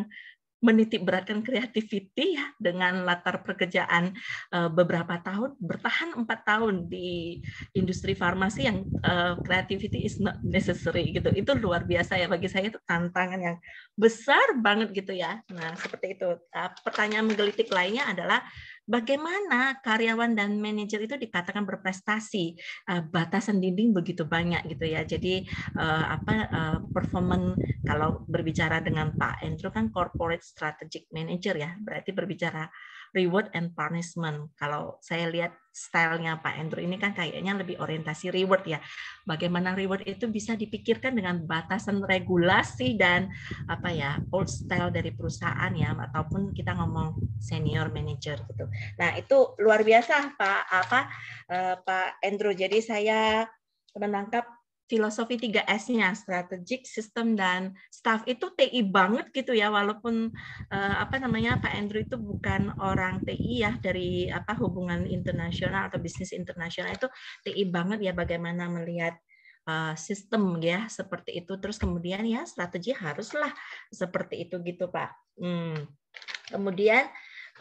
menitip beratkan kreativiti ya dengan latar pekerjaan eh, beberapa tahun bertahan empat tahun di industri farmasi yang uh, is not necessary gitu itu luar biasa ya bagi saya itu tantangan yang besar banget gitu ya nah seperti itu nah, pertanyaan menggelitik lainnya adalah bagaimana karyawan dan manajer itu dikatakan berprestasi uh, batasan dinding begitu banyak gitu ya jadi uh, apa uh, eh, performan kalau berbicara dengan Pak Andrew kan corporate strategic manager ya berarti berbicara reward and punishment. Kalau saya lihat stylenya Pak Andrew ini kan kayaknya lebih orientasi reward ya. Bagaimana reward itu bisa dipikirkan dengan batasan regulasi dan apa ya old style dari perusahaan ya ataupun kita ngomong senior manager gitu. Nah itu luar biasa Pak apa eh, Pak Andrew. Jadi saya menangkap filosofi 3S-nya, strategic, system, dan staff itu TI banget gitu ya walaupun uh, apa namanya Pak Andrew itu bukan orang TI ya dari apa hubungan internasional atau bisnis internasional itu TI banget ya bagaimana melihat eh, sistem ya seperti itu terus kemudian ya strategi haruslah seperti itu gitu Pak. Hmm. Kemudian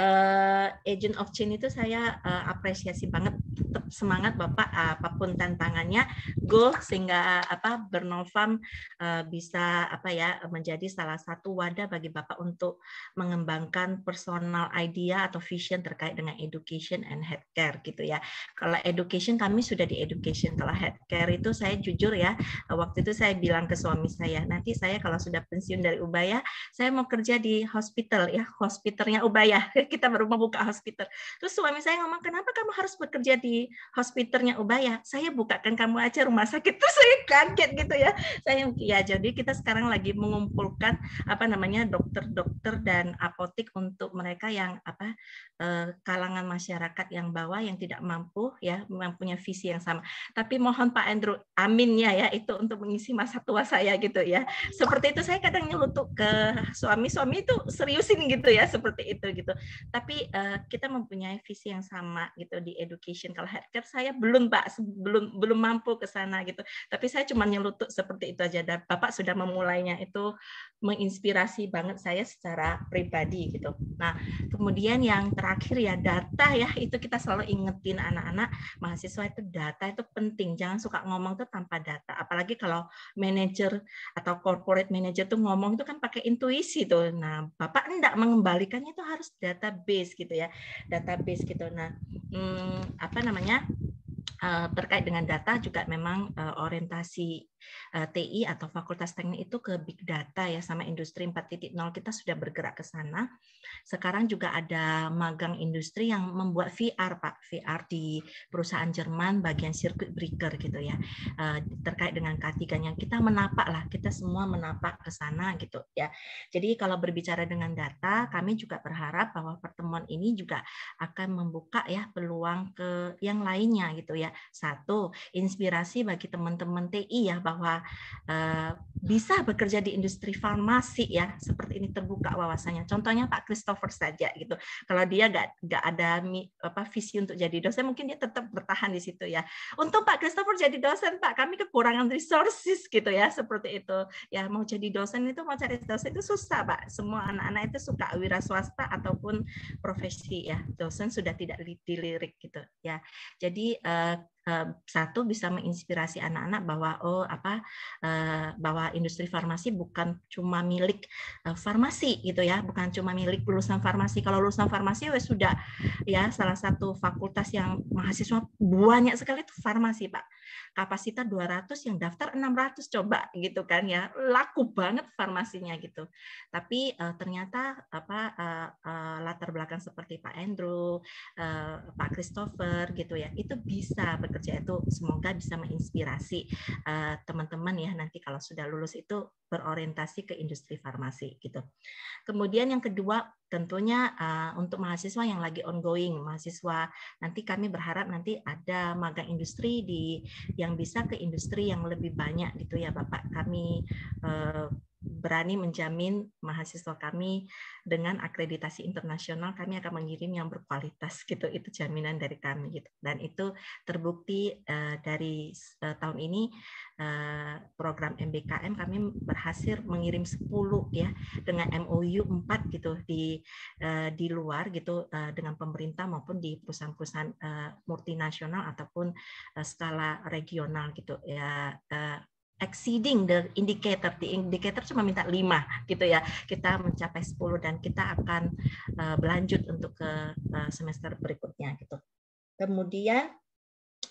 uh, agent of change itu saya uh, apresiasi banget semangat Bapak eh, apapun tantangannya goal sehingga apa bernovam eh, bisa apa ya menjadi salah satu wadah bagi Bapak untuk mengembangkan personal idea atau vision terkait dengan education and healthcare gitu ya. Kalau education kami sudah di education, kalau healthcare itu saya jujur ya waktu itu saya bilang ke suami saya nanti saya kalau sudah pensiun dari Ubaya saya mau kerja di hospital ya hospitalnya Ubaya kita baru mau buka hospital. Terus suami saya ngomong kenapa kamu harus bekerja di hospitalnya Ubaya, oh, saya bukakan kamu aja rumah sakit. Terus saya kaget gitu ya. Saya ya jadi kita sekarang lagi mengumpulkan apa namanya dokter-dokter dan apotik untuk mereka yang apa eh, kalangan masyarakat yang bawah yang tidak mampu ya mempunyai visi yang sama. Tapi mohon Pak Andrew, aminnya ya itu untuk mengisi masa tua saya gitu ya. Seperti itu saya kadang nyelutuk ke suami-suami itu seriusin gitu ya seperti itu gitu. Tapi eh, kita mempunyai visi yang sama gitu di education kalau lecture saya belum Pak belum belum mampu ke sana gitu tapi saya cuma nyelutuk seperti itu aja dan Bapak sudah memulainya itu menginspirasi banget saya secara pribadi gitu nah kemudian yang terakhir ya data ya itu kita selalu ingetin anak-anak mahasiswa itu data itu penting jangan suka ngomong tuh tanpa data apalagi kalau manajer atau corporate manager tuh ngomong itu kan pakai intuisi tuh nah Bapak enggak mengembalikannya itu harus database gitu ya database gitu nah hmm, apa namanya ya. Eh, terkait dengan data juga memang eh, orientasi eh, TI atau Fakultas Teknik itu ke big data ya sama industri 4.0 kita sudah bergerak ke sana. Sekarang juga ada magang industri yang membuat VR Pak, VR di perusahaan Jerman bagian circuit breaker gitu ya. terkait dengan K3 yang kita menapak lah, kita semua menapak ke sana gitu ya. Jadi kalau berbicara dengan data, kami juga berharap bahwa pertemuan ini juga akan membuka ya peluang ke yang lainnya gitu ya Ya. Satu, inspirasi bagi teman-teman TI ya bahwa eh, bisa bekerja di industri farmasi ya, seperti ini terbuka wawasannya. Contohnya Pak Christopher saja gitu. Kalau dia nggak nggak ada apa visi untuk jadi dosen, mungkin dia tetap bertahan di situ ya. Untuk Pak Christopher jadi dosen, Pak, kami kekurangan resources gitu ya, seperti itu. Ya mau jadi dosen itu mau cari dosen itu susah, Pak. Semua anak-anak itu suka wira swasta ataupun profesi ya. Dosen sudah tidak dilirik gitu ya. Jadi eh, that Eh, satu bisa menginspirasi anak-anak bahwa oh apa eh, bahwa industri farmasi bukan cuma milik eh, farmasi gitu ya, bukan cuma milik lulusan farmasi. Kalau lulusan farmasi wes ya sudah ya salah satu fakultas yang mahasiswa banyak sekali itu farmasi, Pak. Kapasitas 200 yang daftar 600 coba gitu kan ya. Laku banget farmasinya gitu. Tapi ternyata apa latar belakang seperti Pak Andrew, Pak Christopher gitu ya. Itu bisa bekerja kerja itu semoga bisa menginspirasi eh, teman-teman uh, ya nanti kalau sudah lulus itu berorientasi ke industri farmasi gitu. Kemudian yang kedua tentunya uh, untuk mahasiswa yang lagi ongoing, mahasiswa nanti kami berharap nanti ada magang industri di yang bisa ke industri yang lebih banyak gitu ya Bapak. Kami uh, berani menjamin mahasiswa kami dengan akreditasi internasional kami akan mengirim yang berkualitas gitu itu jaminan dari kami gitu dan itu terbukti uh, dari uh, tahun ini uh, program MBKM kami berhasil mengirim 10 ya dengan MOU 4 gitu di uh, di luar gitu uh, dengan pemerintah maupun di perusahaan-perusahaan uh, multinasional ataupun uh, skala regional gitu ya uh, exceeding the indicator. The indicator cuma minta 5 gitu ya. Kita mencapai 10 dan kita akan uh, berlanjut untuk ke uh, semester berikutnya gitu. Kemudian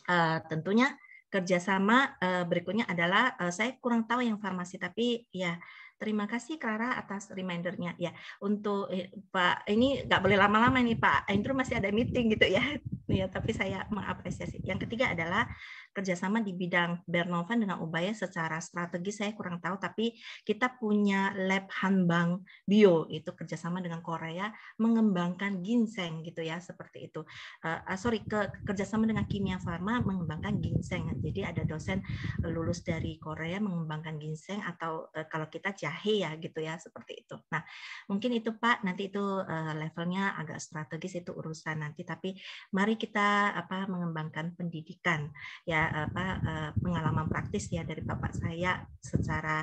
uh, tentunya kerjasama uh, berikutnya adalah uh, saya kurang tahu yang farmasi tapi ya Terima kasih Clara atas remindernya. Ya, untuk eh, Pak ini nggak boleh lama-lama nih Pak Andrew masih ada meeting gitu ya. Gitu ya tapi saya mengapresiasi. Yang ketiga adalah kerjasama di bidang Bernovan dengan Ubaya secara strategis saya kurang tahu tapi kita punya lab Hanbang Bio itu kerjasama dengan Korea mengembangkan ginseng gitu ya seperti itu. Uh, sorry ke kerjasama dengan Kimia Farma mengembangkan ginseng. Jadi ada dosen lulus dari Korea mengembangkan ginseng atau uh, kalau kita jahe ya gitu ya seperti itu. Nah mungkin itu Pak nanti itu uh, levelnya agak strategis itu urusan nanti tapi mari kita apa mengembangkan pendidikan ya apa eh, pengalaman praktis ya dari bapak saya secara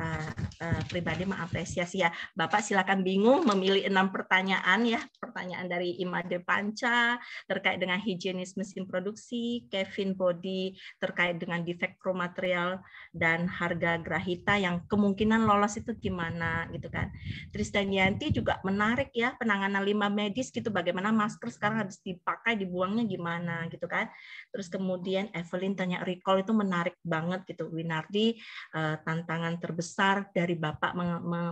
uh, uh, pribadi mengapresiasi ya bapak silakan bingung memilih enam pertanyaan ya pertanyaan dari Imade Panca terkait dengan higienis mesin produksi Kevin Body terkait dengan defect raw material dan harga grahita yang kemungkinan lolos itu gimana gitu kan Tristan Yanti juga menarik ya penanganan lima medis gitu bagaimana masker sekarang harus dipakai di buangnya gimana gitu kan. Terus kemudian Evelyn tanya recall itu menarik banget gitu. Winardi eh, tantangan terbesar dari Bapak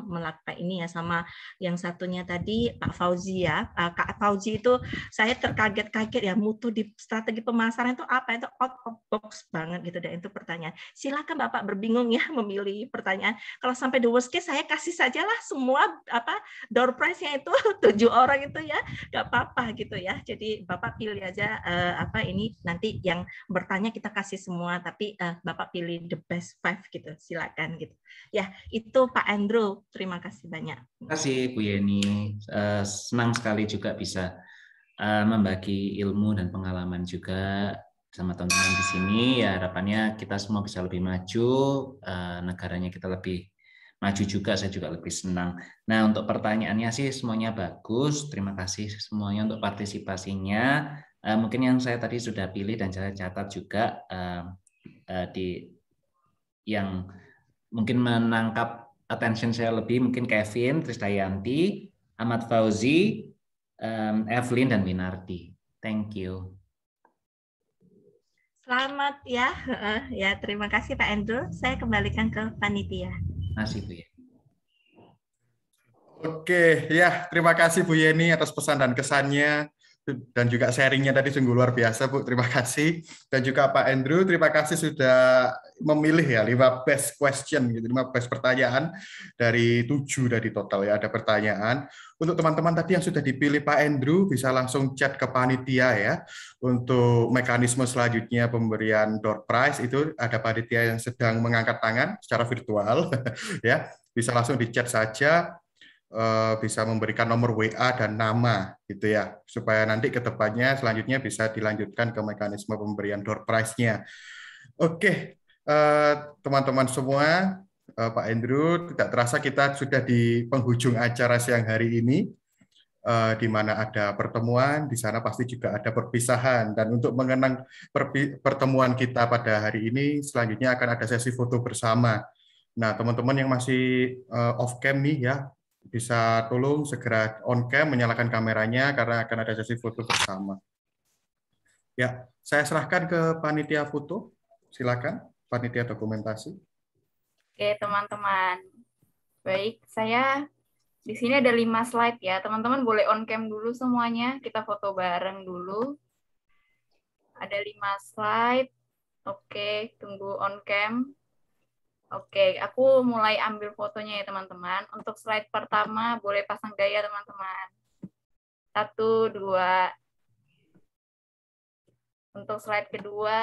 melakukan ini ya sama yang satunya tadi Pak Fauzi ya. Uh, Kak Fauzi itu saya terkaget-kaget ya mutu di strategi pemasaran itu apa itu out of box banget gitu dan itu pertanyaan. Silakan Bapak berbingung ya memilih pertanyaan. Kalau sampai the worst case saya kasih sajalah semua apa door prize-nya itu tujuh orang itu ya nggak apa-apa gitu ya. Jadi Bapak pilih pilih aja uh, apa ini nanti yang bertanya kita kasih semua tapi uh, Bapak pilih the best five gitu. Silakan gitu. Ya, itu Pak Andrew. Terima kasih banyak. Terima kasih Bu Yeni. Uh, senang sekali juga bisa uh, membagi ilmu dan pengalaman juga sama teman-teman di sini ya harapannya kita semua bisa lebih maju, uh, negaranya kita lebih maju juga saya juga lebih senang. Nah, untuk pertanyaannya sih semuanya bagus. Terima kasih semuanya untuk partisipasinya. Uh, mungkin yang saya tadi sudah pilih dan saya catat juga uh, uh, di yang mungkin menangkap attention saya lebih mungkin Kevin, Tristayanti, Ahmad Fauzi, um, Evelyn dan Winardi. Thank you. Selamat ya, ya terima kasih Pak Andrew. Saya kembalikan ke panitia. Nasi itu ya. Oke, ya terima kasih Bu Yeni atas pesan dan kesannya dan juga sharingnya tadi sungguh luar biasa Bu. Terima kasih dan juga Pak Andrew terima kasih sudah memilih ya lima best question gitu, lima best pertanyaan dari tujuh dari total ya ada pertanyaan. Untuk teman-teman tadi yang sudah dipilih Pak Andrew bisa langsung chat ke panitia ya untuk mekanisme selanjutnya pemberian door prize itu ada panitia yang sedang mengangkat tangan secara virtual ya bisa langsung di chat saja Eh, bisa memberikan nomor WA dan nama gitu ya supaya nanti ke depannya selanjutnya bisa dilanjutkan ke mekanisme pemberian door prize-nya. Oke eh, teman-teman semua eh, Pak Andrew tidak terasa kita sudah di penghujung acara siang hari ini di mana ada pertemuan di sana pasti juga ada perpisahan dan untuk mengenang pertemuan kita pada hari ini selanjutnya akan ada sesi foto bersama. Nah, teman-teman yang masih off cam nih ya, bisa tolong segera on cam menyalakan kameranya karena akan ada sesi foto bersama. Ya, saya serahkan ke panitia foto. Silakan panitia dokumentasi. Oke, teman-teman. Baik, saya di sini ada lima slide ya. Teman-teman boleh on cam dulu semuanya. Kita foto bareng dulu. Ada lima slide. Oke, tunggu on cam. Oke, aku mulai ambil fotonya ya teman-teman. Untuk slide pertama boleh pasang gaya teman-teman. Satu, dua. Untuk slide kedua.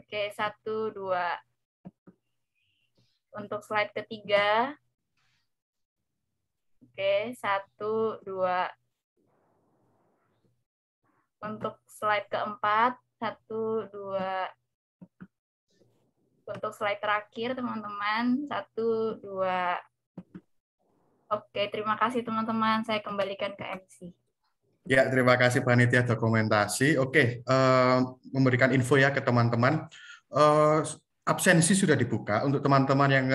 Oke, satu, dua. Untuk slide ketiga. Oke, satu, dua. Untuk slide keempat. Satu, dua, untuk slide terakhir teman-teman. Satu, dua. Oke, terima kasih teman-teman. Saya kembalikan ke MC. Ya, terima kasih panitia dokumentasi. Oke, uh, memberikan info ya ke teman-teman. Eh, absensi sudah dibuka untuk teman-teman yang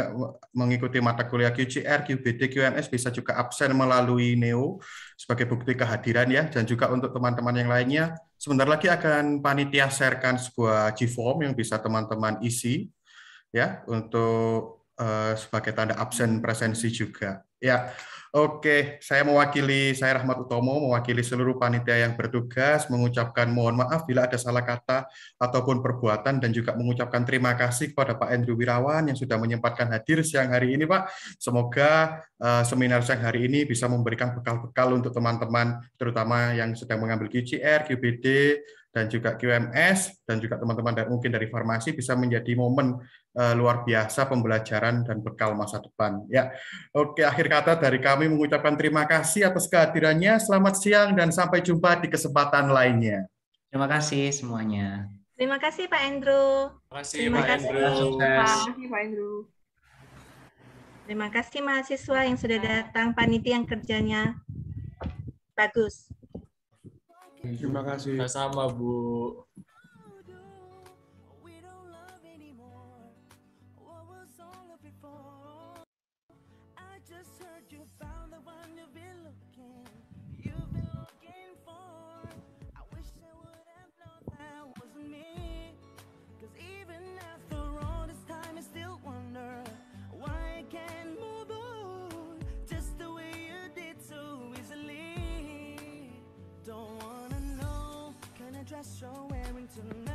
mengikuti mata kuliah QCR, QBD, QMS bisa juga absen melalui Neo sebagai bukti kehadiran ya dan juga untuk teman-teman yang lainnya sebentar lagi akan panitia sharekan sebuah G form yang bisa teman-teman isi ya untuk eh, sebagai tanda absen presensi juga. Ya, oke. Saya mewakili saya Rahmat Utomo mewakili seluruh panitia yang bertugas mengucapkan mohon maaf bila ada salah kata ataupun perbuatan dan juga mengucapkan terima kasih kepada Pak Andrew Wirawan yang sudah menyempatkan hadir siang hari ini, Pak. Semoga eh, seminar siang hari ini bisa memberikan bekal-bekal untuk teman-teman terutama yang sedang mengambil QCR, QBD dan juga QMS dan juga teman-teman dan mungkin dari farmasi bisa menjadi momen Eh, luar biasa pembelajaran dan bekal masa depan. Ya, oke akhir kata dari kami mengucapkan terima kasih atas kehadirannya. Selamat siang dan sampai jumpa di kesempatan lainnya. Terima kasih semuanya. Terima kasih Pak Andrew. Terima kasih terima Pak kasih, Andrew. Terima kasih Pak Andrew. Terima kasih mahasiswa yang sudah datang, panitia yang kerjanya bagus. Terima kasih. sama Bu. that's so wearing tonight